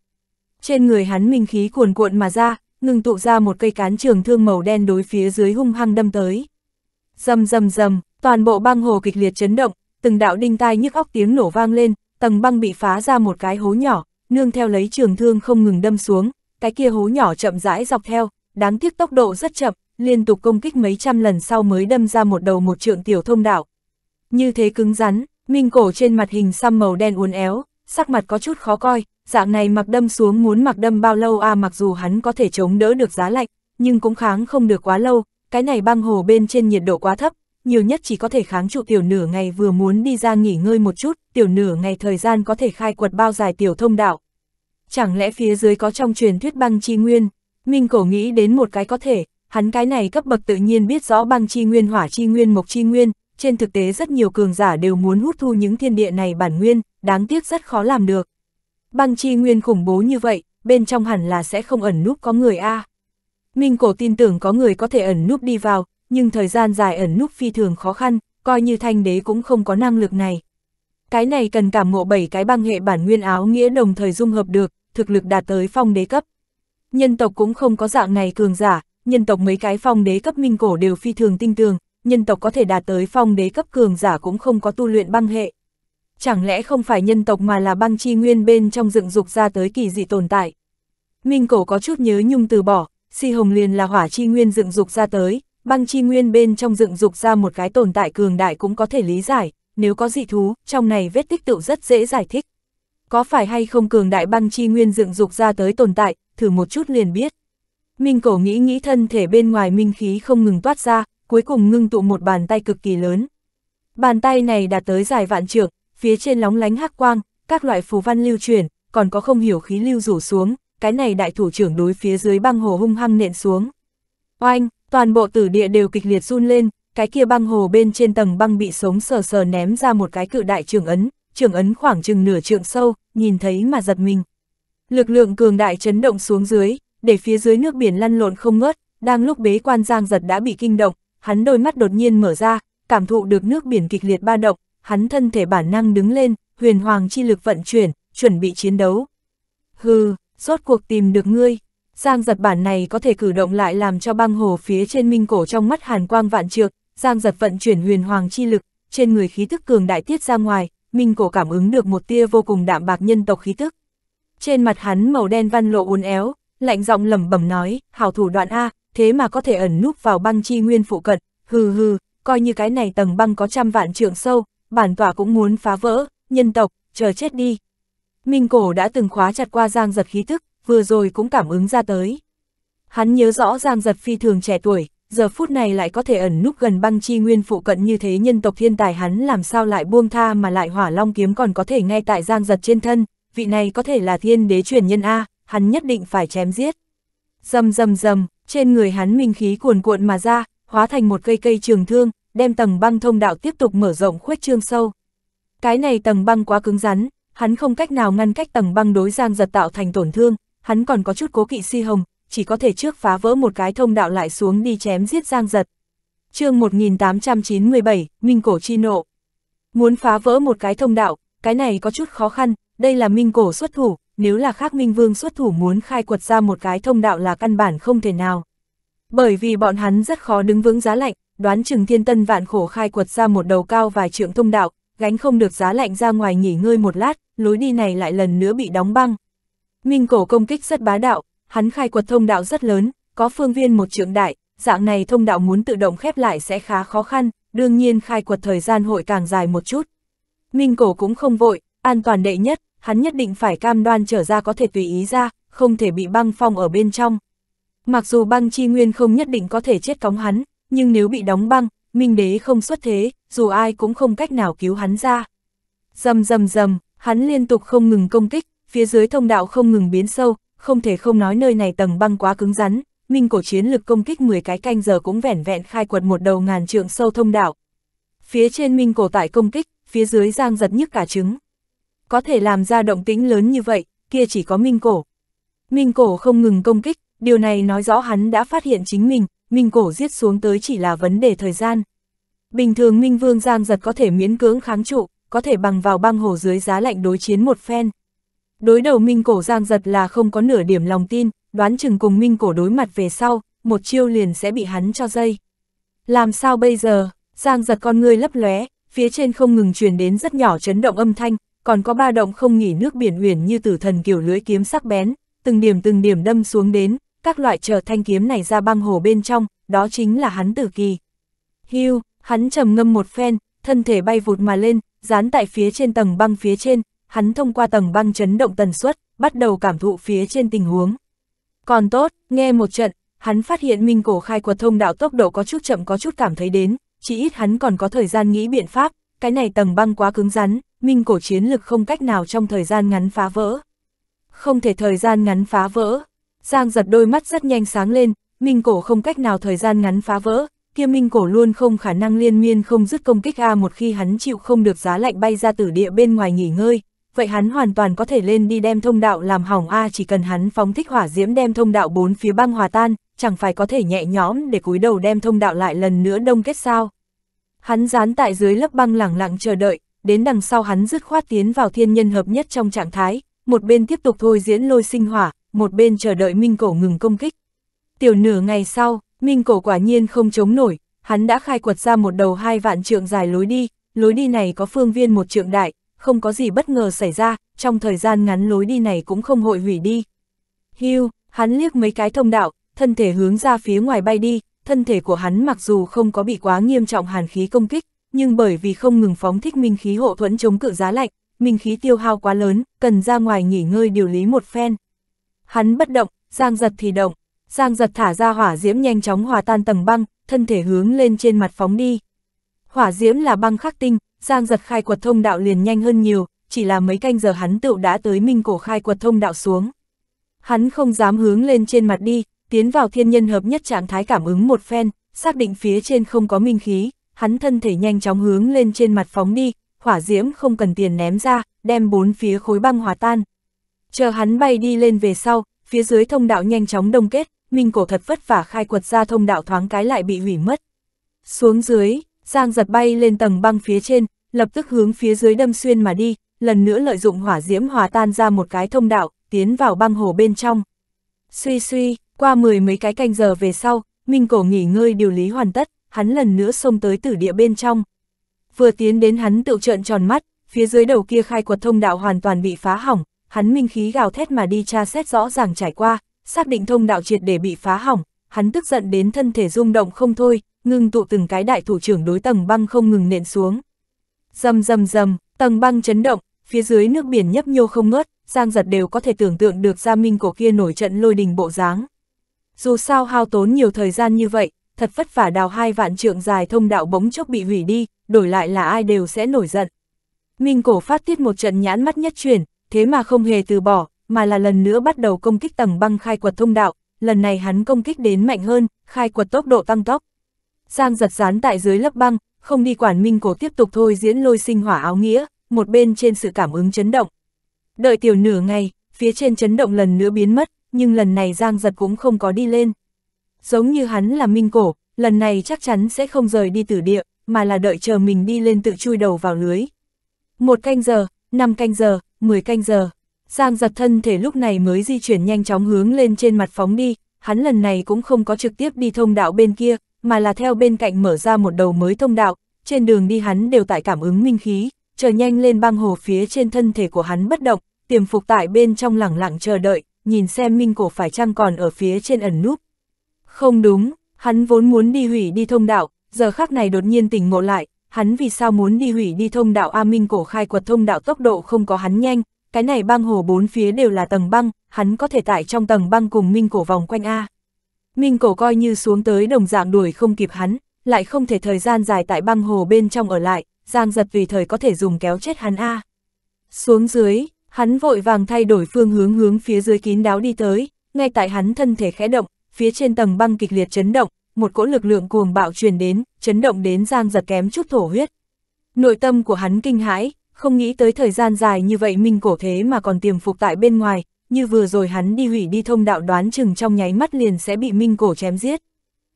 Trên người hắn minh khí cuồn cuộn mà ra, ngừng tụ ra một cây cán trường thương màu đen đối phía dưới hung hăng đâm tới. rầm rầm rầm toàn bộ băng hồ kịch liệt chấn động, từng đạo đinh tai nhức óc tiếng nổ vang lên, tầng băng bị phá ra một cái hố nhỏ, nương theo lấy trường thương không ngừng đâm xuống, cái kia hố nhỏ chậm rãi dọc theo, đáng tiếc tốc độ rất chậm, liên tục công kích mấy trăm lần sau mới đâm ra một đầu một trượng tiểu thông đạo. Như thế cứng rắn, Minh cổ trên mặt hình xăm màu đen uốn éo, sắc mặt có chút khó coi, dạng này mặc đâm xuống muốn mặc đâm bao lâu à mặc dù hắn có thể chống đỡ được giá lạnh, nhưng cũng kháng không được quá lâu, cái này băng hồ bên trên nhiệt độ quá thấp, nhiều nhất chỉ có thể kháng trụ tiểu nửa ngày vừa muốn đi ra nghỉ ngơi một chút, tiểu nửa ngày thời gian có thể khai quật bao dài tiểu thông đạo. Chẳng lẽ phía dưới có trong truyền thuyết băng chi nguyên, Minh cổ nghĩ đến một cái có thể, hắn cái này cấp bậc tự nhiên biết rõ băng chi nguyên hỏa chi nguyên mộc chi nguyên, trên thực tế rất nhiều cường giả đều muốn hút thu những thiên địa này bản nguyên, đáng tiếc rất khó làm được. Băng chi nguyên khủng bố như vậy, bên trong hẳn là sẽ không ẩn núp có người A. Minh cổ tin tưởng có người có thể ẩn núp đi vào, nhưng thời gian dài ẩn núp phi thường khó khăn, coi như thanh đế cũng không có năng lực này. Cái này cần cảm ngộ bảy cái băng hệ bản nguyên áo nghĩa đồng thời dung hợp được, thực lực đạt tới phong đế cấp. Nhân tộc cũng không có dạng này cường giả, nhân tộc mấy cái phong đế cấp minh cổ đều phi thường tinh tường, nhân tộc có thể đạt tới phong đế cấp cường giả cũng không có tu luyện băng hệ. Chẳng lẽ không phải nhân tộc mà là băng chi nguyên bên trong dựng dục ra tới kỳ dị tồn tại. Minh cổ có chút nhớ nhung từ bỏ, si hồng liền là hỏa chi nguyên dựng dục ra tới, băng chi nguyên bên trong dựng dục ra một cái tồn tại cường đại cũng có thể lý giải, nếu có dị thú, trong này vết tích tựu rất dễ giải thích. Có phải hay không cường đại băng chi nguyên dựng dục ra tới tồn tại, thử một chút liền biết. Minh cổ nghĩ nghĩ thân thể bên ngoài minh khí không ngừng toát ra, cuối cùng ngưng tụ một bàn tay cực kỳ lớn. Bàn tay này đã tới dài vạn trượng, phía trên lóng lánh hắc quang, các loại phù văn lưu truyền, còn có không hiểu khí lưu rủ xuống, cái này đại thủ trưởng đối phía dưới băng hồ hung hăng nện xuống. Oanh, toàn bộ tử địa đều kịch liệt run lên, cái kia băng hồ bên trên tầng băng bị sống sờ sờ ném ra một cái cự đại trường ấn, trường ấn khoảng chừng nửa trượng sâu, nhìn thấy mà giật mình. Lực lượng cường đại chấn động xuống dưới, để phía dưới nước biển lăn lộn không ngớt, đang lúc bế quan giang giật đã bị kinh động, hắn đôi mắt đột nhiên mở ra, cảm thụ được nước biển kịch liệt ba động, hắn thân thể bản năng đứng lên, huyền hoàng chi lực vận chuyển, chuẩn bị chiến đấu. Hừ, rốt cuộc tìm được ngươi. Giang giật bản này có thể cử động lại làm cho băng hồ phía trên minh cổ trong mắt hàn quang vạn trược, Giang giật vận chuyển huyền hoàng chi lực, trên người khí thức cường đại tiết ra ngoài, minh cổ cảm ứng được một tia vô cùng đạm bạc nhân tộc khí thức. Trên mặt hắn màu đen văn lộ uốn éo, lạnh giọng lẩm bẩm nói, hảo thủ đoạn A, thế mà có thể ẩn núp vào băng chi nguyên phụ cận, hừ hừ, coi như cái này tầng băng có trăm vạn trượng sâu, bản tỏa cũng muốn phá vỡ, nhân tộc, chờ chết đi. Minh cổ đã từng khóa chặt qua giang giật khí thức, vừa rồi cũng cảm ứng ra tới. Hắn nhớ rõ giang giật phi thường trẻ tuổi, giờ phút này lại có thể ẩn núp gần băng chi nguyên phụ cận như thế nhân tộc thiên tài hắn làm sao lại buông tha mà lại hỏa long kiếm còn có thể ngay tại giang giật trên thân, vị này có thể là thiên đế truyền nhân A, hắn nhất định phải chém giết. Dầm dầm dầm, trên người hắn minh khí cuồn cuộn mà ra, hóa thành một cây cây trường thương, đem tầng băng thông đạo tiếp tục mở rộng khuếch trương sâu. Cái này tầng băng quá cứng rắn, hắn không cách nào ngăn cách tầng băng đối giang giật tạo thành tổn thương, hắn còn có chút cố kỵ si hồng, chỉ có thể trước phá vỡ một cái thông đạo lại xuống đi chém giết giang giật. chương 1897, Minh Cổ Chi Nộ Muốn phá vỡ một cái thông đạo, cái này có chút khó khăn, đây là Minh Cổ xuất thủ, nếu là khác minh vương xuất thủ muốn khai quật ra một cái thông đạo là căn bản không thể nào. Bởi vì bọn hắn rất khó đứng vững giá lạnh, đoán chừng thiên tân vạn khổ khai quật ra một đầu cao vài trượng thông đạo, gánh không được giá lạnh ra ngoài nghỉ ngơi một lát, lối đi này lại lần nữa bị đóng băng. Minh cổ công kích rất bá đạo, hắn khai quật thông đạo rất lớn, có phương viên một trượng đại, dạng này thông đạo muốn tự động khép lại sẽ khá khó khăn, đương nhiên khai quật thời gian hội càng dài một chút. Minh cổ cũng không vội, an toàn đệ nhất, hắn nhất định phải cam đoan trở ra có thể tùy ý ra, không thể bị băng phong ở bên trong. Mặc dù băng chi nguyên không nhất định có thể chết cóng hắn, nhưng nếu bị đóng băng, minh đế không xuất thế, dù ai cũng không cách nào cứu hắn ra. Dầm dầm dầm, hắn liên tục không ngừng công kích, phía dưới thông đạo không ngừng biến sâu, không thể không nói nơi này tầng băng quá cứng rắn, minh cổ chiến lực công kích 10 cái canh giờ cũng vẻn vẹn khai quật một đầu ngàn trượng sâu thông đạo. Phía trên minh cổ tại công kích, phía dưới giang giật nhức cả trứng có thể làm ra động tĩnh lớn như vậy, kia chỉ có Minh Cổ. Minh Cổ không ngừng công kích, điều này nói rõ hắn đã phát hiện chính mình, Minh Cổ giết xuống tới chỉ là vấn đề thời gian. Bình thường Minh Vương Giang giật có thể miễn cưỡng kháng trụ, có thể bằng vào băng hồ dưới giá lạnh đối chiến một phen. Đối đầu Minh Cổ Giang giật là không có nửa điểm lòng tin, đoán chừng cùng Minh Cổ đối mặt về sau, một chiêu liền sẽ bị hắn cho dây. Làm sao bây giờ, Giang giật con người lấp lóe, phía trên không ngừng truyền đến rất nhỏ chấn động âm thanh, còn có ba động không nghỉ nước biển uyển như tử thần kiểu lưỡi kiếm sắc bén, từng điểm từng điểm đâm xuống đến, các loại trở thanh kiếm này ra băng hồ bên trong, đó chính là hắn tử kỳ. Hưu, hắn trầm ngâm một phen, thân thể bay vụt mà lên, dán tại phía trên tầng băng phía trên, hắn thông qua tầng băng chấn động tần suất, bắt đầu cảm thụ phía trên tình huống. Còn tốt, nghe một trận, hắn phát hiện minh cổ khai quật thông đạo tốc độ có chút chậm có chút cảm thấy đến, chỉ ít hắn còn có thời gian nghĩ biện pháp, cái này tầng băng quá cứng rắn, minh cổ chiến lực không cách nào trong thời gian ngắn phá vỡ. Không thể thời gian ngắn phá vỡ. Giang giật đôi mắt rất nhanh sáng lên, minh cổ không cách nào thời gian ngắn phá vỡ, kia minh cổ luôn không khả năng liên miên không dứt công kích A một khi hắn chịu không được giá lạnh bay ra tử địa bên ngoài nghỉ ngơi, vậy hắn hoàn toàn có thể lên đi đem thông đạo làm hỏng A chỉ cần hắn phóng thích hỏa diễm đem thông đạo bốn phía băng hòa tan, chẳng phải có thể nhẹ nhõm để cúi đầu đem thông đạo lại lần nữa đông kết sao. Hắn dán tại dưới lớp băng lẳng lặng chờ đợi, đến đằng sau hắn dứt khoát tiến vào thiên nhân hợp nhất trong trạng thái, một bên tiếp tục thôi diễn lôi sinh hỏa, một bên chờ đợi Minh Cổ ngừng công kích. Tiểu nửa ngày sau, Minh Cổ quả nhiên không chống nổi, hắn đã khai quật ra một đầu hai vạn trượng dài lối đi, lối đi này có phương viên một trượng đại, không có gì bất ngờ xảy ra, trong thời gian ngắn lối đi này cũng không hội hủy đi. Hưu, hắn liếc mấy cái thông đạo, thân thể hướng ra phía ngoài bay đi, thân thể của hắn mặc dù không có bị quá nghiêm trọng hàn khí công kích, nhưng bởi vì không ngừng phóng thích minh khí hộ thuẫn chống cự giá lạnh, minh khí tiêu hao quá lớn, cần ra ngoài nghỉ ngơi điều lý một phen. Hắn bất động, Giang giật thì động, Giang giật thả ra hỏa diễm nhanh chóng hòa tan tầng băng, thân thể hướng lên trên mặt phóng đi. Hỏa diễm là băng khắc tinh, Giang giật khai quật thông đạo liền nhanh hơn nhiều, chỉ là mấy canh giờ hắn tựu đã tới minh cổ khai quật thông đạo xuống. Hắn không dám hướng lên trên mặt đi, tiến vào thiên nhân hợp nhất trạng thái cảm ứng một phen, xác định phía trên không có minh khí, hắn thân thể nhanh chóng hướng lên trên mặt phóng đi, hỏa diễm không cần tiền ném ra, đem bốn phía khối băng hòa tan. Chờ hắn bay đi lên về sau, phía dưới thông đạo nhanh chóng đông kết, Minh Cổ thật vất vả khai quật ra thông đạo thoáng cái lại bị hủy mất. Xuống dưới, Giang giật bay lên tầng băng phía trên, lập tức hướng phía dưới đâm xuyên mà đi, lần nữa lợi dụng hỏa diễm hòa tan ra một cái thông đạo, tiến vào băng hồ bên trong. Suy suy, qua mười mấy cái canh giờ về sau, Minh Cổ nghỉ ngơi điều lý hoàn tất, hắn lần nữa xông tới tử địa bên trong. Vừa tiến đến hắn tự trợn tròn mắt, phía dưới đầu kia khai quật thông đạo hoàn toàn bị phá hỏng, hắn minh khí gào thét mà đi tra xét rõ ràng trải qua, xác định thông đạo triệt để bị phá hỏng, hắn tức giận đến thân thể rung động không thôi, ngưng tụ từng cái đại thủ trưởng đối tầng băng không ngừng nện xuống. Dầm dầm dầm, tầng băng chấn động, phía dưới nước biển nhấp nhô không ngớt, Giang Giật đều có thể tưởng tượng được Gia Minh cổ kia nổi trận lôi đình bộ dáng. Dù sao hao tốn nhiều thời gian như vậy, thật vất vả đào hai vạn trượng dài thông đạo bỗng chốc bị hủy đi, đổi lại là ai đều sẽ nổi giận. Minh cổ phát tiết một trận nhãn mắt nhất chuyển, thế mà không hề từ bỏ, mà là lần nữa bắt đầu công kích tầng băng khai quật thông đạo, lần này hắn công kích đến mạnh hơn, khai quật tốc độ tăng tốc. Giang giật dán tại dưới lớp băng, không đi quản Minh cổ tiếp tục thôi diễn lôi sinh hỏa áo nghĩa, một bên trên sự cảm ứng chấn động. Đợi tiểu nửa ngày, phía trên chấn động lần nữa biến mất, nhưng lần này Giang giật cũng không có đi lên giống như hắn là minh cổ, lần này chắc chắn sẽ không rời đi tử địa, mà là đợi chờ mình đi lên tự chui đầu vào lưới. Một canh giờ, năm canh giờ, mười canh giờ, Giang giật thân thể lúc này mới di chuyển nhanh chóng hướng lên trên mặt phóng đi, hắn lần này cũng không có trực tiếp đi thông đạo bên kia, mà là theo bên cạnh mở ra một đầu mới thông đạo, trên đường đi hắn đều tại cảm ứng minh khí, chờ nhanh lên băng hồ phía trên thân thể của hắn bất động, tiềm phục tại bên trong lẳng lặng chờ đợi, nhìn xem minh cổ phải chăng còn ở phía trên ẩn núp. Không đúng, hắn vốn muốn đi hủy đi thông đạo, giờ khắc này đột nhiên tỉnh ngộ lại, hắn vì sao muốn đi hủy đi thông đạo A Minh cổ khai quật thông đạo tốc độ không có hắn nhanh, cái này băng hồ bốn phía đều là tầng băng, hắn có thể tại trong tầng băng cùng Minh cổ vòng quanh A. Minh cổ coi như xuống tới đồng dạng đuổi không kịp hắn, lại không thể thời gian dài tại băng hồ bên trong ở lại, giang giật vì thời có thể dùng kéo chết hắn A. Xuống dưới, hắn vội vàng thay đổi phương hướng hướng phía dưới kín đáo đi tới, ngay tại hắn thân thể khẽ động, phía trên tầng băng kịch liệt chấn động, một cỗ lực lượng cuồng bạo truyền đến, chấn động đến Giang giật kém chút thổ huyết. Nội tâm của hắn kinh hãi, không nghĩ tới thời gian dài như vậy minh cổ thế mà còn tiềm phục tại bên ngoài, như vừa rồi hắn đi hủy đi thông đạo đoán chừng trong nháy mắt liền sẽ bị minh cổ chém giết.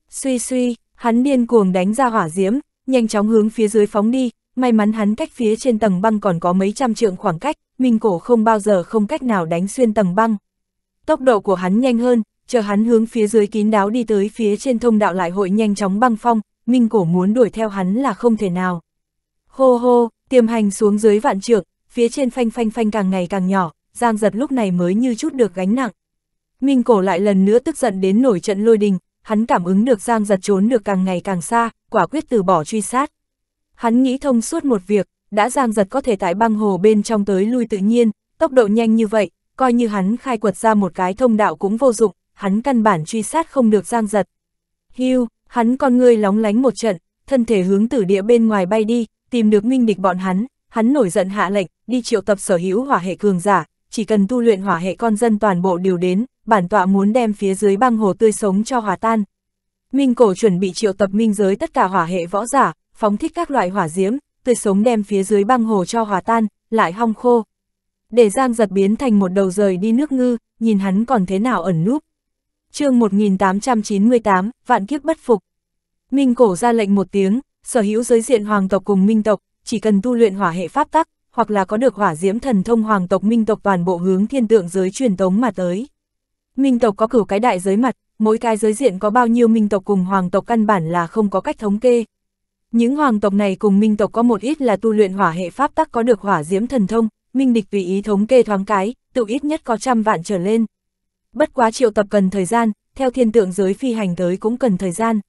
Suy suy, hắn điên cuồng đánh ra hỏa diễm, nhanh chóng hướng phía dưới phóng đi, may mắn hắn cách phía trên tầng băng còn có mấy trăm trượng khoảng cách, minh cổ không bao giờ không cách nào đánh xuyên tầng băng. Tốc độ của hắn nhanh hơn, chờ hắn hướng phía dưới kín đáo đi tới phía trên thông đạo lại hội nhanh chóng băng phong, minh cổ muốn đuổi theo hắn là không thể nào. Hô hô, tiềm hành xuống dưới vạn trượng, phía trên phanh phanh phanh càng ngày càng nhỏ, giang giật lúc này mới như chút được gánh nặng. Minh cổ lại lần nữa tức giận đến nổi trận lôi đình, hắn cảm ứng được giang giật trốn được càng ngày càng xa, quả quyết từ bỏ truy sát. Hắn nghĩ thông suốt một việc, đã giang giật có thể tại băng hồ bên trong tới lui tự nhiên, tốc độ nhanh như vậy, coi như hắn khai quật ra một cái thông đạo cũng vô dụng, hắn căn bản truy sát không được giang giật. Hưu, hắn con người lóng lánh một trận, thân thể hướng tử địa bên ngoài bay đi, tìm được minh địch bọn hắn, hắn nổi giận hạ lệnh, đi triệu tập sở hữu hỏa hệ cường giả, chỉ cần tu luyện hỏa hệ con dân toàn bộ đều đến, bản tọa muốn đem phía dưới băng hồ tươi sống cho hòa tan. Minh cổ chuẩn bị triệu tập minh giới tất cả hỏa hệ võ giả, phóng thích các loại hỏa diễm, tươi sống đem phía dưới băng hồ cho hòa tan, lại hong khô. Để Giang giật biến thành một đầu rời đi nước ngư, nhìn hắn còn thế nào ẩn núp chương 1898, vạn kiếp bất phục. Minh cổ ra lệnh một tiếng, sở hữu giới diện hoàng tộc cùng minh tộc, chỉ cần tu luyện hỏa hệ pháp tắc, hoặc là có được hỏa diễm thần thông hoàng tộc minh tộc toàn bộ hướng thiên tượng giới truyền tống mà tới. Minh tộc có cửu cái đại giới mặt, mỗi cái giới diện có bao nhiêu minh tộc cùng hoàng tộc căn bản là không có cách thống kê. Những hoàng tộc này cùng minh tộc có một ít là tu luyện hỏa hệ pháp tắc có được hỏa diễm thần thông, minh địch tùy ý thống kê thoáng cái, tự ít nhất có trăm vạn trở lên bất quá triệu tập cần thời gian, theo thiên tượng giới phi hành tới cũng cần thời gian.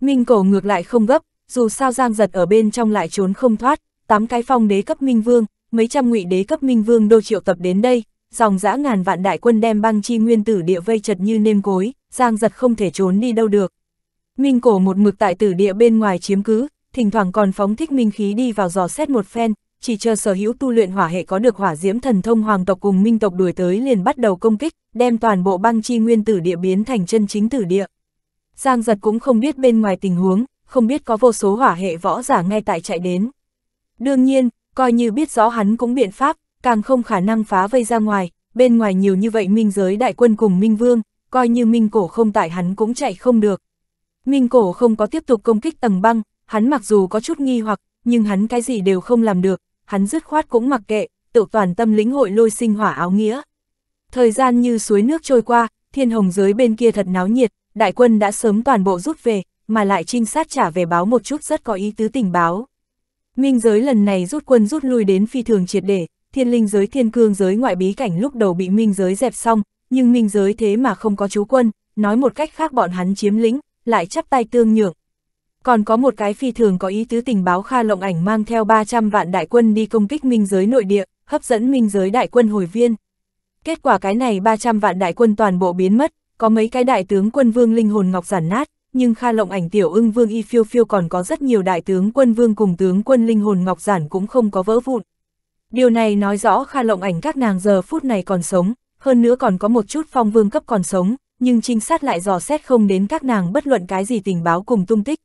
Minh cổ ngược lại không gấp, dù sao giang giật ở bên trong lại trốn không thoát, tám cái phong đế cấp minh vương, mấy trăm ngụy đế cấp minh vương đô triệu tập đến đây, dòng dã ngàn vạn đại quân đem băng chi nguyên tử địa vây chật như nêm cối, giang giật không thể trốn đi đâu được. Minh cổ một mực tại tử địa bên ngoài chiếm cứ, thỉnh thoảng còn phóng thích minh khí đi vào dò xét một phen, chỉ chờ sở hữu tu luyện hỏa hệ có được hỏa diễm thần thông hoàng tộc cùng minh tộc đuổi tới liền bắt đầu công kích, đem toàn bộ băng chi nguyên tử địa biến thành chân chính tử địa. Giang giật cũng không biết bên ngoài tình huống, không biết có vô số hỏa hệ võ giả ngay tại chạy đến. Đương nhiên, coi như biết rõ hắn cũng biện pháp, càng không khả năng phá vây ra ngoài, bên ngoài nhiều như vậy minh giới đại quân cùng minh vương, coi như minh cổ không tại hắn cũng chạy không được. Minh cổ không có tiếp tục công kích tầng băng, hắn mặc dù có chút nghi hoặc, nhưng hắn cái gì đều không làm được, hắn dứt khoát cũng mặc kệ, tự toàn tâm lĩnh hội lôi sinh hỏa áo nghĩa. Thời gian như suối nước trôi qua, thiên hồng giới bên kia thật náo nhiệt, đại quân đã sớm toàn bộ rút về, mà lại trinh sát trả về báo một chút rất có ý tứ tình báo. Minh giới lần này rút quân rút lui đến phi thường triệt để, thiên linh giới thiên cương giới ngoại bí cảnh lúc đầu bị minh giới dẹp xong, nhưng minh giới thế mà không có chú quân, nói một cách khác bọn hắn chiếm lĩnh, lại chắp tay tương nhượng, còn có một cái phi thường có ý tứ tình báo Kha Lộng Ảnh mang theo 300 vạn đại quân đi công kích minh giới nội địa, hấp dẫn minh giới đại quân hồi viên. Kết quả cái này 300 vạn đại quân toàn bộ biến mất, có mấy cái đại tướng quân vương linh hồn ngọc giản nát, nhưng Kha Lộng Ảnh tiểu ưng vương y phiêu phiêu còn có rất nhiều đại tướng quân vương cùng tướng quân linh hồn ngọc giản cũng không có vỡ vụn. Điều này nói rõ Kha Lộng Ảnh các nàng giờ phút này còn sống, hơn nữa còn có một chút phong vương cấp còn sống, nhưng trinh sát lại dò xét không đến các nàng bất luận cái gì tình báo cùng tung tích.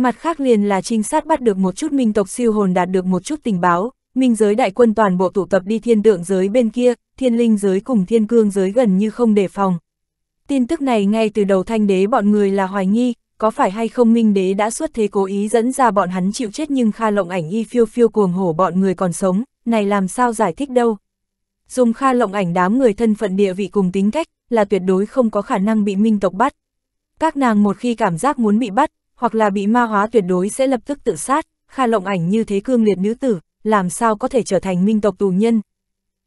Mặt khác liền là trinh sát bắt được một chút minh tộc siêu hồn đạt được một chút tình báo, minh giới đại quân toàn bộ tụ tập đi thiên tượng giới bên kia, thiên linh giới cùng thiên cương giới gần như không đề phòng. Tin tức này ngay từ đầu thanh đế bọn người là hoài nghi, có phải hay không minh đế đã xuất thế cố ý dẫn ra bọn hắn chịu chết nhưng kha lộng ảnh y phiêu phiêu cuồng hổ bọn người còn sống, này làm sao giải thích đâu. Dùng kha lộng ảnh đám người thân phận địa vị cùng tính cách, là tuyệt đối không có khả năng bị minh tộc bắt. Các nàng một khi cảm giác muốn bị bắt, hoặc là bị ma hóa tuyệt đối sẽ lập tức tự sát, Kha Lộng Ảnh như thế cương liệt nữ tử, làm sao có thể trở thành minh tộc tù nhân.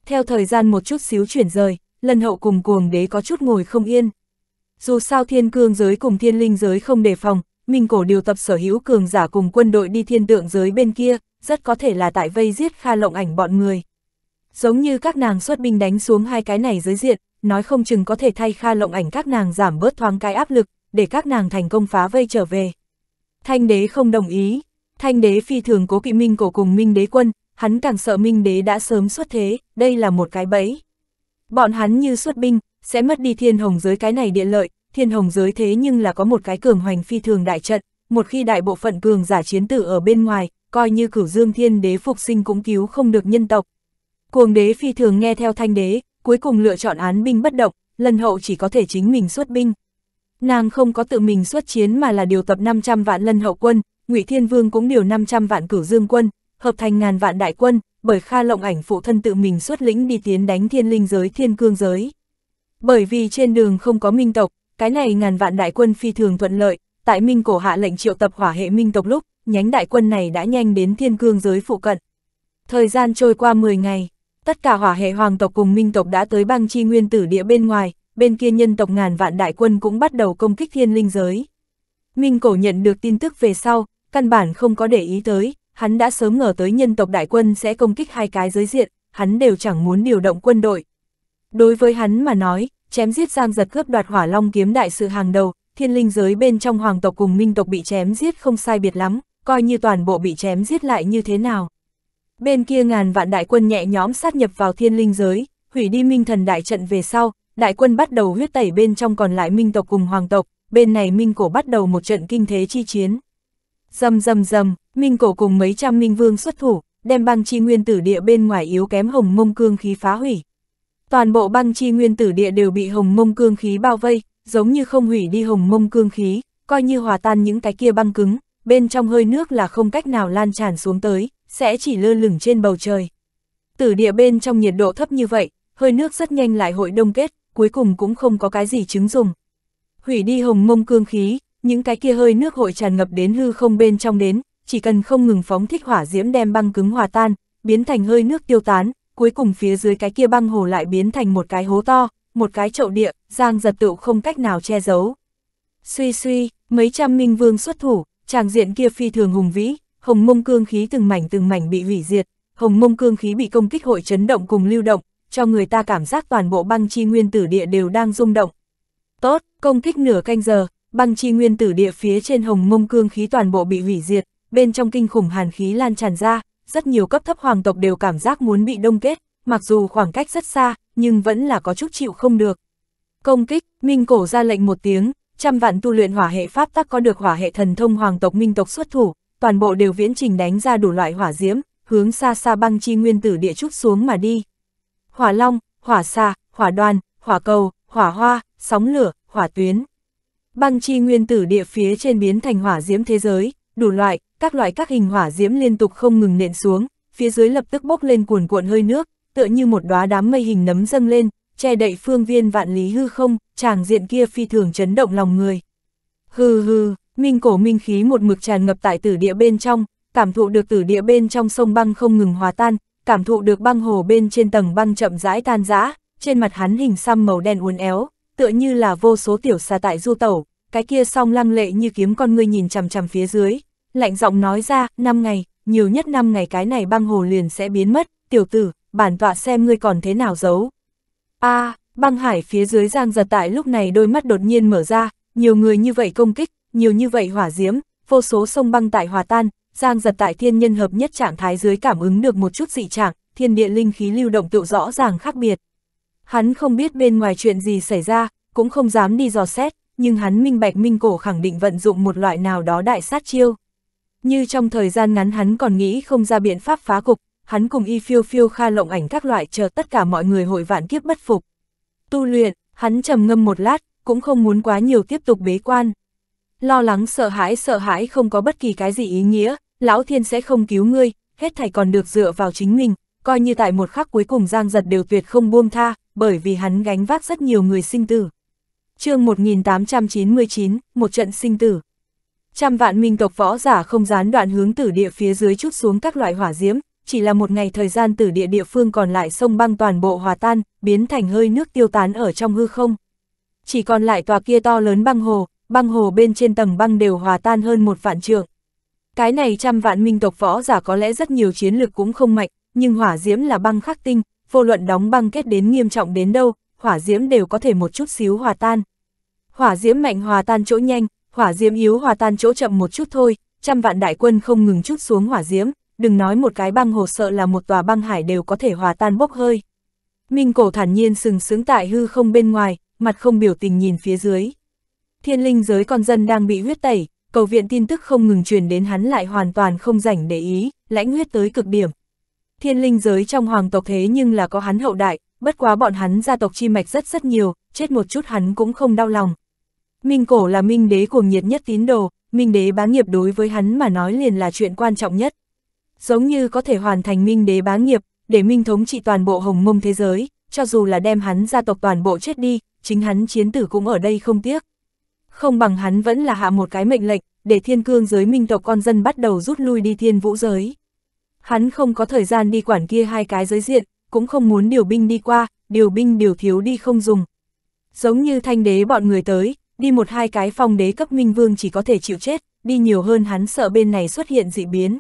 Theo thời gian một chút xíu chuyển rời, lần hậu cùng cuồng đế có chút ngồi không yên. Dù sao thiên cương giới cùng thiên linh giới không đề phòng, minh cổ điều tập sở hữu cường giả cùng quân đội đi thiên tượng giới bên kia, rất có thể là tại vây giết Kha Lộng Ảnh bọn người. Giống như các nàng xuất binh đánh xuống hai cái này giới diện, nói không chừng có thể thay Kha Lộng Ảnh các nàng giảm bớt thoáng cái áp lực, để các nàng thành công phá vây trở về. Thanh đế không đồng ý, thanh đế phi thường cố kỵ minh cổ cùng minh đế quân, hắn càng sợ minh đế đã sớm xuất thế, đây là một cái bẫy. Bọn hắn như xuất binh, sẽ mất đi thiên hồng giới cái này địa lợi, thiên hồng giới thế nhưng là có một cái cường hoành phi thường đại trận, một khi đại bộ phận cường giả chiến tử ở bên ngoài, coi như cửu dương thiên đế phục sinh cũng cứu không được nhân tộc. Cuồng đế phi thường nghe theo thanh đế, cuối cùng lựa chọn án binh bất động, lần hậu chỉ có thể chính mình xuất binh. Nàng không có tự mình xuất chiến mà là điều tập 500 vạn lân hậu quân, Ngụy Thiên Vương cũng điều 500 vạn cửu dương quân, hợp thành ngàn vạn đại quân, bởi Kha Lộng Ảnh phụ thân tự mình xuất lĩnh đi tiến đánh thiên linh giới thiên cương giới. Bởi vì trên đường không có minh tộc, cái này ngàn vạn đại quân phi thường thuận lợi, tại minh cổ hạ lệnh triệu tập hỏa hệ minh tộc lúc, nhánh đại quân này đã nhanh đến thiên cương giới phụ cận. Thời gian trôi qua 10 ngày, tất cả hỏa hệ hoàng tộc cùng minh tộc đã tới băng chi nguyên tử địa bên ngoài, bên kia nhân tộc ngàn vạn đại quân cũng bắt đầu công kích thiên linh giới. Minh cổ nhận được tin tức về sau, căn bản không có để ý tới, hắn đã sớm ngờ tới nhân tộc đại quân sẽ công kích hai cái giới diện, hắn đều chẳng muốn điều động quân đội. Đối với hắn mà nói, chém giết giang giật cướp đoạt hỏa long kiếm đại sự hàng đầu, thiên linh giới bên trong hoàng tộc cùng minh tộc bị chém giết không sai biệt lắm, coi như toàn bộ bị chém giết lại như thế nào. Bên kia ngàn vạn đại quân nhẹ nhóm sát nhập vào thiên linh giới, hủy đi minh thần đại trận về sau, đại quân bắt đầu huyết tẩy bên trong còn lại minh tộc cùng hoàng tộc, bên này minh cổ bắt đầu một trận kinh thế chi chiến. Dầm dầm dầm, minh cổ cùng mấy trăm minh vương xuất thủ, đem băng chi nguyên tử địa bên ngoài yếu kém hồng mông cương khí phá hủy. Toàn bộ băng chi nguyên tử địa đều bị hồng mông cương khí bao vây, giống như không hủy đi hồng mông cương khí, coi như hòa tan những cái kia băng cứng, bên trong hơi nước là không cách nào lan tràn xuống tới, sẽ chỉ lơ lửng trên bầu trời. Tử địa bên trong nhiệt độ thấp như vậy, hơi nước rất nhanh lại hội đông kết, cuối cùng cũng không có cái gì chứng dùng. Hủy đi hồng mông cương khí, những cái kia hơi nước hội tràn ngập đến hư không bên trong đến, chỉ cần không ngừng phóng thích hỏa diễm đem băng cứng hòa tan, biến thành hơi nước tiêu tán, cuối cùng phía dưới cái kia băng hồ lại biến thành một cái hố to, một cái chậu địa, giang giật tựu không cách nào che giấu. Suy suy, mấy trăm minh vương xuất thủ, tràng diện kia phi thường hùng vĩ, hồng mông cương khí từng mảnh từng mảnh bị hủy diệt, hồng mông cương khí bị công kích hội chấn động cùng lưu động, cho người ta cảm giác toàn bộ băng chi nguyên tử địa đều đang rung động. Tốt, công kích nửa canh giờ, băng chi nguyên tử địa phía trên hồng mông cương khí toàn bộ bị hủy diệt, bên trong kinh khủng hàn khí lan tràn ra, rất nhiều cấp thấp hoàng tộc đều cảm giác muốn bị đông kết, mặc dù khoảng cách rất xa, nhưng vẫn là có chút chịu không được. Công kích, Minh Cổ ra lệnh một tiếng, trăm vạn tu luyện hỏa hệ pháp tắc có được hỏa hệ thần thông hoàng tộc minh tộc xuất thủ, toàn bộ đều viễn trình đánh ra đủ loại hỏa diễm, hướng xa xa băng chi nguyên tử địa chút xuống mà đi hỏa long, hỏa xa, hỏa đoàn, hỏa cầu, hỏa hoa, sóng lửa, hỏa tuyến. Băng chi nguyên tử địa phía trên biến thành hỏa diễm thế giới, đủ loại, các loại các hình hỏa diễm liên tục không ngừng nện xuống, phía dưới lập tức bốc lên cuồn cuộn hơi nước, tựa như một đóa đám mây hình nấm dâng lên, che đậy phương viên vạn lý hư không, tràng diện kia phi thường chấn động lòng người. Hừ hừ, minh cổ minh khí một mực tràn ngập tại tử địa bên trong, cảm thụ được tử địa bên trong sông băng không ngừng hòa tan, cảm thụ được băng hồ bên trên tầng băng chậm rãi tan rã, trên mặt hắn hình xăm màu đen uốn éo, tựa như là vô số tiểu xà tại du tẩu, cái kia song lăng lệ như kiếm con ngươi nhìn chằm chằm phía dưới, lạnh giọng nói ra, năm ngày, nhiều nhất năm ngày cái này băng hồ liền sẽ biến mất, tiểu tử, bản tọa xem ngươi còn thế nào giấu. a à, băng hải phía dưới giang giật tại lúc này đôi mắt đột nhiên mở ra, nhiều người như vậy công kích, nhiều như vậy hỏa diễm, vô số sông băng tại hòa tan, Giang giật tại thiên nhân hợp nhất trạng thái dưới cảm ứng được một chút dị trạng, thiên địa linh khí lưu động tự rõ ràng khác biệt. Hắn không biết bên ngoài chuyện gì xảy ra, cũng không dám đi dò xét, nhưng hắn minh bạch minh cổ khẳng định vận dụng một loại nào đó đại sát chiêu. Như trong thời gian ngắn hắn còn nghĩ không ra biện pháp phá cục, hắn cùng y phiêu phiêu kha lộng ảnh các loại chờ tất cả mọi người hội vạn kiếp bất phục. Tu luyện, hắn trầm ngâm một lát, cũng không muốn quá nhiều tiếp tục bế quan lo lắng sợ hãi sợ hãi không có bất kỳ cái gì ý nghĩa, lão thiên sẽ không cứu ngươi, hết thảy còn được dựa vào chính mình, coi như tại một khắc cuối cùng Giang Giật đều tuyệt không buông tha, bởi vì hắn gánh vác rất nhiều người sinh tử. chương 1899, một trận sinh tử. Trăm vạn minh tộc võ giả không gián đoạn hướng tử địa phía dưới chút xuống các loại hỏa diễm, chỉ là một ngày thời gian tử địa địa phương còn lại sông băng toàn bộ hòa tan, biến thành hơi nước tiêu tán ở trong hư không. Chỉ còn lại tòa kia to lớn băng hồ, băng hồ bên trên tầng băng đều hòa tan hơn một vạn trượng. Cái này trăm vạn minh tộc võ giả có lẽ rất nhiều chiến lực cũng không mạnh, nhưng hỏa diễm là băng khắc tinh, vô luận đóng băng kết đến nghiêm trọng đến đâu, hỏa diễm đều có thể một chút xíu hòa tan. Hỏa diễm mạnh hòa tan chỗ nhanh, hỏa diễm yếu hòa tan chỗ chậm một chút thôi, trăm vạn đại quân không ngừng chút xuống hỏa diễm, đừng nói một cái băng hồ sợ là một tòa băng hải đều có thể hòa tan bốc hơi. Minh cổ thản nhiên sừng sướng tại hư không bên ngoài, mặt không biểu tình nhìn phía dưới. Thiên linh giới con dân đang bị huyết tẩy, cầu viện tin tức không ngừng truyền đến hắn lại hoàn toàn không rảnh để ý, lãnh huyết tới cực điểm. Thiên linh giới trong hoàng tộc thế nhưng là có hắn hậu đại, bất quá bọn hắn gia tộc chi mạch rất rất nhiều, chết một chút hắn cũng không đau lòng. Minh cổ là minh đế cuồng nhiệt nhất tín đồ, minh đế bá nghiệp đối với hắn mà nói liền là chuyện quan trọng nhất. Giống như có thể hoàn thành minh đế bá nghiệp, để minh thống trị toàn bộ hồng mông thế giới, cho dù là đem hắn gia tộc toàn bộ chết đi, chính hắn chiến tử cũng ở đây không tiếc không bằng hắn vẫn là hạ một cái mệnh lệnh, để thiên cương giới minh tộc con dân bắt đầu rút lui đi thiên vũ giới. Hắn không có thời gian đi quản kia hai cái giới diện, cũng không muốn điều binh đi qua, điều binh điều thiếu đi không dùng. Giống như thanh đế bọn người tới, đi một hai cái phong đế cấp minh vương chỉ có thể chịu chết, đi nhiều hơn hắn sợ bên này xuất hiện dị biến.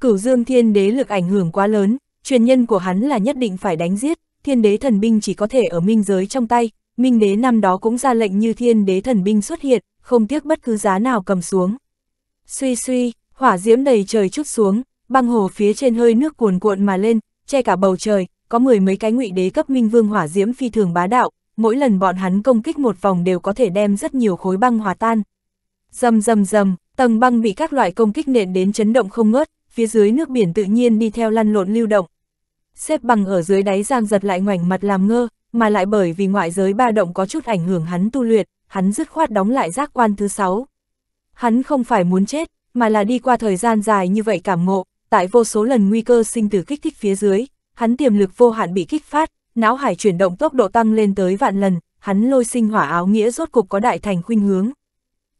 Cửu dương thiên đế lực ảnh hưởng quá lớn, truyền nhân của hắn là nhất định phải đánh giết, thiên đế thần binh chỉ có thể ở minh giới trong tay, Minh đế năm đó cũng ra lệnh như thiên đế thần binh xuất hiện, không tiếc bất cứ giá nào cầm xuống. Suy suy, hỏa diễm đầy trời chút xuống, băng hồ phía trên hơi nước cuồn cuộn mà lên, che cả bầu trời, có mười mấy cái ngụy đế cấp minh vương hỏa diễm phi thường bá đạo, mỗi lần bọn hắn công kích một vòng đều có thể đem rất nhiều khối băng hòa tan. Dầm dầm dầm, tầng băng bị các loại công kích nện đến chấn động không ngớt, phía dưới nước biển tự nhiên đi theo lăn lộn lưu động. Xếp bằng ở dưới đáy giang giật lại ngoảnh mặt làm ngơ, mà lại bởi vì ngoại giới ba động có chút ảnh hưởng hắn tu luyện, hắn dứt khoát đóng lại giác quan thứ sáu. Hắn không phải muốn chết, mà là đi qua thời gian dài như vậy cảm ngộ, tại vô số lần nguy cơ sinh tử kích thích phía dưới, hắn tiềm lực vô hạn bị kích phát, não hải chuyển động tốc độ tăng lên tới vạn lần, hắn lôi sinh hỏa áo nghĩa rốt cục có đại thành khuynh hướng.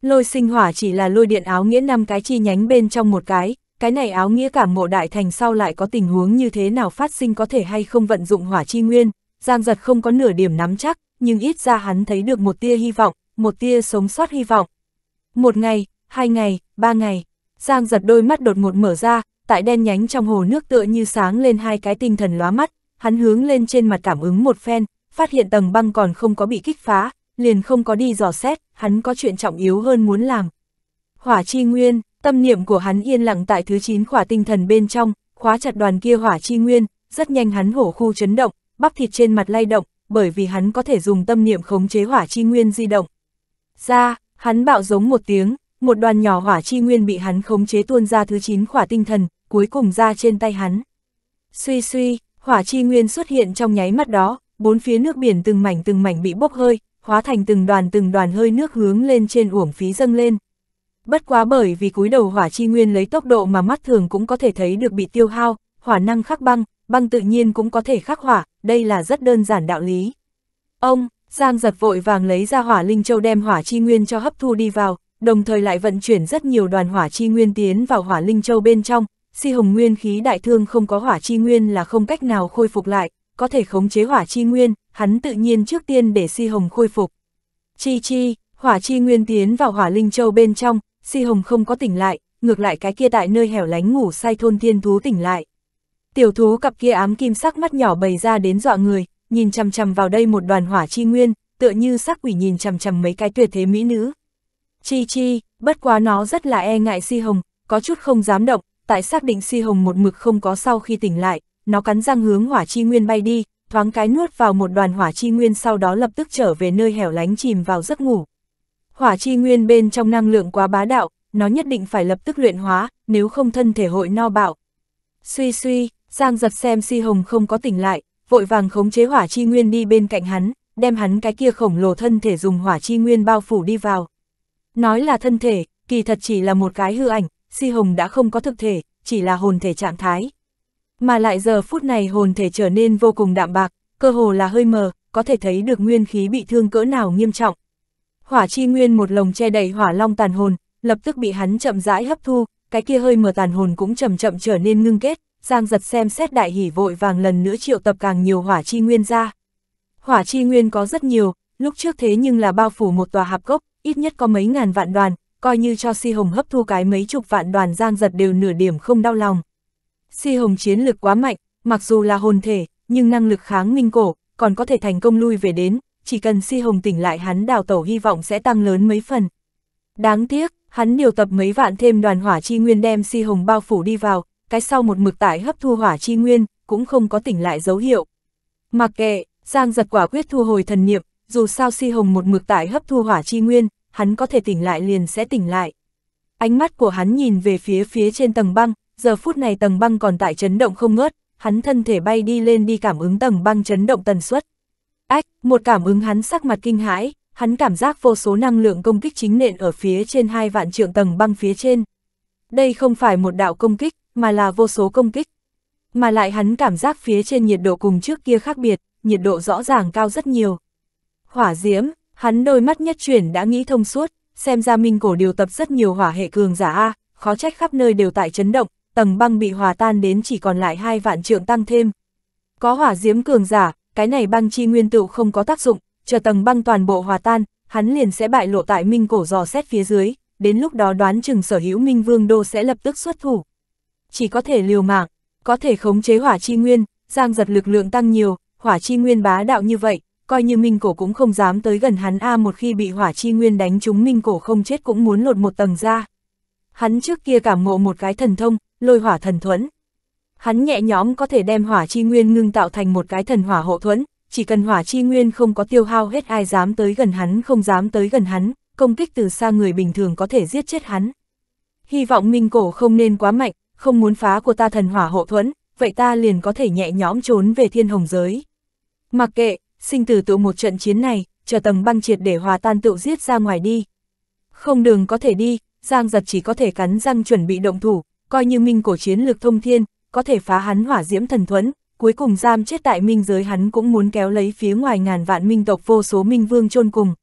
Lôi sinh hỏa chỉ là lôi điện áo nghĩa năm cái chi nhánh bên trong một cái, cái này áo nghĩa cảm ngộ đại thành sau lại có tình huống như thế nào phát sinh có thể hay không vận dụng hỏa chi nguyên, Giang giật không có nửa điểm nắm chắc, nhưng ít ra hắn thấy được một tia hy vọng, một tia sống sót hy vọng. Một ngày, hai ngày, ba ngày, Giang giật đôi mắt đột ngột mở ra, tại đen nhánh trong hồ nước tựa như sáng lên hai cái tinh thần lóa mắt, hắn hướng lên trên mặt cảm ứng một phen, phát hiện tầng băng còn không có bị kích phá, liền không có đi dò xét, hắn có chuyện trọng yếu hơn muốn làm. Hỏa chi nguyên, tâm niệm của hắn yên lặng tại thứ 9 khỏa tinh thần bên trong, khóa chặt đoàn kia hỏa chi nguyên, rất nhanh hắn hổ khu chấn động, bắp thịt trên mặt lay động, bởi vì hắn có thể dùng tâm niệm khống chế hỏa chi nguyên di động. Ra, hắn bạo giống một tiếng, một đoàn nhỏ hỏa chi nguyên bị hắn khống chế tuôn ra thứ 9 khỏa tinh thần, cuối cùng ra trên tay hắn. Suy suy, hỏa chi nguyên xuất hiện trong nháy mắt đó, bốn phía nước biển từng mảnh từng mảnh bị bốc hơi, hóa thành từng đoàn từng đoàn hơi nước hướng lên trên uổng phí dâng lên. Bất quá bởi vì cúi đầu hỏa chi nguyên lấy tốc độ mà mắt thường cũng có thể thấy được bị tiêu hao, hỏa năng khắc băng, băng tự nhiên cũng có thể khắc hỏa, đây là rất đơn giản đạo lý. Ông, Giang giật vội vàng lấy ra hỏa linh châu đem hỏa chi nguyên cho hấp thu đi vào, đồng thời lại vận chuyển rất nhiều đoàn hỏa chi nguyên tiến vào hỏa linh châu bên trong, si hồng nguyên khí đại thương không có hỏa chi nguyên là không cách nào khôi phục lại, có thể khống chế hỏa chi nguyên, hắn tự nhiên trước tiên để si hồng khôi phục. Chi chi, hỏa chi nguyên tiến vào hỏa linh châu bên trong, si hồng không có tỉnh lại, ngược lại cái kia tại nơi hẻo lánh ngủ say thôn thiên thú tỉnh lại. Tiểu thú cặp kia ám kim sắc mắt nhỏ bày ra đến dọa người, nhìn chằm chằm vào đây một đoàn hỏa chi nguyên, tựa như sắc quỷ nhìn chằm chằm mấy cái tuyệt thế mỹ nữ. Chi chi, bất quá nó rất là e ngại si hồng, có chút không dám động, tại xác định si hồng một mực không có sau khi tỉnh lại, nó cắn răng hướng hỏa chi nguyên bay đi, thoáng cái nuốt vào một đoàn hỏa chi nguyên sau đó lập tức trở về nơi hẻo lánh chìm vào giấc ngủ. Hỏa chi nguyên bên trong năng lượng quá bá đạo, nó nhất định phải lập tức luyện hóa, nếu không thân thể hội no bạo. Suy suy, Giang giật xem si hồng không có tỉnh lại, vội vàng khống chế hỏa chi nguyên đi bên cạnh hắn, đem hắn cái kia khổng lồ thân thể dùng hỏa chi nguyên bao phủ đi vào. Nói là thân thể, kỳ thật chỉ là một cái hư ảnh, si hồng đã không có thực thể, chỉ là hồn thể trạng thái. Mà lại giờ phút này hồn thể trở nên vô cùng đạm bạc, cơ hồ là hơi mờ, có thể thấy được nguyên khí bị thương cỡ nào nghiêm trọng. Hỏa chi nguyên một lồng che đầy hỏa long tàn hồn, lập tức bị hắn chậm rãi hấp thu, cái kia hơi mờ tàn hồn cũng chậm chậm trở nên ngưng kết, Giang giật xem xét đại hỉ vội vàng lần nữa triệu tập càng nhiều hỏa chi nguyên ra. Hỏa chi nguyên có rất nhiều, lúc trước thế nhưng là bao phủ một tòa hạp cốc, ít nhất có mấy ngàn vạn đoàn, coi như cho si hồng hấp thu cái mấy chục vạn đoàn giang giật đều nửa điểm không đau lòng. Si hồng chiến lực quá mạnh, mặc dù là hồn thể, nhưng năng lực kháng minh cổ, còn có thể thành công lui về đến, chỉ cần si hồng tỉnh lại hắn đào tẩu hy vọng sẽ tăng lớn mấy phần. Đáng tiếc, hắn điều tập mấy vạn thêm đoàn hỏa chi nguyên đem si hồng bao phủ đi vào, cái sau một mực tải hấp thu hỏa chi nguyên, cũng không có tỉnh lại dấu hiệu. Mặc kệ, Giang giật quả quyết thu hồi thần niệm, dù sao si hồng một mực tải hấp thu hỏa chi nguyên, hắn có thể tỉnh lại liền sẽ tỉnh lại. Ánh mắt của hắn nhìn về phía phía trên tầng băng, giờ phút này tầng băng còn tại chấn động không ngớt, hắn thân thể bay đi lên đi cảm ứng tầng băng chấn động tần suất. Ách, một cảm ứng hắn sắc mặt kinh hãi, hắn cảm giác vô số năng lượng công kích chính nện ở phía trên hai vạn trượng tầng băng phía trên. Đây không phải một đạo công kích, mà là vô số công kích. Mà lại hắn cảm giác phía trên nhiệt độ cùng trước kia khác biệt, nhiệt độ rõ ràng cao rất nhiều. Hỏa diễm, hắn đôi mắt nhất chuyển đã nghĩ thông suốt, xem ra minh cổ điều tập rất nhiều hỏa hệ cường giả A, khó trách khắp nơi đều tại chấn động, tầng băng bị hòa tan đến chỉ còn lại hai vạn trượng tăng thêm. Có hỏa diễm cường giả, cái này băng chi nguyên tựu không có tác dụng, chờ tầng băng toàn bộ hòa tan, hắn liền sẽ bại lộ tại minh cổ dò xét phía dưới, đến lúc đó đoán chừng sở hữu minh vương đô sẽ lập tức xuất thủ chỉ có thể liều mạng, có thể khống chế hỏa chi nguyên, giang giật lực lượng tăng nhiều, hỏa chi nguyên bá đạo như vậy, coi như minh cổ cũng không dám tới gần hắn a một khi bị hỏa chi nguyên đánh trúng minh cổ không chết cũng muốn lột một tầng ra. Hắn trước kia cảm ngộ một cái thần thông, lôi hỏa thần thuẫn. Hắn nhẹ nhõm có thể đem hỏa chi nguyên ngưng tạo thành một cái thần hỏa hộ thuẫn, chỉ cần hỏa chi nguyên không có tiêu hao hết ai dám tới gần hắn không dám tới gần hắn, công kích từ xa người bình thường có thể giết chết hắn. Hy vọng minh cổ không nên quá mạnh, không muốn phá của ta thần hỏa hộ thuẫn, vậy ta liền có thể nhẹ nhõm trốn về thiên hồng giới. Mặc kệ, sinh tử tụ một trận chiến này, chờ tầng băng triệt để hòa tan tựu giết ra ngoài đi. Không đường có thể đi, Giang giật chỉ có thể cắn răng chuẩn bị động thủ, coi như minh cổ chiến lược thông thiên, có thể phá hắn hỏa diễm thần thuẫn, cuối cùng giam chết tại minh giới hắn cũng muốn kéo lấy phía ngoài ngàn vạn minh tộc vô số minh vương chôn cùng.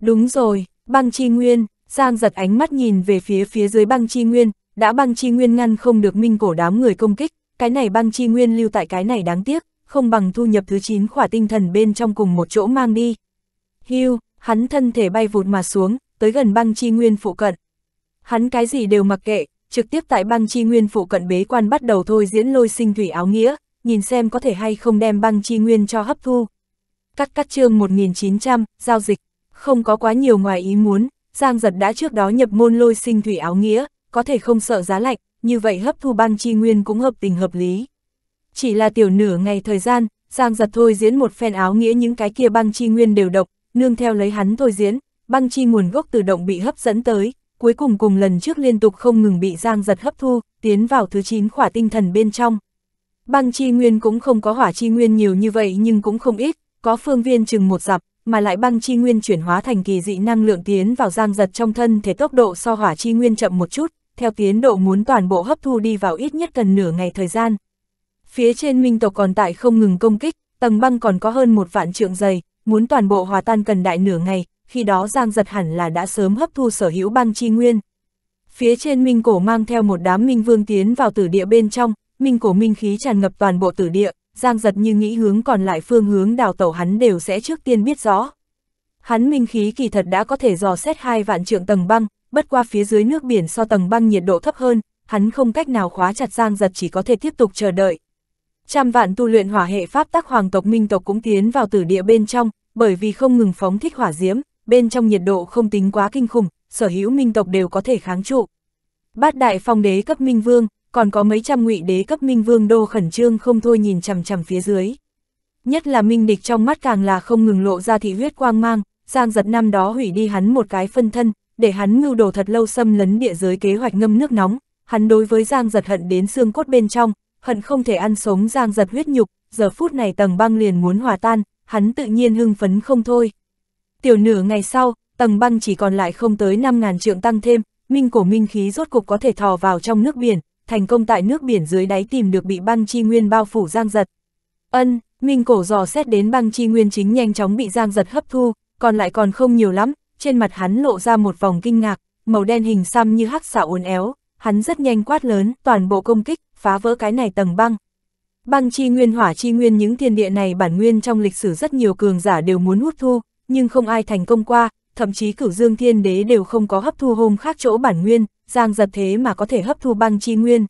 Đúng rồi, băng chi nguyên, Giang giật ánh mắt nhìn về phía phía dưới băng chi nguyên, đã băng chi nguyên ngăn không được minh cổ đám người công kích, cái này băng chi nguyên lưu tại cái này đáng tiếc, không bằng thu nhập thứ 9 khỏa tinh thần bên trong cùng một chỗ mang đi. Hưu, hắn thân thể bay vụt mà xuống, tới gần băng chi nguyên phụ cận. Hắn cái gì đều mặc kệ, trực tiếp tại băng chi nguyên phụ cận bế quan bắt đầu thôi diễn lôi sinh thủy áo nghĩa, nhìn xem có thể hay không đem băng chi nguyên cho hấp thu. Cắt cắt chương 1900, giao dịch, không có quá nhiều ngoài ý muốn, Giang Giật đã trước đó nhập môn lôi sinh thủy áo nghĩa, có thể không sợ giá lạnh, như vậy hấp thu băng chi nguyên cũng hợp tình hợp lý. Chỉ là tiểu nửa ngày thời gian, Giang giật thôi diễn một phen áo nghĩa những cái kia băng chi nguyên đều độc, nương theo lấy hắn thôi diễn, băng chi nguồn gốc tự động bị hấp dẫn tới, cuối cùng cùng lần trước liên tục không ngừng bị Giang giật hấp thu, tiến vào thứ 9 khỏa tinh thần bên trong. Băng chi nguyên cũng không có hỏa chi nguyên nhiều như vậy nhưng cũng không ít, có phương viên chừng một dặm, mà lại băng chi nguyên chuyển hóa thành kỳ dị năng lượng tiến vào Giang giật trong thân thể tốc độ so hỏa chi nguyên chậm một chút, theo tiến độ muốn toàn bộ hấp thu đi vào ít nhất cần nửa ngày thời gian. Phía trên minh tộc còn tại không ngừng công kích, tầng băng còn có hơn một vạn trượng dày, muốn toàn bộ hòa tan cần đại nửa ngày, khi đó Giang giật hẳn là đã sớm hấp thu sở hữu băng chi nguyên. Phía trên minh cổ mang theo một đám minh vương tiến vào tử địa bên trong, minh cổ minh khí tràn ngập toàn bộ tử địa, Giang giật như nghĩ hướng còn lại phương hướng đào tẩu hắn đều sẽ trước tiên biết rõ. Hắn minh khí kỳ thật đã có thể dò xét hai vạn trượng tầng băng, bất qua phía dưới nước biển so tầng băng nhiệt độ thấp hơn, hắn không cách nào khóa chặt Giang Giật chỉ có thể tiếp tục chờ đợi. Trăm vạn tu luyện hỏa hệ pháp tắc hoàng tộc minh tộc cũng tiến vào tử địa bên trong, bởi vì không ngừng phóng thích hỏa diễm, bên trong nhiệt độ không tính quá kinh khủng, sở hữu minh tộc đều có thể kháng trụ. Bát đại phong đế cấp minh vương, còn có mấy trăm ngụy đế cấp minh vương đô khẩn trương không thôi nhìn chằm chằm phía dưới. Nhất là minh địch trong mắt càng là không ngừng lộ ra thị huyết quang mang, Giang giật năm đó hủy đi hắn một cái phân thân, để hắn mưu đồ thật lâu xâm lấn địa giới kế hoạch ngâm nước nóng, hắn đối với Giang giật hận đến xương cốt bên trong, hận không thể ăn sống Giang giật huyết nhục, giờ phút này tầng băng liền muốn hòa tan, hắn tự nhiên hưng phấn không thôi. Tiểu nửa ngày sau, tầng băng chỉ còn lại không tới 5.000 trượng tăng thêm, minh cổ minh khí rốt cục có thể thò vào trong nước biển, thành công tại nước biển dưới đáy tìm được bị băng chi nguyên bao phủ Giang giật. Ân, minh cổ dò xét đến băng chi nguyên chính nhanh chóng bị Giang giật hấp thu, còn lại còn không nhiều lắm, trên mặt hắn lộ ra một vòng kinh ngạc, màu đen hình xăm như hắc xả uốn éo, hắn rất nhanh quát lớn, toàn bộ công kích, phá vỡ cái này tầng băng. Băng chi nguyên hỏa chi nguyên những thiên địa này bản nguyên trong lịch sử rất nhiều cường giả đều muốn hút thu, nhưng không ai thành công qua, thậm chí cửu dương thiên đế đều không có hấp thu hôm khác chỗ bản nguyên, giang giật thế mà có thể hấp thu băng chi nguyên.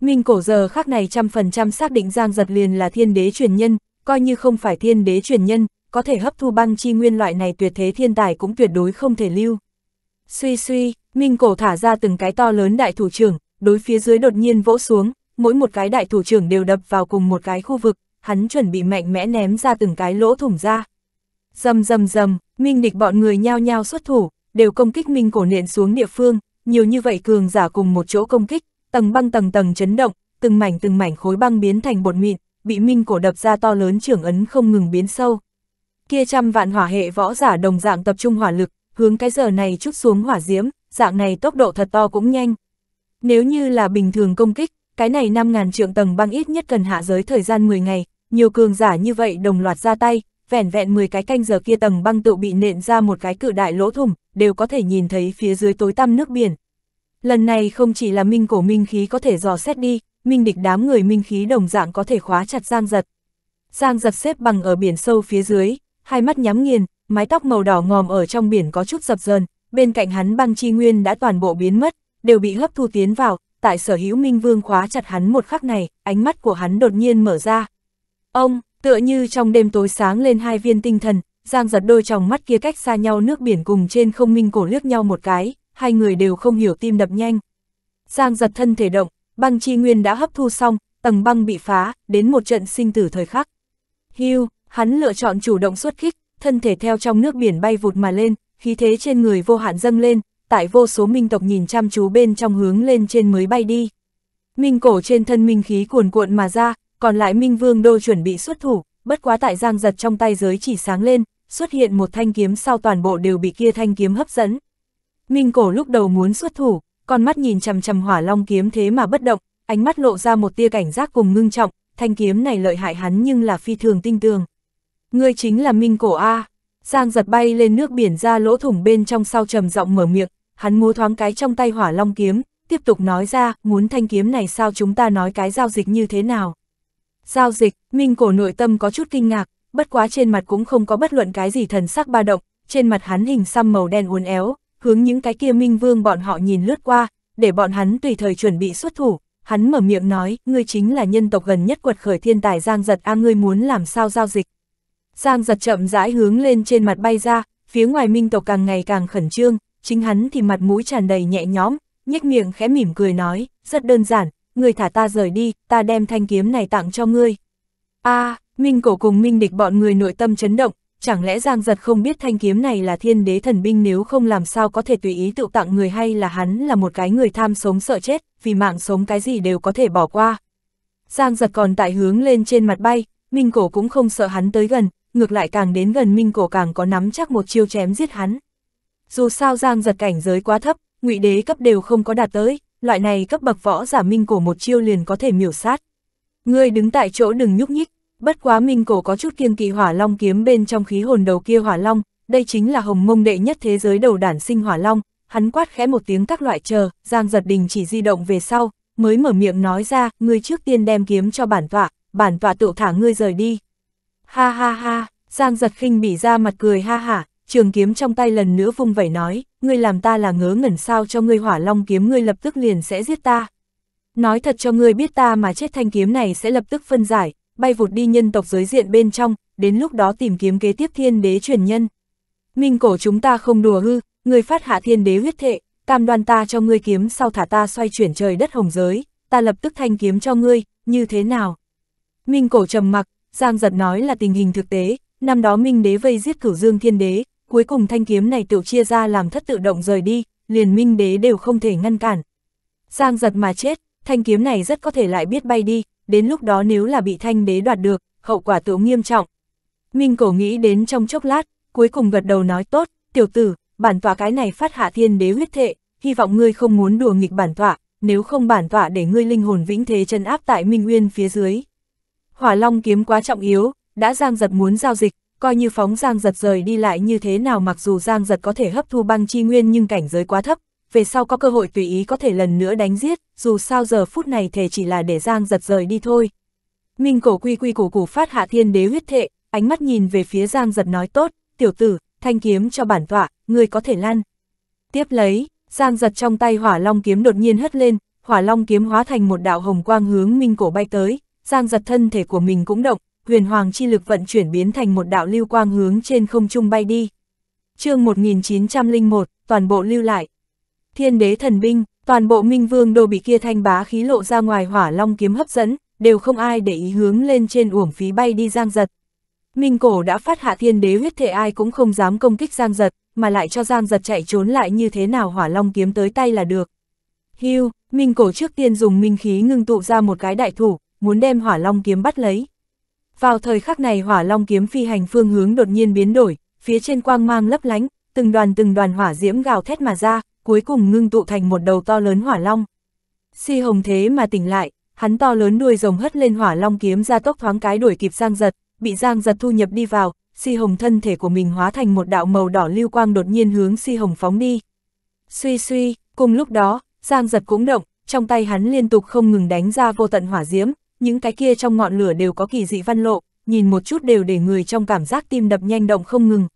Minh cổ giờ khác này trăm phần trăm xác định giang giật liền là thiên đế truyền nhân, coi như không phải thiên đế truyền nhân, có thể hấp thu băng chi nguyên loại này tuyệt thế thiên tài cũng tuyệt đối không thể lưu. Suy suy, Minh Cổ thả ra từng cái to lớn đại thủ trưởng, đối phía dưới đột nhiên vỗ xuống, mỗi một cái đại thủ trưởng đều đập vào cùng một cái khu vực, hắn chuẩn bị mạnh mẽ ném ra từng cái lỗ thủng ra. Dầm dầm dầm, Minh địch bọn người nhao nhao xuất thủ, đều công kích Minh Cổ nện xuống địa phương, nhiều như vậy cường giả cùng một chỗ công kích, tầng băng tầng tầng chấn động, từng mảnh từng mảnh khối băng biến thành bột mịn, bị Minh Cổ đập ra to lớn trưởng ấn không ngừng biến sâu kia trăm vạn hỏa hệ võ giả đồng dạng tập trung hỏa lực, hướng cái giờ này chút xuống hỏa diễm, dạng này tốc độ thật to cũng nhanh. Nếu như là bình thường công kích, cái này 5.000 trượng tầng băng ít nhất cần hạ giới thời gian 10 ngày, nhiều cường giả như vậy đồng loạt ra tay, vẻn vẹn 10 cái canh giờ kia tầng băng tự bị nện ra một cái cự đại lỗ thủng, đều có thể nhìn thấy phía dưới tối tăm nước biển. Lần này không chỉ là minh cổ minh khí có thể dò xét đi, minh địch đám người minh khí đồng dạng có thể khóa chặt giang giật. Giang giật xếp bằng ở biển sâu phía dưới, hai mắt nhắm nghiền, mái tóc màu đỏ ngòm ở trong biển có chút dập dờn, bên cạnh hắn băng chi nguyên đã toàn bộ biến mất, đều bị hấp thu tiến vào, tại sở hữu minh vương khóa chặt hắn một khắc này, ánh mắt của hắn đột nhiên mở ra. Ông, tựa như trong đêm tối sáng lên hai viên tinh thần, giang giật đôi tròng mắt kia cách xa nhau nước biển cùng trên không minh cổ liếc nhau một cái, hai người đều không hiểu tim đập nhanh. Giang giật thân thể động, băng chi nguyên đã hấp thu xong, tầng băng bị phá, đến một trận sinh tử thời khắc. Hưu, Hắn lựa chọn chủ động xuất kích, thân thể theo trong nước biển bay vụt mà lên, khí thế trên người vô hạn dâng lên, tại vô số minh tộc nhìn chăm chú bên trong hướng lên trên mới bay đi. Minh cổ trên thân minh khí cuồn cuộn mà ra, còn lại minh vương đô chuẩn bị xuất thủ, bất quá tại giang giật trong tay giới chỉ sáng lên, xuất hiện một thanh kiếm sau toàn bộ đều bị kia thanh kiếm hấp dẫn. Minh cổ lúc đầu muốn xuất thủ, con mắt nhìn chằm chằm hỏa long kiếm thế mà bất động, ánh mắt lộ ra một tia cảnh giác cùng ngưng trọng, thanh kiếm này lợi hại hắn nhưng là phi thường tinh tường. Ngươi chính là Minh Cổ A. Giang giật bay lên nước biển ra lỗ thủng bên trong sau trầm giọng mở miệng, hắn múa thoáng cái trong tay hỏa long kiếm, tiếp tục nói ra, muốn thanh kiếm này sao chúng ta nói cái giao dịch như thế nào. Giao dịch, Minh Cổ nội tâm có chút kinh ngạc, bất quá trên mặt cũng không có bất luận cái gì thần sắc ba động, trên mặt hắn hình xăm màu đen uốn éo, hướng những cái kia Minh Vương bọn họ nhìn lướt qua, để bọn hắn tùy thời chuẩn bị xuất thủ. Hắn mở miệng nói, ngươi chính là nhân tộc gần nhất quật khởi thiên tài giang giật a ngươi muốn làm sao giao dịch, Giang giật chậm rãi hướng lên trên mặt bay ra, phía ngoài minh tộc càng ngày càng khẩn trương, chính hắn thì mặt mũi tràn đầy nhẹ nhõm, nhếch miệng khẽ mỉm cười nói, rất đơn giản, người thả ta rời đi, ta đem thanh kiếm này tặng cho ngươi. a à, minh cổ cùng minh địch bọn người nội tâm chấn động, chẳng lẽ Giang giật không biết thanh kiếm này là thiên đế thần binh nếu không làm sao có thể tùy ý tự tặng người hay là hắn là một cái người tham sống sợ chết, vì mạng sống cái gì đều có thể bỏ qua. Giang giật còn tại hướng lên trên mặt bay, minh cổ cũng không sợ hắn tới gần, ngược lại càng đến gần Minh Cổ càng có nắm chắc một chiêu chém giết hắn. Dù sao Giang giật cảnh giới quá thấp, ngụy đế cấp đều không có đạt tới, loại này cấp bậc võ giả Minh Cổ một chiêu liền có thể miểu sát. Ngươi đứng tại chỗ đừng nhúc nhích, bất quá Minh Cổ có chút kiên kỵ hỏa long kiếm bên trong khí hồn đầu kia hỏa long, đây chính là hồng mông đệ nhất thế giới đầu đản sinh hỏa long, hắn quát khẽ một tiếng các loại chờ, Giang giật đình chỉ di động về sau, mới mở miệng nói ra, ngươi trước tiên đem kiếm cho bản tọa, bản tọa tự thả ngươi rời đi, Ha ha ha, Giang giật khinh bị ra mặt cười ha hả, trường kiếm trong tay lần nữa vung vẩy nói, ngươi làm ta là ngớ ngẩn sao cho ngươi hỏa long kiếm ngươi lập tức liền sẽ giết ta. Nói thật cho ngươi biết ta mà chết thanh kiếm này sẽ lập tức phân giải, bay vụt đi nhân tộc giới diện bên trong, đến lúc đó tìm kiếm kế tiếp thiên đế truyền nhân. Minh cổ chúng ta không đùa hư, ngươi phát hạ thiên đế huyết thệ, cam đoan ta cho ngươi kiếm sau thả ta xoay chuyển trời đất hồng giới, ta lập tức thanh kiếm cho ngươi, như thế nào? Minh cổ trầm mặc, Giang giật nói là tình hình thực tế, năm đó Minh đế vây giết cửu dương thiên đế, cuối cùng thanh kiếm này tiểu chia ra làm thất tự động rời đi, liền Minh đế đều không thể ngăn cản. Giang giật mà chết, thanh kiếm này rất có thể lại biết bay đi, đến lúc đó nếu là bị thanh đế đoạt được, hậu quả tố nghiêm trọng. Minh cổ nghĩ đến trong chốc lát, cuối cùng gật đầu nói tốt, tiểu tử, bản tọa cái này phát hạ thiên đế huyết thệ, hy vọng ngươi không muốn đùa nghịch bản tọa, nếu không bản tọa để ngươi linh hồn vĩnh thế chân áp tại Minh Nguyên phía dưới hỏa long kiếm quá trọng yếu, đã giang giật muốn giao dịch, coi như phóng giang giật rời đi lại như thế nào mặc dù giang giật có thể hấp thu băng chi nguyên nhưng cảnh giới quá thấp, về sau có cơ hội tùy ý có thể lần nữa đánh giết, dù sao giờ phút này thể chỉ là để giang giật rời đi thôi. Minh cổ quy quy cổ cổ phát hạ thiên đế huyết thệ, ánh mắt nhìn về phía giang giật nói tốt, tiểu tử, thanh kiếm cho bản tọa, người có thể lan Tiếp lấy, giang giật trong tay hỏa long kiếm đột nhiên hất lên, hỏa long kiếm hóa thành một đạo hồng quang hướng minh cổ bay tới, Giang giật thân thể của mình cũng động, huyền hoàng chi lực vận chuyển biến thành một đạo lưu quang hướng trên không trung bay đi. chương 1901, toàn bộ lưu lại. Thiên đế thần binh, toàn bộ minh vương đồ bị kia thanh bá khí lộ ra ngoài hỏa long kiếm hấp dẫn, đều không ai để ý hướng lên trên uổng phí bay đi giang giật. Minh cổ đã phát hạ thiên đế huyết thể ai cũng không dám công kích giang giật, mà lại cho giang giật chạy trốn lại như thế nào hỏa long kiếm tới tay là được. Hưu, minh cổ trước tiên dùng minh khí ngưng tụ ra một cái đại thủ, muốn đem hỏa long kiếm bắt lấy. Vào thời khắc này hỏa long kiếm phi hành phương hướng đột nhiên biến đổi, phía trên quang mang lấp lánh, từng đoàn từng đoàn hỏa diễm gào thét mà ra, cuối cùng ngưng tụ thành một đầu to lớn hỏa long. Si hồng thế mà tỉnh lại, hắn to lớn đuôi rồng hất lên hỏa long kiếm ra tốc thoáng cái đuổi kịp Giang Giật, bị Giang Giật thu nhập đi vào, Si hồng thân thể của mình hóa thành một đạo màu đỏ lưu quang đột nhiên hướng Si hồng phóng đi. Suy suy, cùng lúc đó, Giang Giật cũng động, trong tay hắn liên tục không ngừng đánh ra vô tận hỏa diễm, những cái kia trong ngọn lửa đều có kỳ dị văn lộ, nhìn một chút đều để người trong cảm giác tim đập nhanh động không ngừng.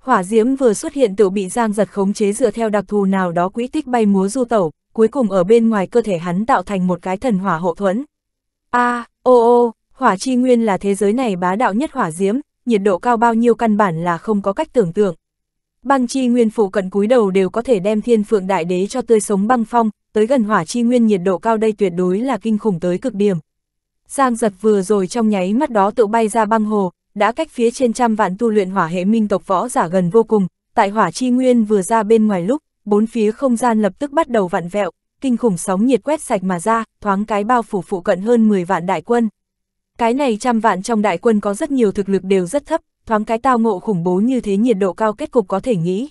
Hỏa diễm vừa xuất hiện tự bị giang giật khống chế dựa theo đặc thù nào đó quỹ tích bay múa du tẩu, cuối cùng ở bên ngoài cơ thể hắn tạo thành một cái thần hỏa hộ thuẫn. A, à, ô ô, hỏa chi nguyên là thế giới này bá đạo nhất hỏa diễm, nhiệt độ cao bao nhiêu căn bản là không có cách tưởng tượng. Băng chi nguyên phụ cận cúi đầu đều có thể đem thiên phượng đại đế cho tươi sống băng phong, tới gần hỏa chi nguyên nhiệt độ cao đây tuyệt đối là kinh khủng tới cực điểm. Giang giật vừa rồi trong nháy mắt đó tự bay ra băng hồ, đã cách phía trên trăm vạn tu luyện hỏa hệ minh tộc võ giả gần vô cùng, tại hỏa chi nguyên vừa ra bên ngoài lúc, bốn phía không gian lập tức bắt đầu vặn vẹo, kinh khủng sóng nhiệt quét sạch mà ra, thoáng cái bao phủ phụ cận hơn 10 vạn đại quân. Cái này trăm vạn trong đại quân có rất nhiều thực lực đều rất thấp, thoáng cái tao ngộ khủng bố như thế nhiệt độ cao kết cục có thể nghĩ.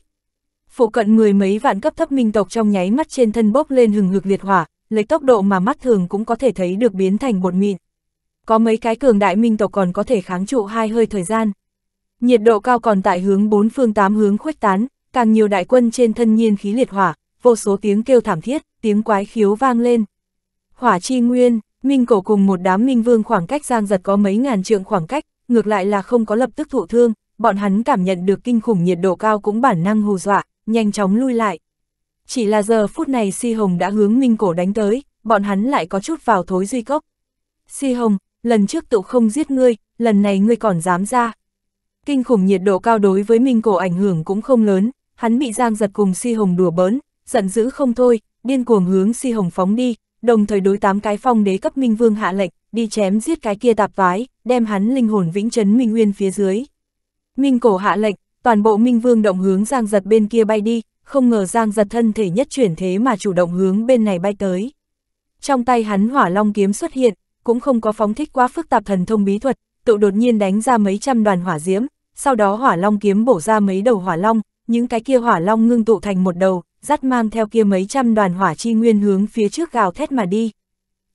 Phụ cận mười mấy vạn cấp thấp minh tộc trong nháy mắt trên thân bốc lên hừng hực liệt hỏa, lấy tốc độ mà mắt thường cũng có thể thấy được biến thành bột mịn có mấy cái cường đại minh tộc còn có thể kháng trụ hai hơi thời gian. Nhiệt độ cao còn tại hướng bốn phương tám hướng khuếch tán, càng nhiều đại quân trên thân nhiên khí liệt hỏa, vô số tiếng kêu thảm thiết, tiếng quái khiếu vang lên. Hỏa chi nguyên, minh cổ cùng một đám minh vương khoảng cách giang giật có mấy ngàn trượng khoảng cách, ngược lại là không có lập tức thụ thương, bọn hắn cảm nhận được kinh khủng nhiệt độ cao cũng bản năng hù dọa, nhanh chóng lui lại. Chỉ là giờ phút này Si Hồng đã hướng Minh Cổ đánh tới, bọn hắn lại có chút vào thối duy cốc. Si Hồng, lần trước tụ không giết ngươi, lần này ngươi còn dám ra. Kinh khủng nhiệt độ cao đối với Minh Cổ ảnh hưởng cũng không lớn, hắn bị Giang giật cùng Si Hồng đùa bỡn, giận dữ không thôi, điên cuồng hướng Si Hồng phóng đi, đồng thời đối tám cái phong đế cấp Minh Vương hạ lệnh, đi chém giết cái kia tạp vái, đem hắn linh hồn vĩnh trấn Minh Nguyên phía dưới. Minh Cổ hạ lệnh, toàn bộ Minh Vương động hướng Giang giật bên kia bay đi, không ngờ Giang giật thân thể nhất chuyển thế mà chủ động hướng bên này bay tới. Trong tay hắn hỏa long kiếm xuất hiện, cũng không có phóng thích quá phức tạp thần thông bí thuật, tự đột nhiên đánh ra mấy trăm đoàn hỏa diễm, sau đó hỏa long kiếm bổ ra mấy đầu hỏa long, những cái kia hỏa long ngưng tụ thành một đầu, dắt mang theo kia mấy trăm đoàn hỏa chi nguyên hướng phía trước gào thét mà đi.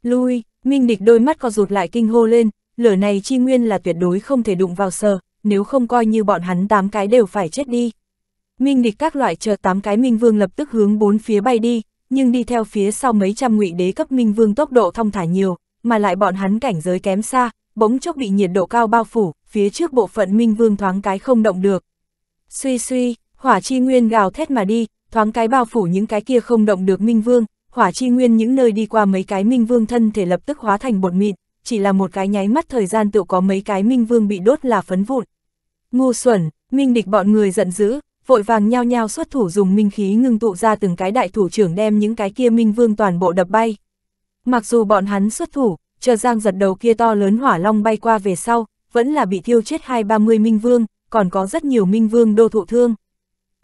Lui, Minh Địch đôi mắt co rụt lại kinh hô lên, lửa này chi nguyên là tuyệt đối không thể đụng vào sờ, nếu không coi như bọn hắn tám cái đều phải chết đi. Minh Địch các loại chờ tám cái Minh Vương lập tức hướng bốn phía bay đi, nhưng đi theo phía sau mấy trăm ngụy đế cấp Minh Vương tốc độ thông thả nhiều, mà lại bọn hắn cảnh giới kém xa, bỗng chốc bị nhiệt độ cao bao phủ, phía trước bộ phận minh vương thoáng cái không động được. Suy suy, hỏa chi nguyên gào thét mà đi, thoáng cái bao phủ những cái kia không động được minh vương, hỏa chi nguyên những nơi đi qua mấy cái minh vương thân thể lập tức hóa thành bột mịn, chỉ là một cái nháy mắt thời gian tự có mấy cái minh vương bị đốt là phấn vụn. Ngu xuẩn, minh địch bọn người giận dữ, vội vàng nhao nhao xuất thủ dùng minh khí ngưng tụ ra từng cái đại thủ trưởng đem những cái kia minh vương toàn bộ đập bay. Mặc dù bọn hắn xuất thủ, chờ giang giật đầu kia to lớn hỏa long bay qua về sau, vẫn là bị thiêu chết hai ba mươi minh vương, còn có rất nhiều minh vương đô thụ thương.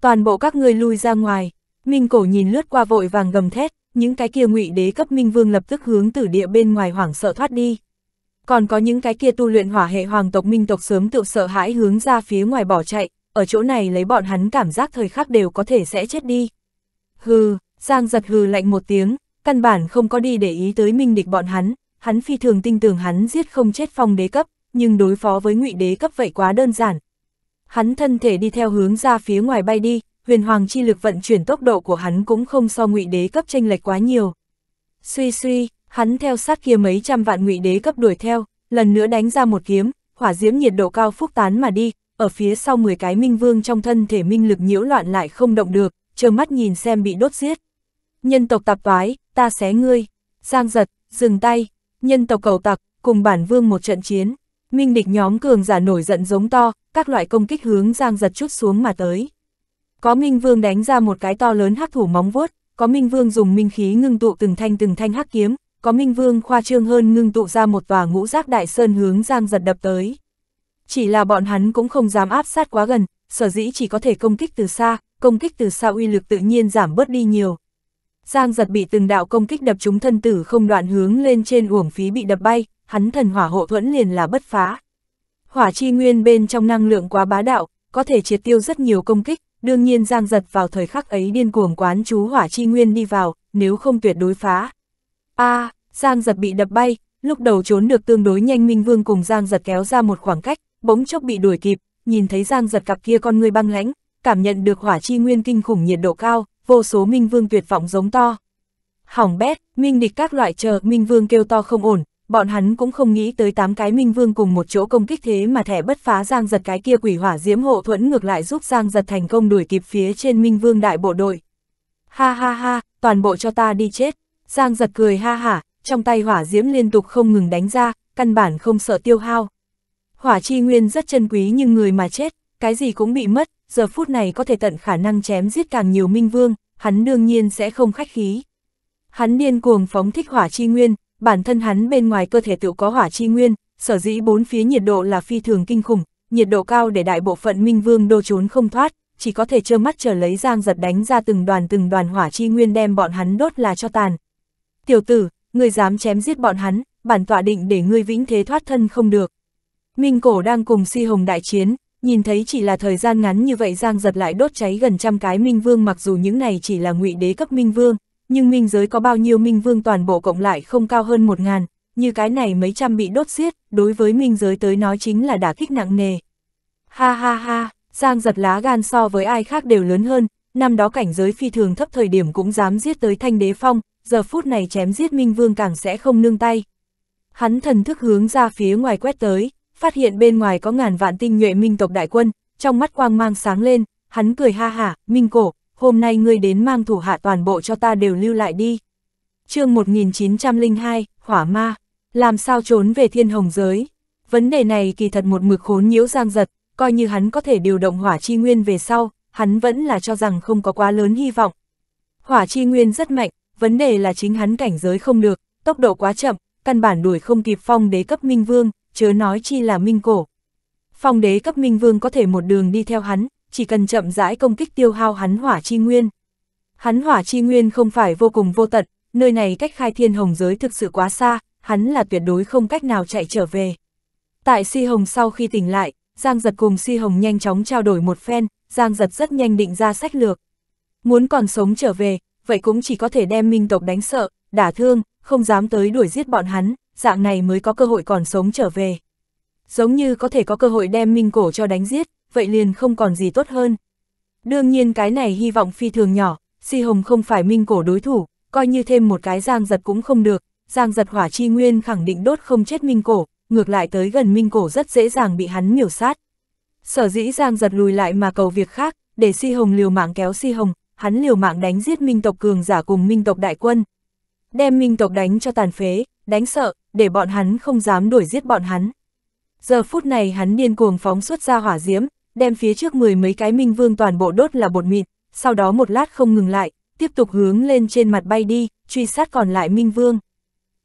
Toàn bộ các ngươi lui ra ngoài, minh cổ nhìn lướt qua vội vàng gầm thét, những cái kia ngụy đế cấp minh vương lập tức hướng tử địa bên ngoài hoảng sợ thoát đi. Còn có những cái kia tu luyện hỏa hệ hoàng tộc minh tộc sớm tự sợ hãi hướng ra phía ngoài bỏ chạy, ở chỗ này lấy bọn hắn cảm giác thời khắc đều có thể sẽ chết đi. Hừ, Giang giật hừ lạnh một tiếng, căn bản không có đi để ý tới minh địch bọn hắn, hắn phi thường tin tưởng hắn giết không chết phong đế cấp, nhưng đối phó với ngụy đế cấp vậy quá đơn giản. Hắn thân thể đi theo hướng ra phía ngoài bay đi, huyền hoàng chi lực vận chuyển tốc độ của hắn cũng không so ngụy đế cấp tranh lệch quá nhiều. Suy suy, hắn theo sát kia mấy trăm vạn ngụy đế cấp đuổi theo, lần nữa đánh ra một kiếm, hỏa diễm nhiệt độ cao phúc tán mà đi, ở phía sau 10 cái minh vương trong thân thể minh lực nhiễu loạn lại không động được, chờ mắt nhìn xem bị đốt giết nhân tộc tạp toái, ta xé ngươi, giang giật, dừng tay, nhân tộc cầu tặc, cùng bản vương một trận chiến, minh địch nhóm cường giả nổi giận giống to, các loại công kích hướng giang giật chút xuống mà tới. Có minh vương đánh ra một cái to lớn hắc thủ móng vuốt, có minh vương dùng minh khí ngưng tụ từng thanh từng thanh hắc kiếm, có minh vương khoa trương hơn ngưng tụ ra một tòa ngũ giác đại sơn hướng giang giật đập tới. Chỉ là bọn hắn cũng không dám áp sát quá gần, sở dĩ chỉ có thể công kích từ xa, công kích từ xa uy lực tự nhiên giảm bớt đi nhiều, Giang giật bị từng đạo công kích đập trúng thân tử không đoạn hướng lên trên uổng phí bị đập bay, hắn thần hỏa hộ thuẫn liền là bất phá. Hỏa chi nguyên bên trong năng lượng quá bá đạo, có thể triệt tiêu rất nhiều công kích, đương nhiên Giang giật vào thời khắc ấy điên cuồng quán chú hỏa chi nguyên đi vào, nếu không tuyệt đối phá. a à, Giang giật bị đập bay, lúc đầu trốn được tương đối nhanh Minh Vương cùng Giang giật kéo ra một khoảng cách, bỗng chốc bị đuổi kịp, nhìn thấy Giang giật cặp kia con người băng lãnh, cảm nhận được hỏa chi nguyên kinh khủng nhiệt độ cao, vô số minh vương tuyệt vọng giống to. Hỏng bét, minh địch các loại chờ, minh vương kêu to không ổn, bọn hắn cũng không nghĩ tới tám cái minh vương cùng một chỗ công kích thế mà thẻ bất phá giang giật cái kia quỷ hỏa diễm hộ thuẫn ngược lại giúp giang giật thành công đuổi kịp phía trên minh vương đại bộ đội. Ha ha ha, toàn bộ cho ta đi chết, giang giật cười ha hả, trong tay hỏa diễm liên tục không ngừng đánh ra, căn bản không sợ tiêu hao. Hỏa chi nguyên rất chân quý nhưng người mà chết, cái gì cũng bị mất, giờ phút này có thể tận khả năng chém giết càng nhiều minh vương, hắn đương nhiên sẽ không khách khí. Hắn điên cuồng phóng thích hỏa chi nguyên, bản thân hắn bên ngoài cơ thể tự có hỏa chi nguyên, sở dĩ bốn phía nhiệt độ là phi thường kinh khủng, nhiệt độ cao để đại bộ phận minh vương đô trốn không thoát, chỉ có thể trơ mắt chờ lấy giang giật đánh ra từng đoàn từng đoàn hỏa chi nguyên đem bọn hắn đốt là cho tàn. Tiểu tử, người dám chém giết bọn hắn, bản tọa định để ngươi vĩnh thế thoát thân không được. Minh cổ đang cùng si hồng đại chiến, Nhìn thấy chỉ là thời gian ngắn như vậy Giang giật lại đốt cháy gần trăm cái Minh Vương mặc dù những này chỉ là ngụy đế cấp Minh Vương, nhưng Minh giới có bao nhiêu Minh Vương toàn bộ cộng lại không cao hơn một ngàn, như cái này mấy trăm bị đốt xiết, đối với Minh giới tới nói chính là đả kích nặng nề. Ha ha ha, Giang giật lá gan so với ai khác đều lớn hơn, năm đó cảnh giới phi thường thấp thời điểm cũng dám giết tới thanh đế phong, giờ phút này chém giết Minh Vương càng sẽ không nương tay. Hắn thần thức hướng ra phía ngoài quét tới, phát hiện bên ngoài có ngàn vạn tinh nhuệ minh tộc đại quân, trong mắt quang mang sáng lên, hắn cười ha hả, minh cổ, hôm nay ngươi đến mang thủ hạ toàn bộ cho ta đều lưu lại đi. chương 1902, Hỏa Ma, làm sao trốn về thiên hồng giới? Vấn đề này kỳ thật một mực khốn nhiễu giang giật, coi như hắn có thể điều động hỏa chi nguyên về sau, hắn vẫn là cho rằng không có quá lớn hy vọng. Hỏa chi nguyên rất mạnh, vấn đề là chính hắn cảnh giới không được, tốc độ quá chậm, căn bản đuổi không kịp phong đế cấp minh vương, chớ nói chi là minh cổ. Phong đế cấp minh vương có thể một đường đi theo hắn, chỉ cần chậm rãi công kích tiêu hao hắn hỏa chi nguyên. Hắn hỏa chi nguyên không phải vô cùng vô tận, nơi này cách khai thiên hồng giới thực sự quá xa, hắn là tuyệt đối không cách nào chạy trở về. Tại Si Hồng sau khi tỉnh lại, Giang Giật cùng Si Hồng nhanh chóng trao đổi một phen, Giang Giật rất nhanh định ra sách lược. Muốn còn sống trở về, vậy cũng chỉ có thể đem minh tộc đánh sợ, đả thương, không dám tới đuổi giết bọn hắn dạng này mới có cơ hội còn sống trở về. Giống như có thể có cơ hội đem minh cổ cho đánh giết, vậy liền không còn gì tốt hơn. Đương nhiên cái này hy vọng phi thường nhỏ, Si Hồng không phải minh cổ đối thủ, coi như thêm một cái giang giật cũng không được, giang giật hỏa chi nguyên khẳng định đốt không chết minh cổ, ngược lại tới gần minh cổ rất dễ dàng bị hắn miểu sát. Sở dĩ giang giật lùi lại mà cầu việc khác, để Si Hồng liều mạng kéo Si Hồng, hắn liều mạng đánh giết minh tộc cường giả cùng minh tộc đại quân. Đem minh tộc đánh cho tàn phế, đánh sợ, để bọn hắn không dám đuổi giết bọn hắn. Giờ phút này hắn điên cuồng phóng xuất ra hỏa diễm, đem phía trước mười mấy cái minh vương toàn bộ đốt là bột mịn, sau đó một lát không ngừng lại, tiếp tục hướng lên trên mặt bay đi, truy sát còn lại minh vương.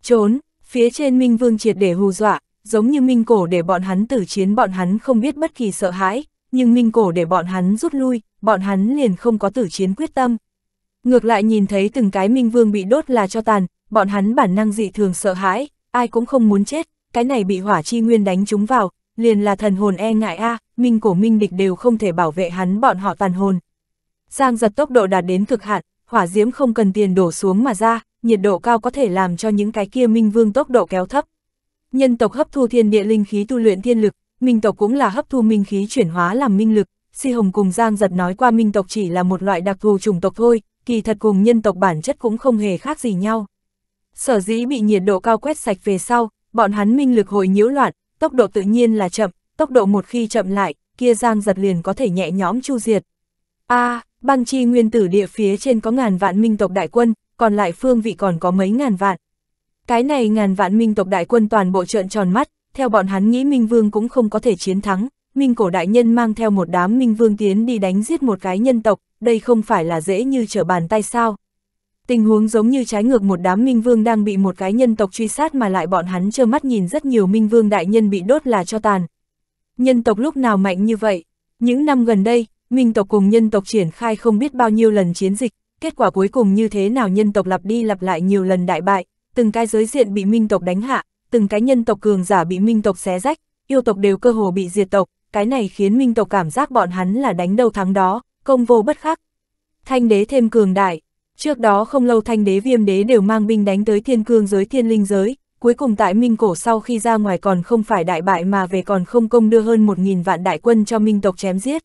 Trốn, phía trên minh vương triệt để hù dọa, giống như minh cổ để bọn hắn tử chiến bọn hắn không biết bất kỳ sợ hãi, nhưng minh cổ để bọn hắn rút lui, bọn hắn liền không có tử chiến quyết tâm, Ngược lại nhìn thấy từng cái minh vương bị đốt là cho tàn, bọn hắn bản năng dị thường sợ hãi, ai cũng không muốn chết, cái này bị hỏa chi nguyên đánh chúng vào, liền là thần hồn e ngại a, minh cổ minh địch đều không thể bảo vệ hắn bọn họ tàn hồn. Giang giật tốc độ đạt đến cực hạn, hỏa diễm không cần tiền đổ xuống mà ra, nhiệt độ cao có thể làm cho những cái kia minh vương tốc độ kéo thấp. Nhân tộc hấp thu thiên địa linh khí tu luyện thiên lực, minh tộc cũng là hấp thu minh khí chuyển hóa làm minh lực, Si Hồng cùng Giang giật nói qua minh tộc chỉ là một loại đặc thù chủng tộc thôi, kỳ thật cùng nhân tộc bản chất cũng không hề khác gì nhau. Sở dĩ bị nhiệt độ cao quét sạch về sau, bọn hắn minh lực hồi nhiễu loạn, tốc độ tự nhiên là chậm, tốc độ một khi chậm lại, kia giang giật liền có thể nhẹ nhõm chu diệt. a à, băng chi nguyên tử địa phía trên có ngàn vạn minh tộc đại quân, còn lại phương vị còn có mấy ngàn vạn. Cái này ngàn vạn minh tộc đại quân toàn bộ trợn tròn mắt, theo bọn hắn nghĩ Minh Vương cũng không có thể chiến thắng, Minh cổ đại nhân mang theo một đám Minh Vương tiến đi đánh giết một cái nhân tộc, đây không phải là dễ như trở bàn tay sao. Tình huống giống như trái ngược một đám minh vương đang bị một cái nhân tộc truy sát mà lại bọn hắn trơ mắt nhìn rất nhiều minh vương đại nhân bị đốt là cho tàn. Nhân tộc lúc nào mạnh như vậy? Những năm gần đây, minh tộc cùng nhân tộc triển khai không biết bao nhiêu lần chiến dịch, kết quả cuối cùng như thế nào nhân tộc lặp đi lặp lại nhiều lần đại bại, từng cái giới diện bị minh tộc đánh hạ, từng cái nhân tộc cường giả bị minh tộc xé rách, yêu tộc đều cơ hồ bị diệt tộc, cái này khiến minh tộc cảm giác bọn hắn là đánh đầu thắng đó công vô bất khắc. Thanh đế thêm cường đại, trước đó không lâu thanh đế viêm đế đều mang binh đánh tới thiên cương giới thiên linh giới, cuối cùng tại Minh Cổ sau khi ra ngoài còn không phải đại bại mà về còn không công đưa hơn 1.000 vạn đại quân cho Minh tộc chém giết.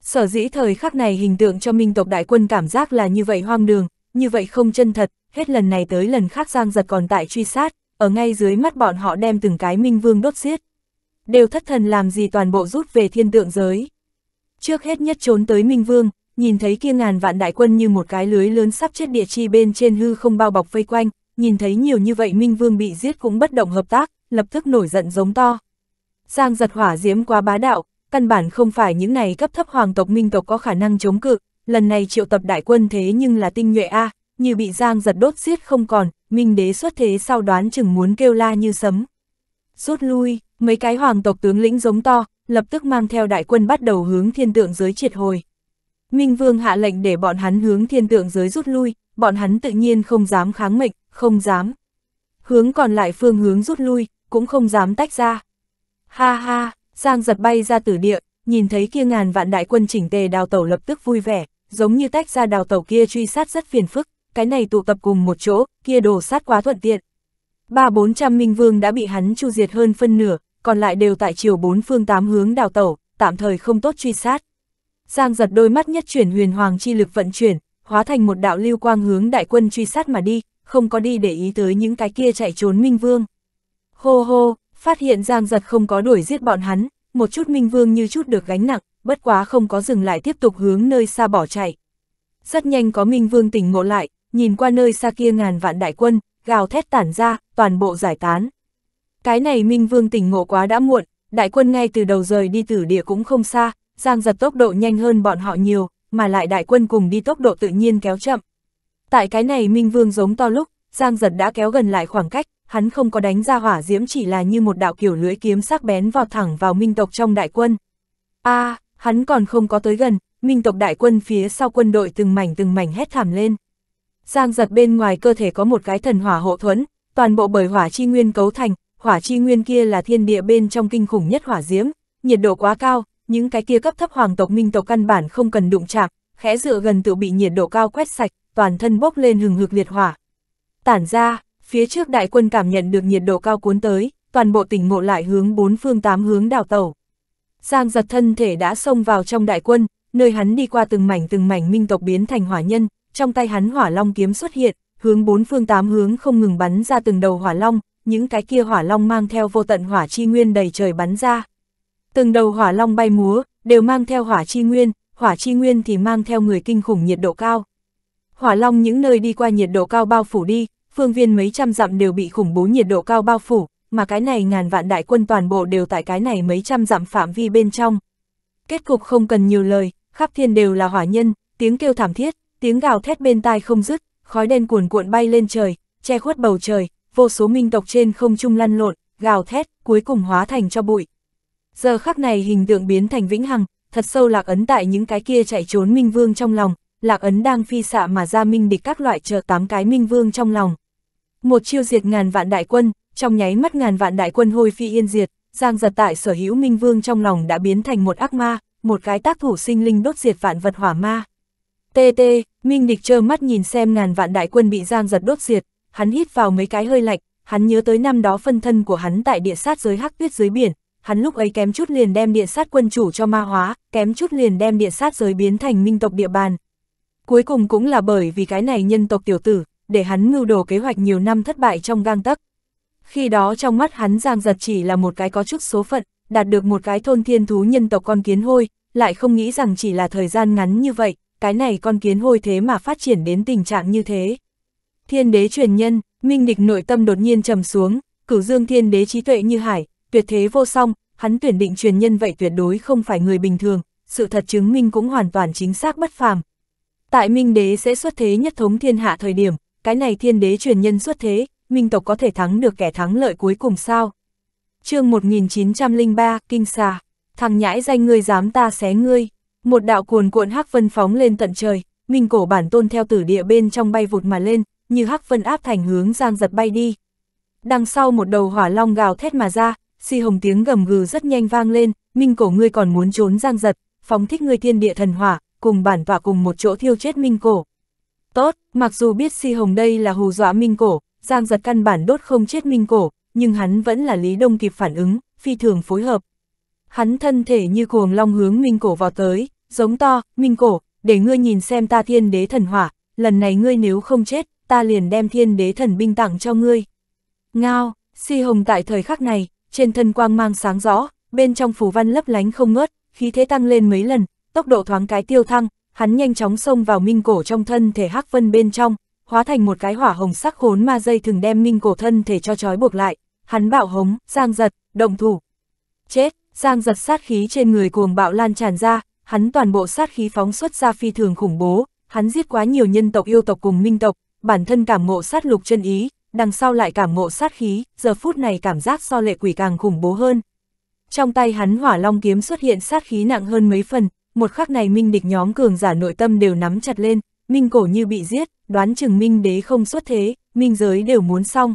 Sở dĩ thời khắc này hình tượng cho Minh tộc đại quân cảm giác là như vậy hoang đường, như vậy không chân thật, hết lần này tới lần khác giang giật còn tại truy sát, ở ngay dưới mắt bọn họ đem từng cái Minh Vương đốt giết. Đều thất thần làm gì toàn bộ rút về thiên tượng giới. Trước hết nhất trốn tới Minh Vương, nhìn thấy kia ngàn vạn đại quân như một cái lưới lớn sắp chết địa chi bên trên hư không bao bọc vây quanh, nhìn thấy nhiều như vậy Minh Vương bị giết cũng bất động hợp tác, lập tức nổi giận giống to. Giang giật hỏa diễm quá bá đạo, căn bản không phải những này cấp thấp hoàng tộc Minh tộc có khả năng chống cự, lần này triệu tập đại quân thế nhưng là tinh nhuệ A, như bị Giang giật đốt giết không còn, Minh đế xuất thế sau đoán chừng muốn kêu la như sấm. Rút lui, mấy cái hoàng tộc tướng lĩnh giống to, lập tức mang theo đại quân bắt đầu hướng thiên tượng giới triệt hồi. Minh Vương hạ lệnh để bọn hắn hướng thiên tượng giới rút lui, bọn hắn tự nhiên không dám kháng mệnh, không dám. Hướng còn lại phương hướng rút lui, cũng không dám tách ra. Ha ha, Giang giật bay ra tử địa, nhìn thấy kia ngàn vạn đại quân chỉnh tề đào tẩu lập tức vui vẻ, giống như tách ra đào tẩu kia truy sát rất phiền phức, cái này tụ tập cùng một chỗ, kia đồ sát quá thuận tiện. Ba bốn trăm minh vương đã bị hắn chu diệt hơn phân nửa, còn lại đều tại chiều bốn phương tám hướng đào tẩu, tạm thời không tốt truy sát. Giang giật đôi mắt nhất chuyển huyền hoàng chi lực vận chuyển, hóa thành một đạo lưu quang hướng đại quân truy sát mà đi, không có đi để ý tới những cái kia chạy trốn Minh Vương. Hô hô, phát hiện Giang giật không có đuổi giết bọn hắn, một chút Minh Vương như chút được gánh nặng, bất quá không có dừng lại tiếp tục hướng nơi xa bỏ chạy. Rất nhanh có Minh Vương tỉnh ngộ lại, nhìn qua nơi xa kia ngàn vạn đại quân, gào thét tản ra, toàn bộ giải tán. Cái này Minh Vương tỉnh ngộ quá đã muộn, đại quân ngay từ đầu rời đi tử địa cũng không xa, Giang giật tốc độ nhanh hơn bọn họ nhiều, mà lại đại quân cùng đi tốc độ tự nhiên kéo chậm. Tại cái này Minh Vương giống to lúc, Giang giật đã kéo gần lại khoảng cách, hắn không có đánh ra hỏa diễm chỉ là như một đạo kiểu lưỡi kiếm sắc bén vào thẳng vào minh tộc trong đại quân. a à, hắn còn không có tới gần, minh tộc đại quân phía sau quân đội từng mảnh từng mảnh hét thảm lên. Giang giật bên ngoài cơ thể có một cái thần hỏa hộ thuẫn, toàn bộ bởi hỏa chi nguyên cấu thành, hỏa chi nguyên kia là thiên địa bên trong kinh khủng nhất hỏa diễm, nhiệt độ quá cao, những cái kia cấp thấp hoàng tộc minh tộc căn bản không cần đụng chạm, khẽ dựa gần tự bị nhiệt độ cao quét sạch, toàn thân bốc lên hừng hực liệt hỏa. Tản ra, phía trước đại quân cảm nhận được nhiệt độ cao cuốn tới, toàn bộ tỉnh ngộ lại hướng bốn phương tám hướng đảo tàu. Giang giật thân thể đã xông vào trong đại quân, nơi hắn đi qua từng mảnh từng mảnh minh tộc biến thành hỏa nhân, trong tay hắn hỏa long kiếm xuất hiện, hướng bốn phương tám hướng không ngừng bắn ra từng đầu hỏa long, những cái kia hỏa long mang theo vô tận hỏa chi nguyên đầy trời bắn ra. Từng đầu hỏa long bay múa, đều mang theo hỏa chi nguyên, hỏa chi nguyên thì mang theo người kinh khủng nhiệt độ cao. Hỏa long những nơi đi qua nhiệt độ cao bao phủ đi, phương viên mấy trăm dặm đều bị khủng bố nhiệt độ cao bao phủ, mà cái này ngàn vạn đại quân toàn bộ đều tại cái này mấy trăm dặm phạm vi bên trong. Kết cục không cần nhiều lời, khắp thiên đều là hỏa nhân, tiếng kêu thảm thiết, tiếng gào thét bên tai không dứt, khói đen cuồn cuộn bay lên trời, che khuất bầu trời, vô số minh tộc trên không trung lăn lộn, gào thét, cuối cùng hóa thành cho bụi. Giờ khắc này hình tượng biến thành vĩnh hằng, thật sâu lạc ấn tại những cái kia chạy trốn minh vương trong lòng, lạc ấn đang phi xạ mà ra minh địch các loại chờ tám cái minh vương trong lòng. Một chiêu diệt ngàn vạn đại quân, trong nháy mắt ngàn vạn đại quân hôi phi yên diệt, giang giật tại sở hữu minh vương trong lòng đã biến thành một ác ma, một cái tác thủ sinh linh đốt diệt vạn vật hỏa ma. TT, minh địch trơ mắt nhìn xem ngàn vạn đại quân bị giang giật đốt diệt, hắn hít vào mấy cái hơi lạnh, hắn nhớ tới năm đó phân thân của hắn tại địa sát giới hắc tuyết dưới biển, hắn lúc ấy kém chút liền đem địa sát quân chủ cho ma hóa, kém chút liền đem địa sát giới biến thành minh tộc địa bàn. Cuối cùng cũng là bởi vì cái này nhân tộc tiểu tử, để hắn mưu đồ kế hoạch nhiều năm thất bại trong gang tấc. Khi đó trong mắt hắn Giang Giật chỉ là một cái có chút số phận, đạt được một cái thôn thiên thú nhân tộc con kiến hôi, lại không nghĩ rằng chỉ là thời gian ngắn như vậy, cái này con kiến hôi thế mà phát triển đến tình trạng như thế. Thiên đế truyền nhân, minh địch nội tâm đột nhiên trầm xuống, cửu dương thiên đế trí tuệ như hải, tuyệt thế vô song, hắn tuyển định truyền nhân vậy tuyệt đối không phải người bình thường, sự thật chứng minh cũng hoàn toàn chính xác bất phàm. Tại minh đế sẽ xuất thế nhất thống thiên hạ thời điểm, cái này thiên đế truyền nhân xuất thế, minh tộc có thể thắng được kẻ thắng lợi cuối cùng sao? chương 1903, Kinh Xà, thằng nhãi danh ngươi dám ta xé ngươi, một đạo cuồn cuộn hắc vân phóng lên tận trời, minh cổ bản tôn theo tử địa bên trong bay vụt mà lên, như hắc vân áp thành hướng Giang giật bay đi. Đằng sau một đầu hỏa long gào thét mà ra, si hồng tiếng gầm gừ rất nhanh vang lên, minh cổ ngươi còn muốn trốn Giang giật, phóng thích ngươi thiên địa thần hỏa, cùng bản tỏa cùng một chỗ thiêu chết minh cổ. Tốt, mặc dù biết si hồng đây là hù dọa minh cổ, Giang giật căn bản đốt không chết minh cổ, nhưng hắn vẫn là Lý Đông kịp phản ứng, phi thường phối hợp. Hắn thân thể như cuồng long hướng minh cổ vào tới, giống to, minh cổ, để ngươi nhìn xem ta thiên đế thần hỏa, lần này ngươi nếu không chết, ta liền đem thiên đế thần binh tặng cho ngươi. Ngao, si hồng tại thời khắc này, trên thân quang mang sáng rõ, bên trong phủ văn lấp lánh không ngớt, khí thế tăng lên mấy lần, tốc độ thoáng cái tiêu thăng, hắn nhanh chóng xông vào minh cổ trong thân thể hắc vân bên trong, hóa thành một cái hỏa hồng sắc khốn ma dây thường đem minh cổ thân thể cho trói buộc lại, hắn bạo hống, giang giật, động thủ. Chết, giang giật sát khí trên người cuồng bạo lan tràn ra, hắn toàn bộ sát khí phóng xuất ra phi thường khủng bố, hắn giết quá nhiều nhân tộc yêu tộc cùng minh tộc, bản thân cảm ngộ sát lục chân ý, đằng sau lại cảm ngộ sát khí, giờ phút này cảm giác so lệ quỷ càng khủng bố hơn. Trong tay hắn hỏa long kiếm xuất hiện sát khí nặng hơn mấy phần, một khắc này minh địch nhóm cường giả nội tâm đều nắm chặt lên, minh cổ như bị giết, đoán chừng minh đế không xuất thế, minh giới đều muốn xong.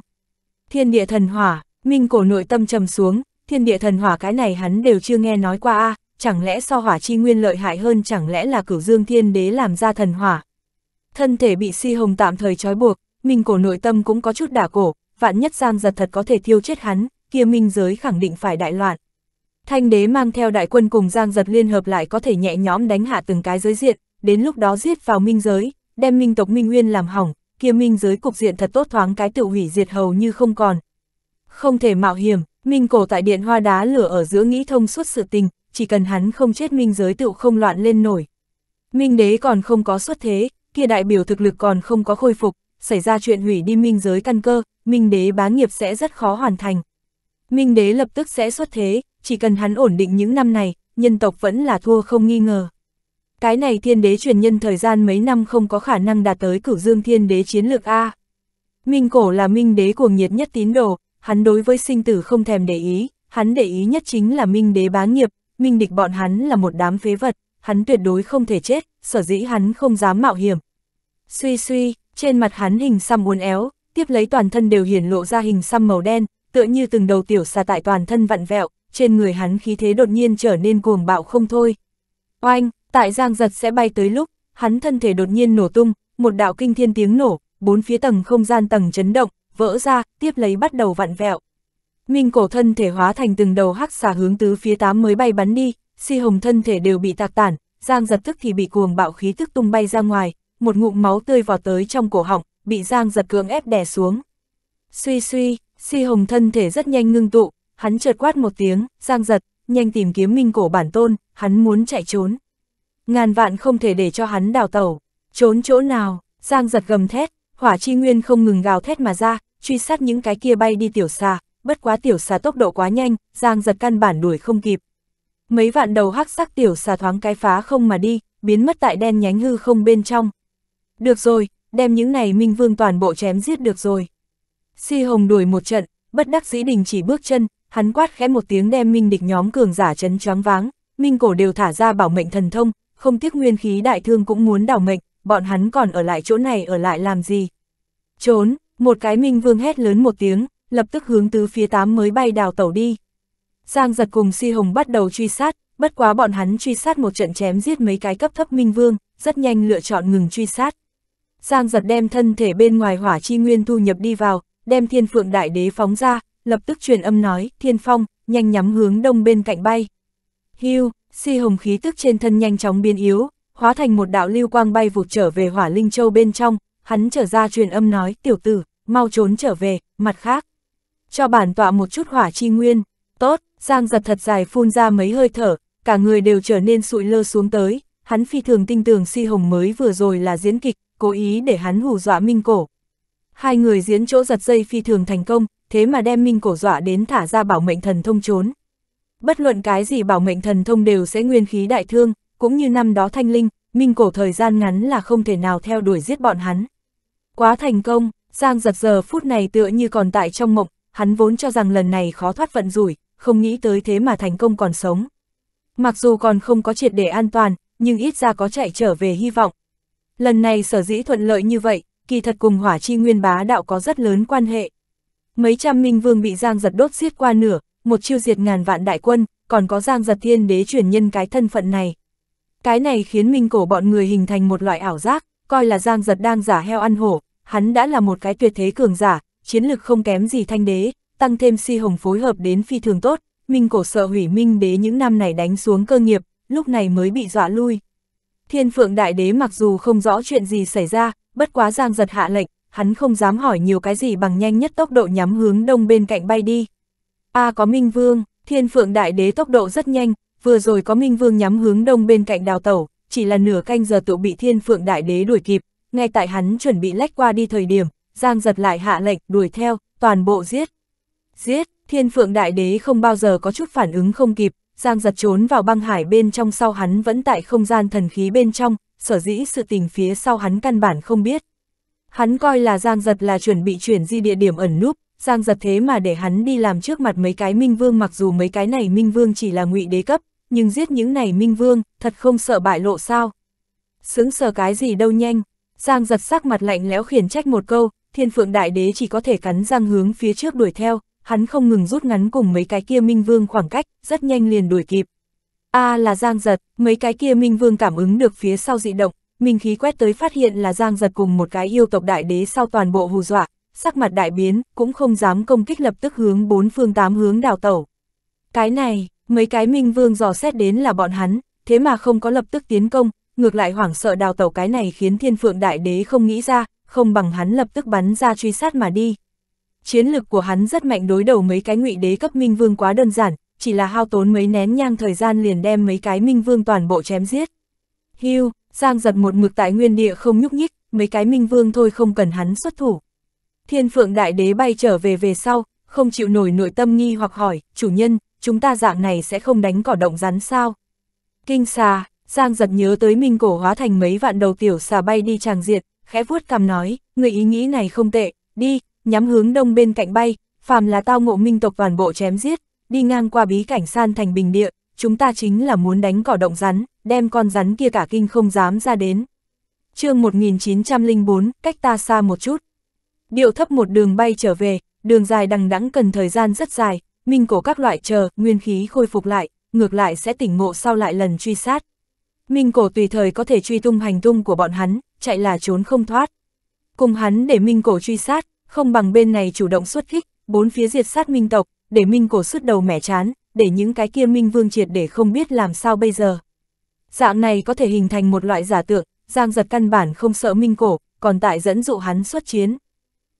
Thiên địa thần hỏa, minh cổ nội tâm trầm xuống, thiên địa thần hỏa cái này hắn đều chưa nghe nói qua a à, chẳng lẽ so hỏa chi nguyên lợi hại hơn chẳng lẽ là cửu dương thiên đế làm ra thần hỏa, thân thể bị si hồng tạm thời trói buộc, minh cổ nội tâm cũng có chút đả cổ, vạn nhất giang giật thật có thể thiêu chết hắn, kia minh giới khẳng định phải đại loạn. Thanh đế mang theo đại quân cùng giang giật liên hợp lại có thể nhẹ nhóm đánh hạ từng cái giới diện, đến lúc đó giết vào minh giới, đem minh tộc minh nguyên làm hỏng, kia minh giới cục diện thật tốt thoáng cái tự hủy diệt hầu như không còn. Không thể mạo hiểm, minh cổ tại điện hoa đá lửa ở giữa nghĩ thông suốt sự tình, chỉ cần hắn không chết minh giới tự không loạn lên nổi. Minh đế còn không có xuất thế, kia đại biểu thực lực còn không có khôi phục, xảy ra chuyện hủy đi minh giới căn cơ, minh đế bá nghiệp sẽ rất khó hoàn thành. Minh đế lập tức sẽ xuất thế, chỉ cần hắn ổn định những năm này, nhân tộc vẫn là thua không nghi ngờ. Cái này thiên đế truyền nhân thời gian mấy năm không có khả năng đạt tới cửu dương thiên đế chiến lược A. Minh cổ là minh đế cuồng nhiệt nhất tín đồ, hắn đối với sinh tử không thèm để ý, hắn để ý nhất chính là minh đế bá nghiệp, minh địch bọn hắn là một đám phế vật, hắn tuyệt đối không thể chết, sở dĩ hắn không dám mạo hiểm, Suy suy, trên mặt hắn hình xăm uốn éo, tiếp lấy toàn thân đều hiển lộ ra hình xăm màu đen, tựa như từng đầu tiểu xà tại toàn thân vặn vẹo, trên người hắn khí thế đột nhiên trở nên cuồng bạo không thôi. Oanh, tại giang giật sẽ bay tới lúc, hắn thân thể đột nhiên nổ tung, một đạo kinh thiên tiếng nổ, bốn phía tầng không gian tầng chấn động, vỡ ra, tiếp lấy bắt đầu vặn vẹo. Minh cổ thân thể hóa thành từng đầu hắc xà hướng tứ phía tám mới bay bắn đi, si hồng thân thể đều bị tạc tản, giang giật tức thì bị cuồng bạo khí tức tung bay ra ngoài, một ngụm máu tươi vào tới trong cổ họng, bị Giang giật cưỡng ép đè xuống. Suy suy, si hồng thân thể rất nhanh ngưng tụ, hắn chợt quát một tiếng, Giang giật, nhanh tìm kiếm minh cổ bản tôn, hắn muốn chạy trốn. Ngàn vạn không thể để cho hắn đào tẩu, trốn chỗ nào, Giang giật gầm thét, hỏa chi nguyên không ngừng gào thét mà ra, truy sát những cái kia bay đi tiểu xà, bất quá tiểu xà tốc độ quá nhanh, Giang giật căn bản đuổi không kịp. Mấy vạn đầu hắc sắc tiểu xà thoáng cái phá không mà đi, biến mất tại đen nhánh hư không bên trong, được rồi, đem những này Minh Vương toàn bộ chém giết được rồi. Si Hồng đuổi một trận, bất đắc dĩ đình chỉ bước chân, hắn quát khẽ một tiếng đem Minh địch nhóm cường giả chấn choáng váng, Minh cổ đều thả ra bảo mệnh thần thông, không tiếc nguyên khí đại thương cũng muốn đảo mệnh, bọn hắn còn ở lại chỗ này ở lại làm gì. Trốn, một cái Minh Vương hét lớn một tiếng, lập tức hướng tứ phía tám mới bay đào tẩu đi. Giang giật cùng Si Hồng bắt đầu truy sát, bất quá bọn hắn truy sát một trận chém giết mấy cái cấp thấp Minh Vương, rất nhanh lựa chọn ngừng truy sát. Giang giật đem thân thể bên ngoài hỏa chi nguyên thu nhập đi vào, đem thiên phượng đại đế phóng ra, lập tức truyền âm nói, thiên phong, nhanh nhắm hướng đông bên cạnh bay. Hưu, si hồng khí tức trên thân nhanh chóng biến yếu, hóa thành một đạo lưu quang bay vụt trở về hỏa linh châu bên trong, hắn trở ra truyền âm nói, tiểu tử, mau trốn trở về, mặt khác. Cho bản tọa một chút hỏa chi nguyên, tốt, Giang giật thật dài phun ra mấy hơi thở, cả người đều trở nên sụi lơ xuống tới, hắn phi thường tinh tường si hồng mới vừa rồi là diễn kịch, cố ý để hắn hù dọa Minh Cổ. Hai người diễn chỗ giật dây phi thường thành công, thế mà đem Minh Cổ dọa đến thả ra bảo mệnh thần thông trốn. Bất luận cái gì bảo mệnh thần thông đều sẽ nguyên khí đại thương, cũng như năm đó thanh linh, Minh Cổ thời gian ngắn là không thể nào theo đuổi giết bọn hắn. Quá thành công, Giang giật giờ phút này tựa như còn tại trong mộng, hắn vốn cho rằng lần này khó thoát vận rủi, không nghĩ tới thế mà thành công còn sống. Mặc dù còn không có triệt để an toàn, nhưng ít ra có chạy trở về hy vọng, Lần này sở dĩ thuận lợi như vậy, kỳ thật cùng hỏa chi nguyên bá đạo có rất lớn quan hệ. Mấy trăm minh vương bị giang giật đốt xiết qua nửa, một chiêu diệt ngàn vạn đại quân, còn có giang giật thiên đế chuyển nhân cái thân phận này. Cái này khiến minh cổ bọn người hình thành một loại ảo giác, coi là giang giật đang giả heo ăn hổ, hắn đã là một cái tuyệt thế cường giả, chiến lực không kém gì thanh đế, tăng thêm si hồng phối hợp đến phi thường tốt, minh cổ sợ hủy minh đế những năm này đánh xuống cơ nghiệp, lúc này mới bị dọa lui. Thiên Phượng Đại Đế mặc dù không rõ chuyện gì xảy ra, bất quá Giang giật hạ lệnh, hắn không dám hỏi nhiều cái gì bằng nhanh nhất tốc độ nhắm hướng đông bên cạnh bay đi. A à, có Minh Vương, Thiên Phượng Đại Đế tốc độ rất nhanh, vừa rồi có Minh Vương nhắm hướng đông bên cạnh đào tẩu, chỉ là nửa canh giờ tự bị Thiên Phượng Đại Đế đuổi kịp, ngay tại hắn chuẩn bị lách qua đi thời điểm, Giang giật lại hạ lệnh đuổi theo, toàn bộ giết. Giết, Thiên Phượng Đại Đế không bao giờ có chút phản ứng không kịp, Giang giật trốn vào băng hải bên trong sau hắn vẫn tại không gian thần khí bên trong, sở dĩ sự tình phía sau hắn căn bản không biết. Hắn coi là Giang giật là chuẩn bị chuyển di địa điểm ẩn núp, Giang giật thế mà để hắn đi làm trước mặt mấy cái minh vương mặc dù mấy cái này minh vương chỉ là ngụy đế cấp, nhưng giết những này minh vương, thật không sợ bại lộ sao. Sướng sờ cái gì đâu nhanh, Giang giật sắc mặt lạnh lẽo khiển trách một câu, thiên phượng đại đế chỉ có thể cắn răng hướng phía trước đuổi theo hắn không ngừng rút ngắn cùng mấy cái kia minh vương khoảng cách, rất nhanh liền đuổi kịp. A à là Giang Giật, mấy cái kia minh vương cảm ứng được phía sau dị động, minh khí quét tới phát hiện là Giang Giật cùng một cái yêu tộc đại đế sau toàn bộ hù dọa, sắc mặt đại biến, cũng không dám công kích lập tức hướng bốn phương tám hướng đào tẩu. Cái này, mấy cái minh vương dò xét đến là bọn hắn, thế mà không có lập tức tiến công, ngược lại hoảng sợ đào tẩu cái này khiến thiên phượng đại đế không nghĩ ra, không bằng hắn lập tức bắn ra truy sát mà đi chiến lực của hắn rất mạnh đối đầu mấy cái ngụy đế cấp minh vương quá đơn giản, chỉ là hao tốn mấy nén nhang thời gian liền đem mấy cái minh vương toàn bộ chém giết. hiu Giang giật một mực tại nguyên địa không nhúc nhích, mấy cái minh vương thôi không cần hắn xuất thủ. Thiên phượng đại đế bay trở về về sau, không chịu nổi nội tâm nghi hoặc hỏi, chủ nhân, chúng ta dạng này sẽ không đánh cỏ động rắn sao? Kinh xà, Giang giật nhớ tới minh cổ hóa thành mấy vạn đầu tiểu xà bay đi tràng diệt, khẽ vuốt cằm nói, người ý nghĩ này không tệ, đi, nhắm hướng đông bên cạnh bay, phàm là tao ngộ minh tộc toàn bộ chém giết, đi ngang qua bí cảnh san thành bình địa, chúng ta chính là muốn đánh cỏ động rắn, đem con rắn kia cả kinh không dám ra đến. chương 1904, cách ta xa một chút. Điệu thấp một đường bay trở về, đường dài đằng đẵng cần thời gian rất dài, minh cổ các loại chờ, nguyên khí khôi phục lại, ngược lại sẽ tỉnh ngộ sau lại lần truy sát. Minh cổ tùy thời có thể truy tung hành tung của bọn hắn, chạy là trốn không thoát. Cùng hắn để minh cổ truy sát, không bằng bên này chủ động xuất kích, bốn phía diệt sát minh tộc, để minh cổ sứt đầu mẻ chán, để những cái kia minh vương triệt để không biết làm sao bây giờ. Dạng này có thể hình thành một loại giả tượng, Giang giật căn bản không sợ minh cổ, còn tại dẫn dụ hắn xuất chiến.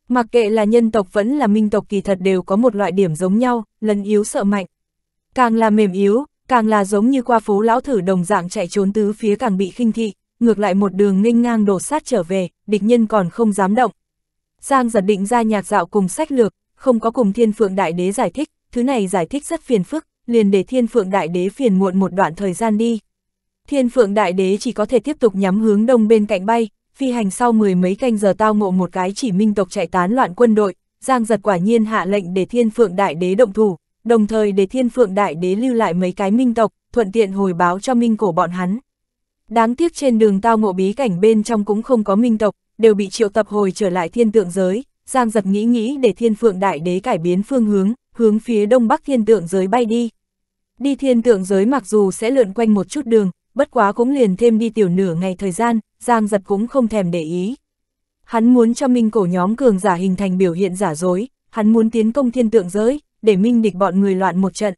Mặc kệ là nhân tộc vẫn là minh tộc kỳ thật đều có một loại điểm giống nhau, lần yếu sợ mạnh. Càng là mềm yếu, càng là giống như qua phố lão thử đồng dạng chạy trốn tứ phía càng bị khinh thị, ngược lại một đường nghênh ngang đổ sát trở về, địch nhân còn không dám động, Giang giật định ra nhạc dạo cùng sách lược, không có cùng thiên phượng đại đế giải thích, thứ này giải thích rất phiền phức, liền để thiên phượng đại đế phiền muộn một đoạn thời gian đi. Thiên phượng đại đế chỉ có thể tiếp tục nhắm hướng đông bên cạnh bay, phi hành sau mười mấy canh giờ tao ngộ một cái chỉ minh tộc chạy tán loạn quân đội, Giang giật quả nhiên hạ lệnh để thiên phượng đại đế động thủ, đồng thời để thiên phượng đại đế lưu lại mấy cái minh tộc, thuận tiện hồi báo cho minh cổ bọn hắn. Đáng tiếc trên đường tao ngộ bí cảnh bên trong cũng không có minh tộc, đều bị triệu tập hồi trở lại thiên tượng giới, Giang giật nghĩ nghĩ để thiên phượng đại đế cải biến phương hướng, hướng phía đông bắc thiên tượng giới bay đi. Đi thiên tượng giới mặc dù sẽ lượn quanh một chút đường, bất quá cũng liền thêm đi tiểu nửa ngày thời gian, Giang giật cũng không thèm để ý. Hắn muốn cho minh cổ nhóm cường giả hình thành biểu hiện giả dối, hắn muốn tiến công thiên tượng giới, để minh địch bọn người loạn một trận.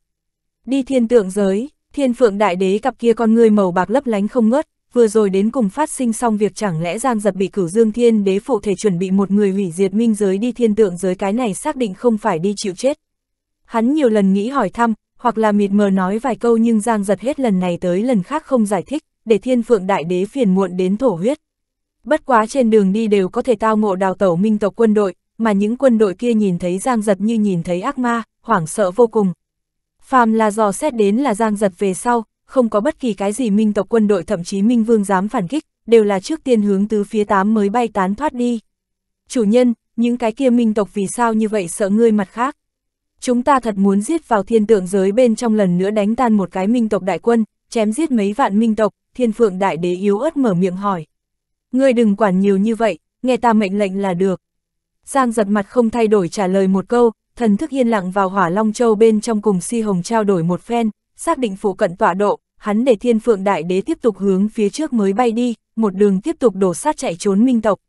Đi thiên tượng giới, thiên phượng đại đế cặp kia con người màu bạc lấp lánh không ngớt, vừa rồi đến cùng phát sinh xong việc chẳng lẽ Giang Giật bị cửu dương thiên đế phụ thể chuẩn bị một người hủy diệt minh giới đi thiên tượng giới cái này xác định không phải đi chịu chết. Hắn nhiều lần nghĩ hỏi thăm, hoặc là mịt mờ nói vài câu nhưng Giang Giật hết lần này tới lần khác không giải thích, để thiên phượng đại đế phiền muộn đến thổ huyết. Bất quá trên đường đi đều có thể tao ngộ đào tẩu minh tộc quân đội, mà những quân đội kia nhìn thấy Giang Giật như nhìn thấy ác ma, hoảng sợ vô cùng. Phàm là dò xét đến là Giang Giật về sau, không có bất kỳ cái gì minh tộc quân đội thậm chí minh vương dám phản kích, đều là trước tiên hướng từ phía tám mới bay tán thoát đi. Chủ nhân, những cái kia minh tộc vì sao như vậy sợ ngươi mặt khác? Chúng ta thật muốn giết vào thiên tượng giới bên trong lần nữa đánh tan một cái minh tộc đại quân, chém giết mấy vạn minh tộc, thiên phượng đại đế yếu ớt mở miệng hỏi. Ngươi đừng quản nhiều như vậy, nghe ta mệnh lệnh là được. Giang giật mặt không thay đổi trả lời một câu, thần thức yên lặng vào hỏa long châu bên trong cùng si hồng trao đổi một phen xác định phủ cận tọa độ, hắn để thiên phượng đại đế tiếp tục hướng phía trước mới bay đi, một đường tiếp tục đổ sát chạy trốn minh tộc.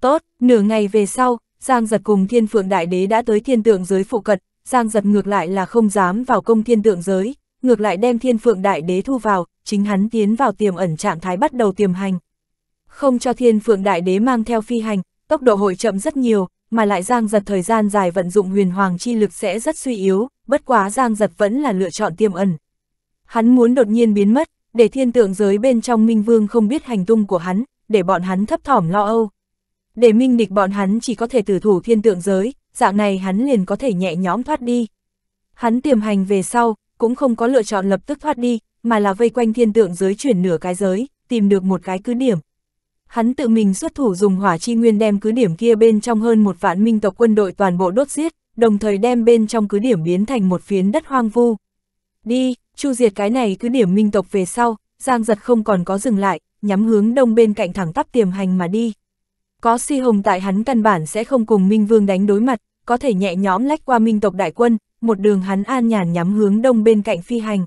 Tốt, nửa ngày về sau, Giang giật cùng thiên phượng đại đế đã tới thiên tượng giới phụ cận, Giang giật ngược lại là không dám vào công thiên tượng giới, ngược lại đem thiên phượng đại đế thu vào, chính hắn tiến vào tiềm ẩn trạng thái bắt đầu tiềm hành. Không cho thiên phượng đại đế mang theo phi hành, tốc độ hội chậm rất nhiều, mà lại Giang giật thời gian dài vận dụng huyền hoàng chi lực sẽ rất suy yếu, bất quá Giang giật vẫn là lựa chọn tiềm ẩn. Hắn muốn đột nhiên biến mất, để thiên tượng giới bên trong Minh Vương không biết hành tung của hắn, để bọn hắn thấp thỏm lo âu. Để minh địch bọn hắn chỉ có thể tử thủ thiên tượng giới, dạng này hắn liền có thể nhẹ nhõm thoát đi. Hắn tiềm hành về sau, cũng không có lựa chọn lập tức thoát đi, mà là vây quanh thiên tượng giới chuyển nửa cái giới, tìm được một cái cứ điểm. Hắn tự mình xuất thủ dùng hỏa chi nguyên đem cứ điểm kia bên trong hơn một vạn minh tộc quân đội toàn bộ đốt giết, đồng thời đem bên trong cứ điểm biến thành một phiến đất hoang vu. Đi, chu diệt cái này cứ điểm minh tộc về sau, Giang giật không còn có dừng lại, nhắm hướng đông bên cạnh thẳng tắp tiềm hành mà đi. Có si hồng tại hắn căn bản sẽ không cùng Minh Vương đánh đối mặt, có thể nhẹ nhõm lách qua minh tộc đại quân, một đường hắn an nhàn nhắm hướng đông bên cạnh phi hành.